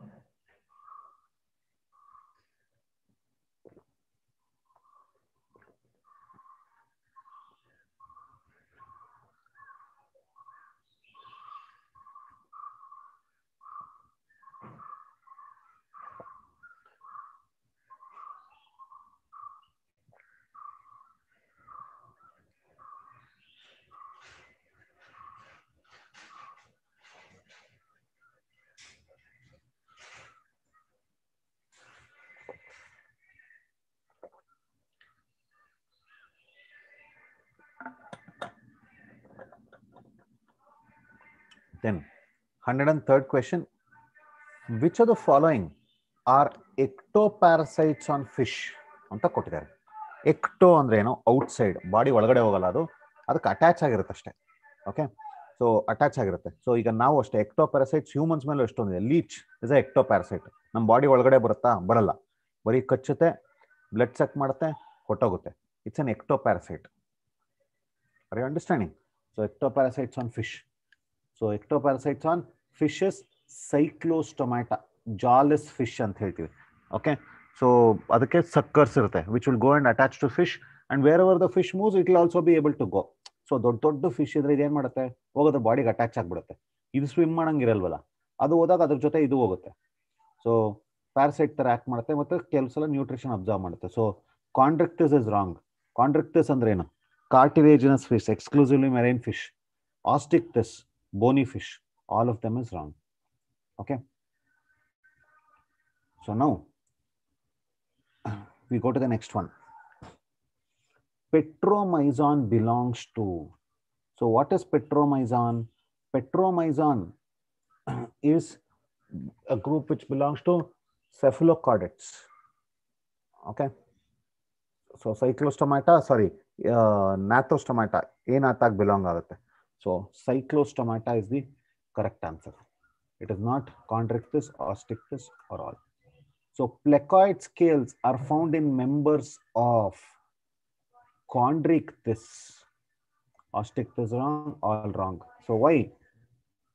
Then, 103rd question Which of the following are ectoparasites on fish? ಅಂತ ಕೊಟ್ಟಿದ್ದಾರೆ ಎಕ್ಟೋ ಅಂದ್ರೆ ಏನು out side body ಒಳಗಡೆ ಹೋಗಲ್ಲ ಅದು ಅದಕ್ಕೆ attach ಆಗಿರುತ್ತೆ ಅಷ್ಟೇ ಓಕೆ ಸೊ ಅಟ್ಯಾಚ್ ಆಗಿರುತ್ತೆ ಸೊ ಈಗ ನಾವು ಅಷ್ಟೇ ಎಕ್ಟೋ ಪ್ಯಾರಸೈಟ್ಸ್ ಹ್ಯೂಮನ್ಸ್ ಮೇಲೆ ಎಷ್ಟೊಂದಿದೆ leech is a ectoparasite ನಮ್ಮ ಬಾಡಿ ಒಳಗಡೆ ಬರುತ್ತಾ ಬರಲ್ಲ ಬರೀ ಕಚ್ಚುತ್ತೆ ಬ್ಲಡ್ ಚೆಕ್ ಮಾಡುತ್ತೆ ಹೊಟ್ಟೋಗುತ್ತೆ it's an ectoparasite are you understanding so ectoparasites on fish so parasites on fishes cyclostomata jawless fish ಅಂತ ಹೇಳ್ತೀವಿ ಓಕೆ ಸೊ ಅದಕ್ಕೆ ಸಕ್ಕರ್ಸ್ ಇರುತ್ತೆ which will go and attach to fish and wherever the fish moves it will also be able to go so ದೊಡ್ಡ ದೊಡ್ಡ fish ಇದ್ರೆ ಇದೇನು ಮಾಡುತ್ತೆ ಹೋಗೋದ್ರ ಬಾಡಿಗೆ ಅಟ್ಯಾಚ್ ಆಗಿಬಿಡುತ್ತೆ ಇದು ಸ್ವಿಮ್ ಮಾಡೋಂಗಿರಲ್ವಲ್ಲ ಅದು ಹೋದಾಗ ಅದ್ರ ಜೊತೆ ಇದು ಹೋಗುತ್ತೆ ಸೊ ಪ್ಯಾರಾಸೈಟ್ ಥರ ಆಕ್ಟ್ ಮಾಡುತ್ತೆ ಮತ್ತು ಕೆಲವು ಸಲ ನ್ಯೂಟ್ರಿಷನ್ ಅಬ್ಸರ್ವ್ ಮಾಡುತ್ತೆ so chondrichthyes is wrong chondrichthyes ಅಂದ್ರೆ ಏನು cartilaginous fish exclusively marine fish osteichthyes bony fish. All of them is wrong. Okay. So now we go to the next one. Petromyzon belongs to. So what is petromyzon? Petromyzon <clears throat> is a group which belongs to cephalocordates. Okay. So cyclostomata, sorry, uh, nathostomata, ಏನಾಥಾಗಿ belong ಆಗುತ್ತೆ so cyclostomata is the correct answer. It is not chondrichthys, ostichthys, or all. So plecoid scales are found in members of chondrichthys. Osteichthys wrong, all wrong. So why?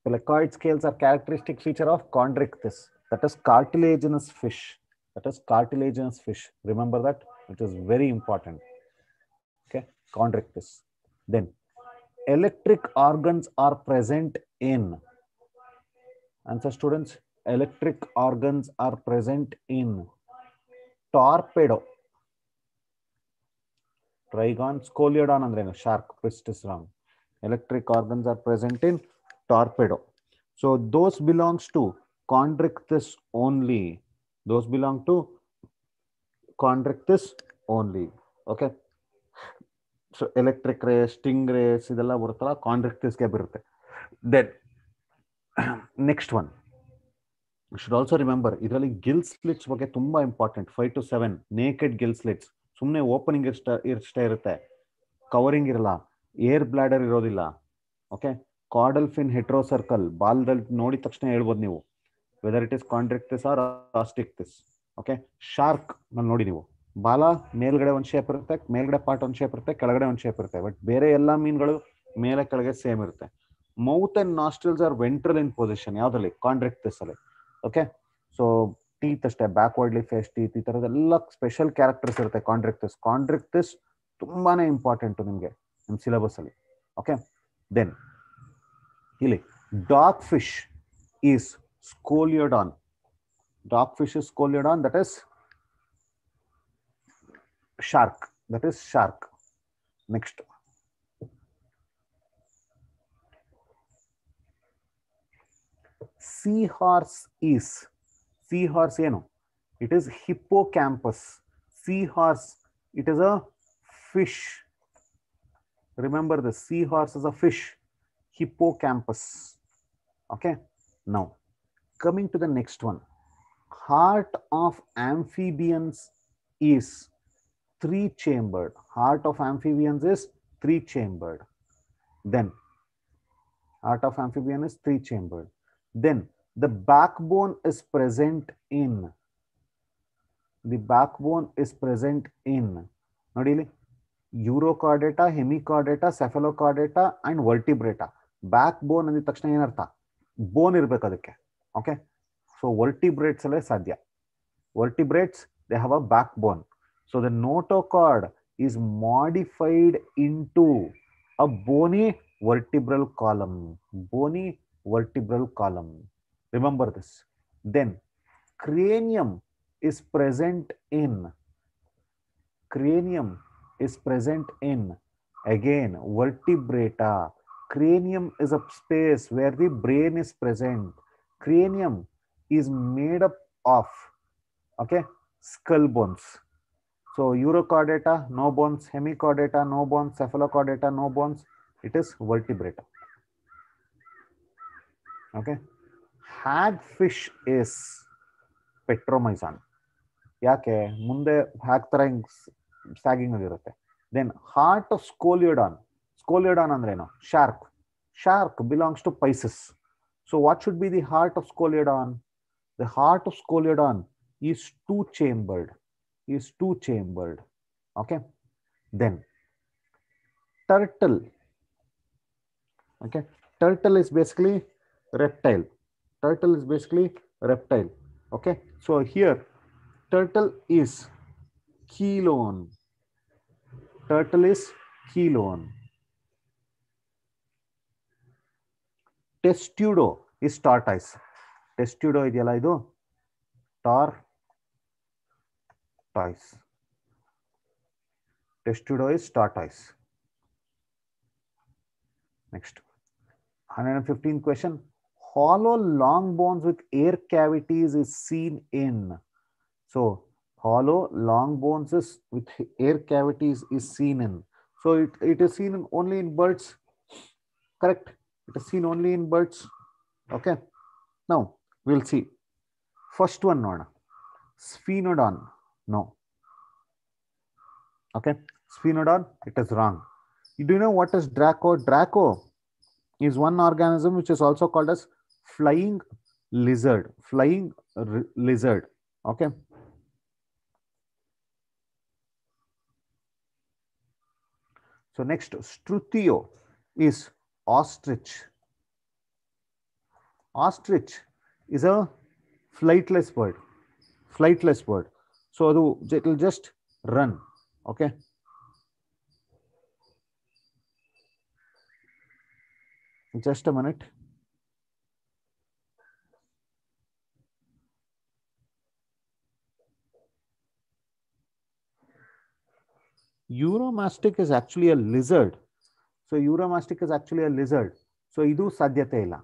Plecoid scales are characteristic feature of chondrichthys. That is cartilaginous fish. That is cartilaginous fish. Remember that? It is very important. Okay, chondrichthys. Then electric organs are present in? Answer students, electric organs are present in torpedo. Trigon, scoliodon and shark, pristis wrong. Electric organs are present in torpedo. So those belongs to chondrichthys only. Those belong to chondrichthys only. Okay. Electric rays sting rays ಇದೆಲ್ಲ ಬರುತ್ತಲ್ಲ ಕಾಂಟ್ರಾಕ್ಟ್ ಸ್ಕ್ಯಾಬ್ ಇರುತ್ತೆ then next one should also remember ಇದರಲ್ಲಿ gill slits ಬಗ್ಗೆ ತುಂಬಾ important five to seven naked gill slits ಸುಮ್ಮನೆ opening ಇಷ್ಟ ಇಷ್ಟೇ ಇರುತ್ತೆ ಕವರಿಂಗ್ ಇರಲ್ಲ ಏರ್ ಬ್ಲಾಡರ್ ಇರೋದಿಲ್ಲ ಓಕೆ ಕಾರ್ಡಲ್ಫಿನ್ ಹೆಟ್ರೋ ಸರ್ಕಲ್ ಬಾಲ್ದಲ್ಲಿ ನೋಡಿದ ತಕ್ಷಣ ಹೇಳ್ಬೋದು ನೀವು whether it is chondrichthyes or osteichthyes okay shark ನಾನು ನೋಡಿ ನೀವು ಬಾಲ ಮೇಲ್ಗಡೆ ಒಂದು ಶೇಪ್ ಇರುತ್ತೆ ಮೇಲ್ಗಡೆ ಪಾರ್ಟ್ ಒಂದು ಶೇಪ್ ಇರುತ್ತೆ ಕೆಳಗಡೆ ಒಂದು ಶೇಪ್ ಇರುತ್ತೆ ಬಟ್ ಬೇರೆ ಎಲ್ಲ ಮೀನುಗಳು ಮೇಲೆ ಕೆಳಗೆ ಸೇಮ್ ಇರುತ್ತೆ mouth and nostrils are ventral in position ಯಾವ್ದ್ರಲ್ಲಿ ಕಾಂಟ್ರಾಕ್ಟಸ್ ಅಲ್ಲಿ ಓಕೆ ಸೊ ಟೀತ್ ಅಷ್ಟೇ ಬ್ಯಾಕ್ವರ್ಡ್ಲಿ ಫೇಸ್ ಟೀತ್ ಈ ಥರದೆಲ್ಲ ಸ್ಪೆಷಲ್ ಕ್ಯಾರೆಕ್ಟರ್ಸ್ ಇರುತ್ತೆ ಕಾಂಟ್ರಾಕ್ಟ್ ಕಾಂಟ್ರಾಕ್ಟಸ್ ತುಂಬಾನೇ ಇಂಪಾರ್ಟೆಂಟು ನಿಮಗೆ ನಿಮ್ಮ ಸಿಲೆಬಸ್ ಅಲ್ಲಿ ಓಕೆ ದೆನ್ ಇಲ್ಲಿ dogfish is scoliodon dogfish is scoliodon that is shark that is shark next seahorse is seahorse You know, it is hippocampus seahorse it is a fish remember the seahorse is a fish hippocampus okay now coming to the next one heart of amphibians is three chambered heart of amphibians is three chambered then heart of amphibian is three chambered then the backbone is present in the backbone is present in not really urocordata hemicordata cephalocordata and vertebrata backbone and the artha bone irbekadakke okay so vertebrates alle sadhya vertebrates they have a backbone so the notochord is modified into a bony vertebral column. Bony vertebral column. Remember this. Then cranium is present in. Cranium is present in. Again, vertebrata. Cranium is a space where the brain is present. Cranium is made up of okay skull bones So urochordata, no bones, hemichordata, no bones, cephalochordata, no bones. It is vertebrata. Okay. Hagfish is petromyzon. yake munde ಹಾಕ್ತಾರ ಹಿಂಗ್ ಸ್ಟ್ಯಾಗಿಂಗ್ ಆಗಿರುತ್ತೆ then heart of scoliodon scoliodon ಅಂದ್ರೆ ಏನು shark shark belongs to pisces so what should be the heart of scoliodon the heart of scoliodon is two chambered is two chambered. Okay. Then turtle. Okay. Turtle is basically reptile. Turtle is basically reptile. Okay. So here turtle is chelon. Turtle is chelon. Testudo is tortoise. Testudo ಇದೆಯಲ್ಲ ಇದು ಟಾರ್ tortoise. Testudo is tortoise. Next. 115 question. Hollow long bones with air cavities is seen in. So hollow long bones is with air cavities is seen in. So it, it is seen only in birds. Correct. It is seen only in birds. Okay. Now we'll see. First one, Nona. Sphenodon. No. Okay, sphenodon, it is wrong. Do you know what is Draco? Draco is one organism which is also called as flying lizard, flying lizard. Okay. So next, Struthio is ostrich. Ostrich is a flightless bird. Flightless bird. So it will just run. Okay. Just a minute. Euromastic is actually a lizard. So Euromastic is actually a lizard. So idu sadhyateila.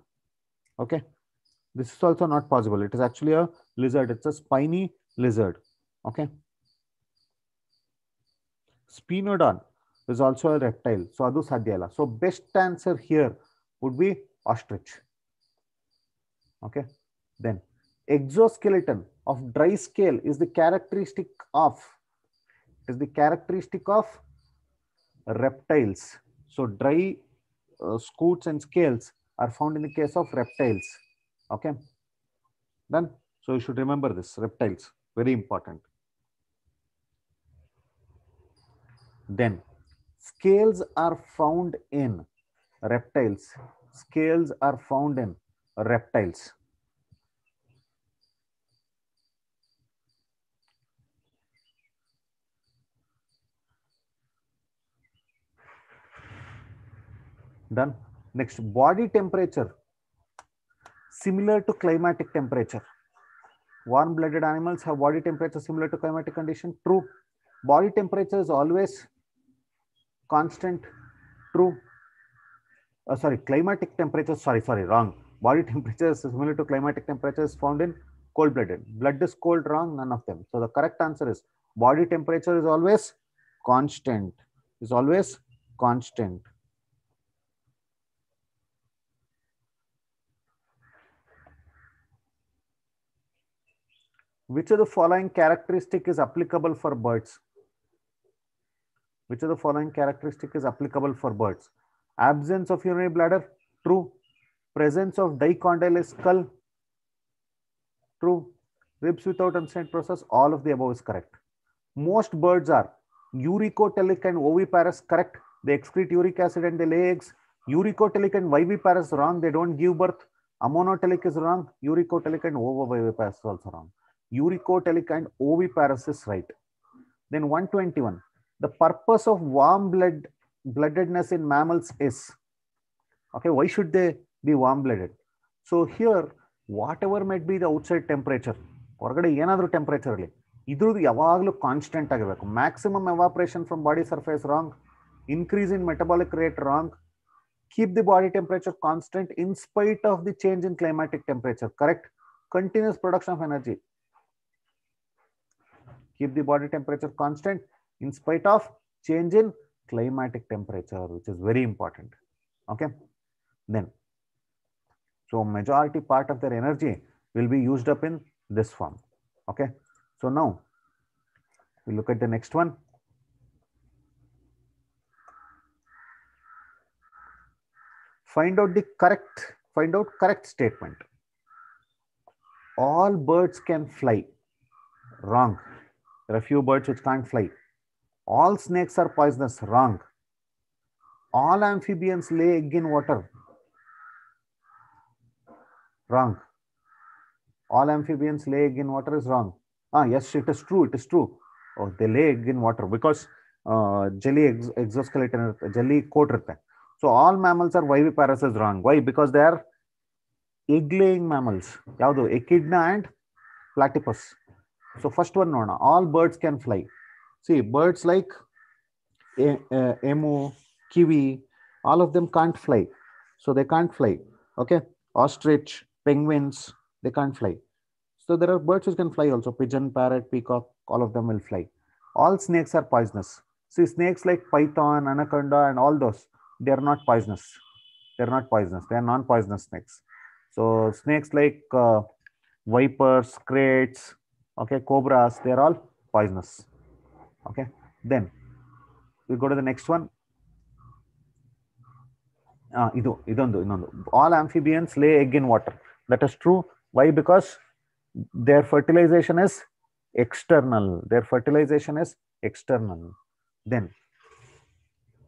Okay. This is also not possible. It is actually a lizard. It's a spiny lizard. Okay. Spinodon is also a reptile. So Adu Sadhyala. So best answer here would be ostrich. Okay. Then exoskeleton of dry scale is the characteristic of is the characteristic of reptiles. So dry uh, scutes and scales are found in the case of reptiles. Okay. Done. So you should remember this reptiles, very important. Then scales are found in reptiles. Scales are found in reptiles. Done. Next, body temperature. Similar to climatic temperature. Warm-blooded animals have body temperature similar to climatic condition. True. Body temperature is always constant true uh, sorry climatic temperatures sorry sorry wrong body <laughs> temperatures similar to climatic temperatures found in cold blooded blood is cold wrong none of them so the correct answer is body temperature is always constant is always constant which of the following characteristic is applicable for birds which of the following characteristic is applicable for birds? Absence of urinary bladder? True. Presence of dicondylous skull? True. Ribs without unstrained process? All of the above is correct. Most birds are uricotelic and oviparous correct. They excrete uric acid and they lay eggs. Uricotelic and viviparous wrong. They don't give birth. Ammonotelic is wrong. Uricotelic and ovoviviparous is also wrong. Uricotelic and oviparous is right. Then 121 the purpose of warm blood bloodedness in mammals is. Okay, why should they be warm blooded? So here, whatever might be the outside temperature, ಹೊರಗಡೆ ಏನಾದರೂ temperature ಅಲ್ಲಿ ಇದ್ರದ್ದು ಯಾವಾಗಲೂ constant ಆಗಿರಬೇಕು maximum evaporation from body surface wrong increase in metabolic rate wrong keep the body temperature constant in spite of the change in climatic temperature correct continuous production of energy. Keep the body temperature constant in spite of change in climatic temperature, which is very important. Okay. Then, so majority part of their energy will be used up in this form. Okay. So now we look at the next one. Find out the correct, find out correct statement. All birds can fly. Wrong. There are few birds which can't fly all snakes are poisonous wrong all amphibians lay egg in water wrong all amphibians lay egg in water is wrong ah yes it is true it is true oh they lay egg in water because uh, jelly ex exoskeleton jelly coat iರುತ್ತೆ so all mammals are viviparous is wrong why because they are egg laying mammals Echidna and platypus. So first one, one ನೋಡೋಣ all birds can fly. See, birds like uh, emu, kiwi, all of them can't fly. So they can't fly. Okay. Ostrich, penguins, they can't fly. So there are birds which can fly also. Pigeon, parrot, peacock, all of them will fly. All snakes are poisonous. See, snakes like python, anaconda, and all those, they are not poisonous. They are not poisonous. They are non-poisonous snakes. So snakes like uh, vipers, crates, okay, cobras, they are all poisonous. Okay, then we go to the next one. Uh, All amphibians lay egg in water. That is true. Why? Because their fertilization is external. Their fertilization is external. Then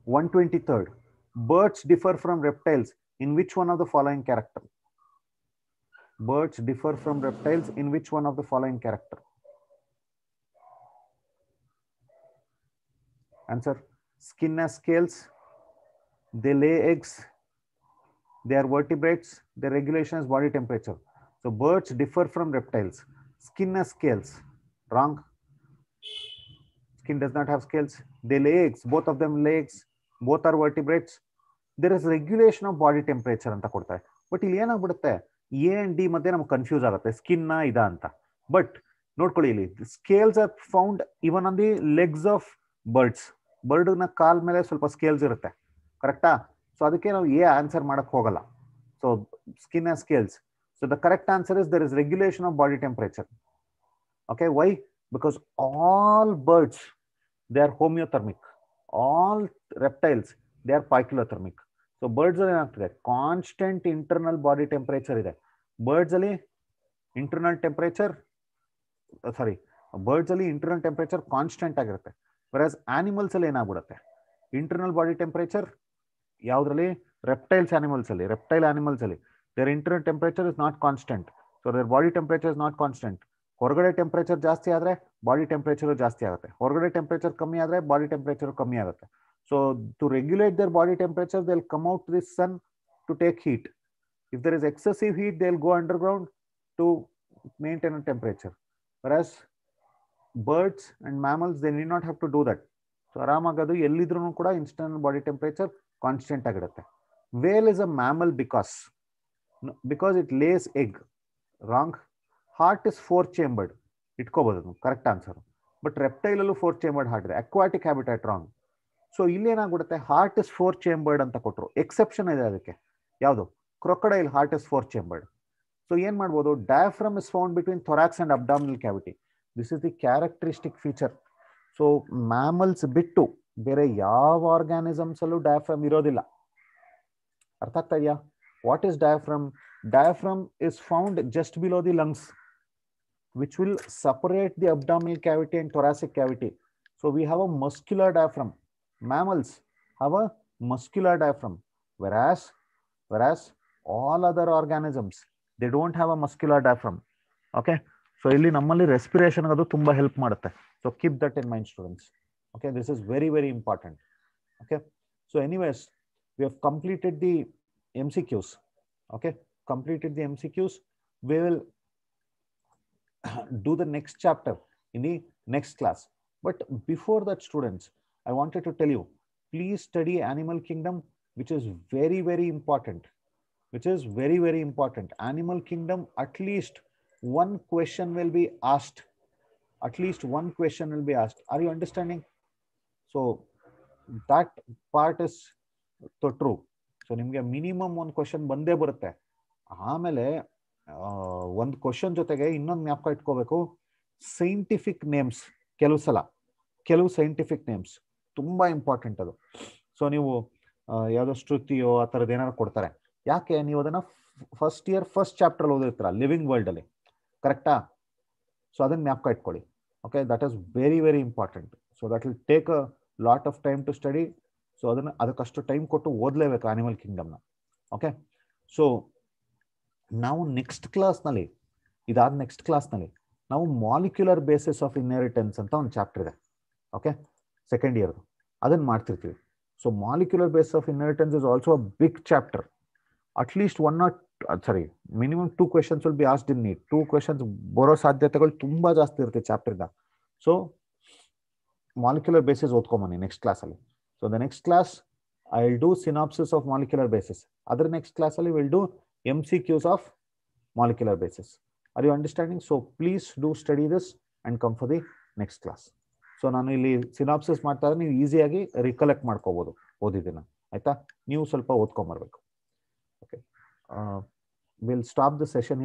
123rd. Birds differ from reptiles in which one of the following character? Birds differ from reptiles in which one of the following character? Answer, skin as scales, they lay eggs, they are vertebrates, their regulation is body temperature. So birds differ from reptiles. Skin has scales, wrong. Skin does not have scales. They lay eggs, both of them lay eggs, both are vertebrates. There is regulation of body temperature ಅಂತ ಕೊಡ್ತಾರೆ but ಇಲ್ಲಿ ಏನಾಗ್ಬಿಡುತ್ತೆ A and D ಮಧ್ಯೆ ನಮ್ಗೆ confuse ಆಗುತ್ತೆ ಸ್ಕಿನ್ನ ಇದ ಅಂತ but ನೋಡ್ಕೊಳ್ಳಿ ಇಲ್ಲಿ scales are found even on the legs of birds ಬರ್ಡ್ನ ಕಾಲ್ ಮೇಲೆ ಸ್ವಲ್ಪ ಸ್ಕೇಲ್ಸ್ ಇರುತ್ತೆ ಕರೆಕ್ಟಾ ಸೊ ಅದಕ್ಕೆ ನಾವು ಏ ಆನ್ಸರ್ ಮಾಡಕ್ ಹೋಗಲ್ಲ ಸೊ ಸ್ಕಿನ್ ಆ scales so the correct answer is there is regulation of body temperature okay why because all birds they are homeothermic all reptiles they are poikilothermic so birds ಅಲ್ಲಿ ಏನಾಗ್ತದೆ constant internal body temperature ಇದೆ birds ಅಲ್ಲಿ internal temperature sorry birds ಅಲ್ಲಿ internal temperature constant ಆಗಿರುತ್ತೆ but as animals ಅಲ್ಲಿ ಏನಾಗ್ಬಿಡುತ್ತೆ internal body temperature ಯಾವುದರಲ್ಲಿ reptiles animals ಅಲ್ಲಿ ರೆಪ್ಟೈಲ್ एनिमल्स ಅಲ್ಲಿ their internal temperature is not constant so their body temperature is not constant ಹೊರಗಡೆ temperature ಜಾಸ್ತಿ ಆದ್ರೆ ಬಾಡಿ ಟೆಂಪರೇಚರ್ ಜಾಸ್ತಿ ಆಗುತ್ತೆ ಹೊರಗಡೆ ಟೆಂಪರೇಚರ್ ಕಮ್ಮಿ ಆದ್ರೆ ಬಾಡಿ ಟೆಂಪರೇಚರ್ ಕಮ್ಮಿ ಆಗುತ್ತೆ so to regulate their body temperature they will come out to the Sun to take heat if there is excessive heat they will go underground to maintain a temperature but as birds and mammals they need not have to do that so ಆರಾಮಾಗಿ ಅದು ಎಲ್ಲಿದ್ರೂ ಕೂಡ internal body temperature constant ಆಗಿರುತ್ತೆ whale is a mammal because because it lays egg wrong heart is four chambered ಇಟ್ಕೋಬೋದು correct answer but ರೆಪ್ಟೈಲಲ್ಲೂ four chambered heart ಇದೆ aquatic habitat wrong so ಏನಾಗ್ಬಿಡುತ್ತೆ heart is four chambered ಅಂತ ಕೊಟ್ಟರು exception ಇದೆ ಅದಕ್ಕೆ ಯಾವುದು crocodile heart is four chambered so ಏನು ಮಾಡ್ಬೋದು diaphragm is found between thorax and abdominal cavity This is the characteristic feature. So mammals, ಬಿಟ್ಟು ಬೇರೆ ಯಾವ ಆರ್ಗ್ಯಾನಿಸಮ್ಸಲ್ಲೂ ಡಯಾಫ್ರಮ್ ಇರೋದಿಲ್ಲ ಅರ್ಥ ಆಗ್ತಾ ಇದೆಯಾ what is diaphragm? Diaphragm is found just below the which will separate the abdominal cavity and thoracic cavity. So we have a muscular diaphragm. Mammals have a muscular diaphragm, whereas, whereas all other organisms, they don't have a muscular diaphragm. Okay. So ಇಲ್ಲಿ ನಮ್ಮಲ್ಲಿ respiration ಅದು ತುಂಬಾ help ಮಾಡುತ್ತೆ so keep that in mind students okay this is very very important okay so anyways we have completed the M C Qs okay completed the M C Qs we will do the next chapter in the next class. But before that, students, I wanted to tell you, please study Animal Kingdom, which is very, very important, which is very, very important. Animal Kingdom, at least one question will be asked at least one one will be asked are you understanding so So part is is true so ನಿಮಗೆ minimum ಒಂದು question ಬಂದೇ ಬರುತ್ತೆ ಆಮೇಲೆ ಒಂದು question ಜೊತೆಗೆ ಇನ್ನೊಂದು ಜ್ಞಾಪಕ ಇಟ್ಕೋಬೇಕು ಸೈಂಟಿಫಿಕ್ ನೇಮ್ಸ್ ಕೆಲವು ಸಲ ಕೆಲವು ಸೈಂಟಿಫಿಕ್ ನೇಮ್ಸ್ ತುಂಬ ಇಂಪಾರ್ಟೆಂಟ್ ಅದು ಸೊ ನೀವು ಯಾವುದೋ ಶ್ರುತಿಯೋ ಆ ಥರದ್ದು ಏನಾರು ಕೊಡ್ತಾರೆ ಯಾಕೆ ನೀವು ಅದನ್ನು ಫಸ್ಟ್ ಇಯರ್ ಫಸ್ಟ್ ಚಾಪ್ಟರ್ ಓದಿರ್ತೀರ ಲಿವಿಂಗ್ ವರ್ಲ್ಡಲ್ಲಿ ಕರೆಕ್ಟಾ ಸೊ ಅದನ್ನ ಜ್ಞಾಪಕ ಇಟ್ಕೊಳ್ಳಿ okay that is very very important so that will take a lot of time to study so ಅದನ್ನು ಅದಕ್ಕಷ್ಟು ಟೈಮ್ ಕೊಟ್ಟು ಓದಲೇಬೇಕು ಆನಿಮಲ್ ಕಿಂಗ್ಡಮ್ನ ಓಕೆ ಸೊ ನಾವು ನೆಕ್ಸ್ಟ್ ಕ್ಲಾಸ್ನಲ್ಲಿ ಇದಾದ ನೆಕ್ಸ್ಟ್ ಕ್ಲಾಸ್ನಲ್ಲಿ ನಾವು ಮಾಲಿಕ್ಯುಲರ್ ಬೇಸಿಸ್ ಆಫ್ ಇನ್ಹೆರಿಟೆನ್ಸ್ ಅಂತ ಒಂದು ಚಾಪ್ಟರ್ ಇದೆ ಓಕೆ ಸೆಕೆಂಡ್ ಇಯರ್ದು ಅದನ್ನು ಮಾಡ್ತಿರ್ತೀವಿ so molecular base of inheritance is also a big chapter at least one or sorry minimum two questions will be asked in NEET two questions ಬರೋ ಸಾಧ್ಯತೆಗಳು ತುಂಬಾ ಜಾಸ್ತಿ ಇರುತ್ತೆ ಚಾಪ್ಟರ್ದ ಸೊ ಮಾಲಿಕ್ಯುಲರ್ ಬೇಸಿಸ್ ಓದ್ಕೊಂಬನ್ನಿ ನೆಕ್ಸ್ಟ್ ಕ್ಲಾಸಲ್ಲಿ so the next class I will do synapsis of molecular basis ಅದ್ರ next ಕ್ಲಾಸಲ್ಲಿ will do M C Qs of molecular basis are you understanding so please do study this and come for the next class so ನಾನು ಇಲ್ಲಿ synopsis ಮಾಡ್ತಾ ನೀವು ಈಸಿಯಾಗಿ recollect ಮಾಡ್ಕೋಬಹುದು ಓದಿದ್ದೀನಿ ಆಯ್ತಾ ನೀವು ಸ್ವಲ್ಪ ಓದ್ಕೊಂಬರ್ಬೇಕು Uh, we'll stop the session here.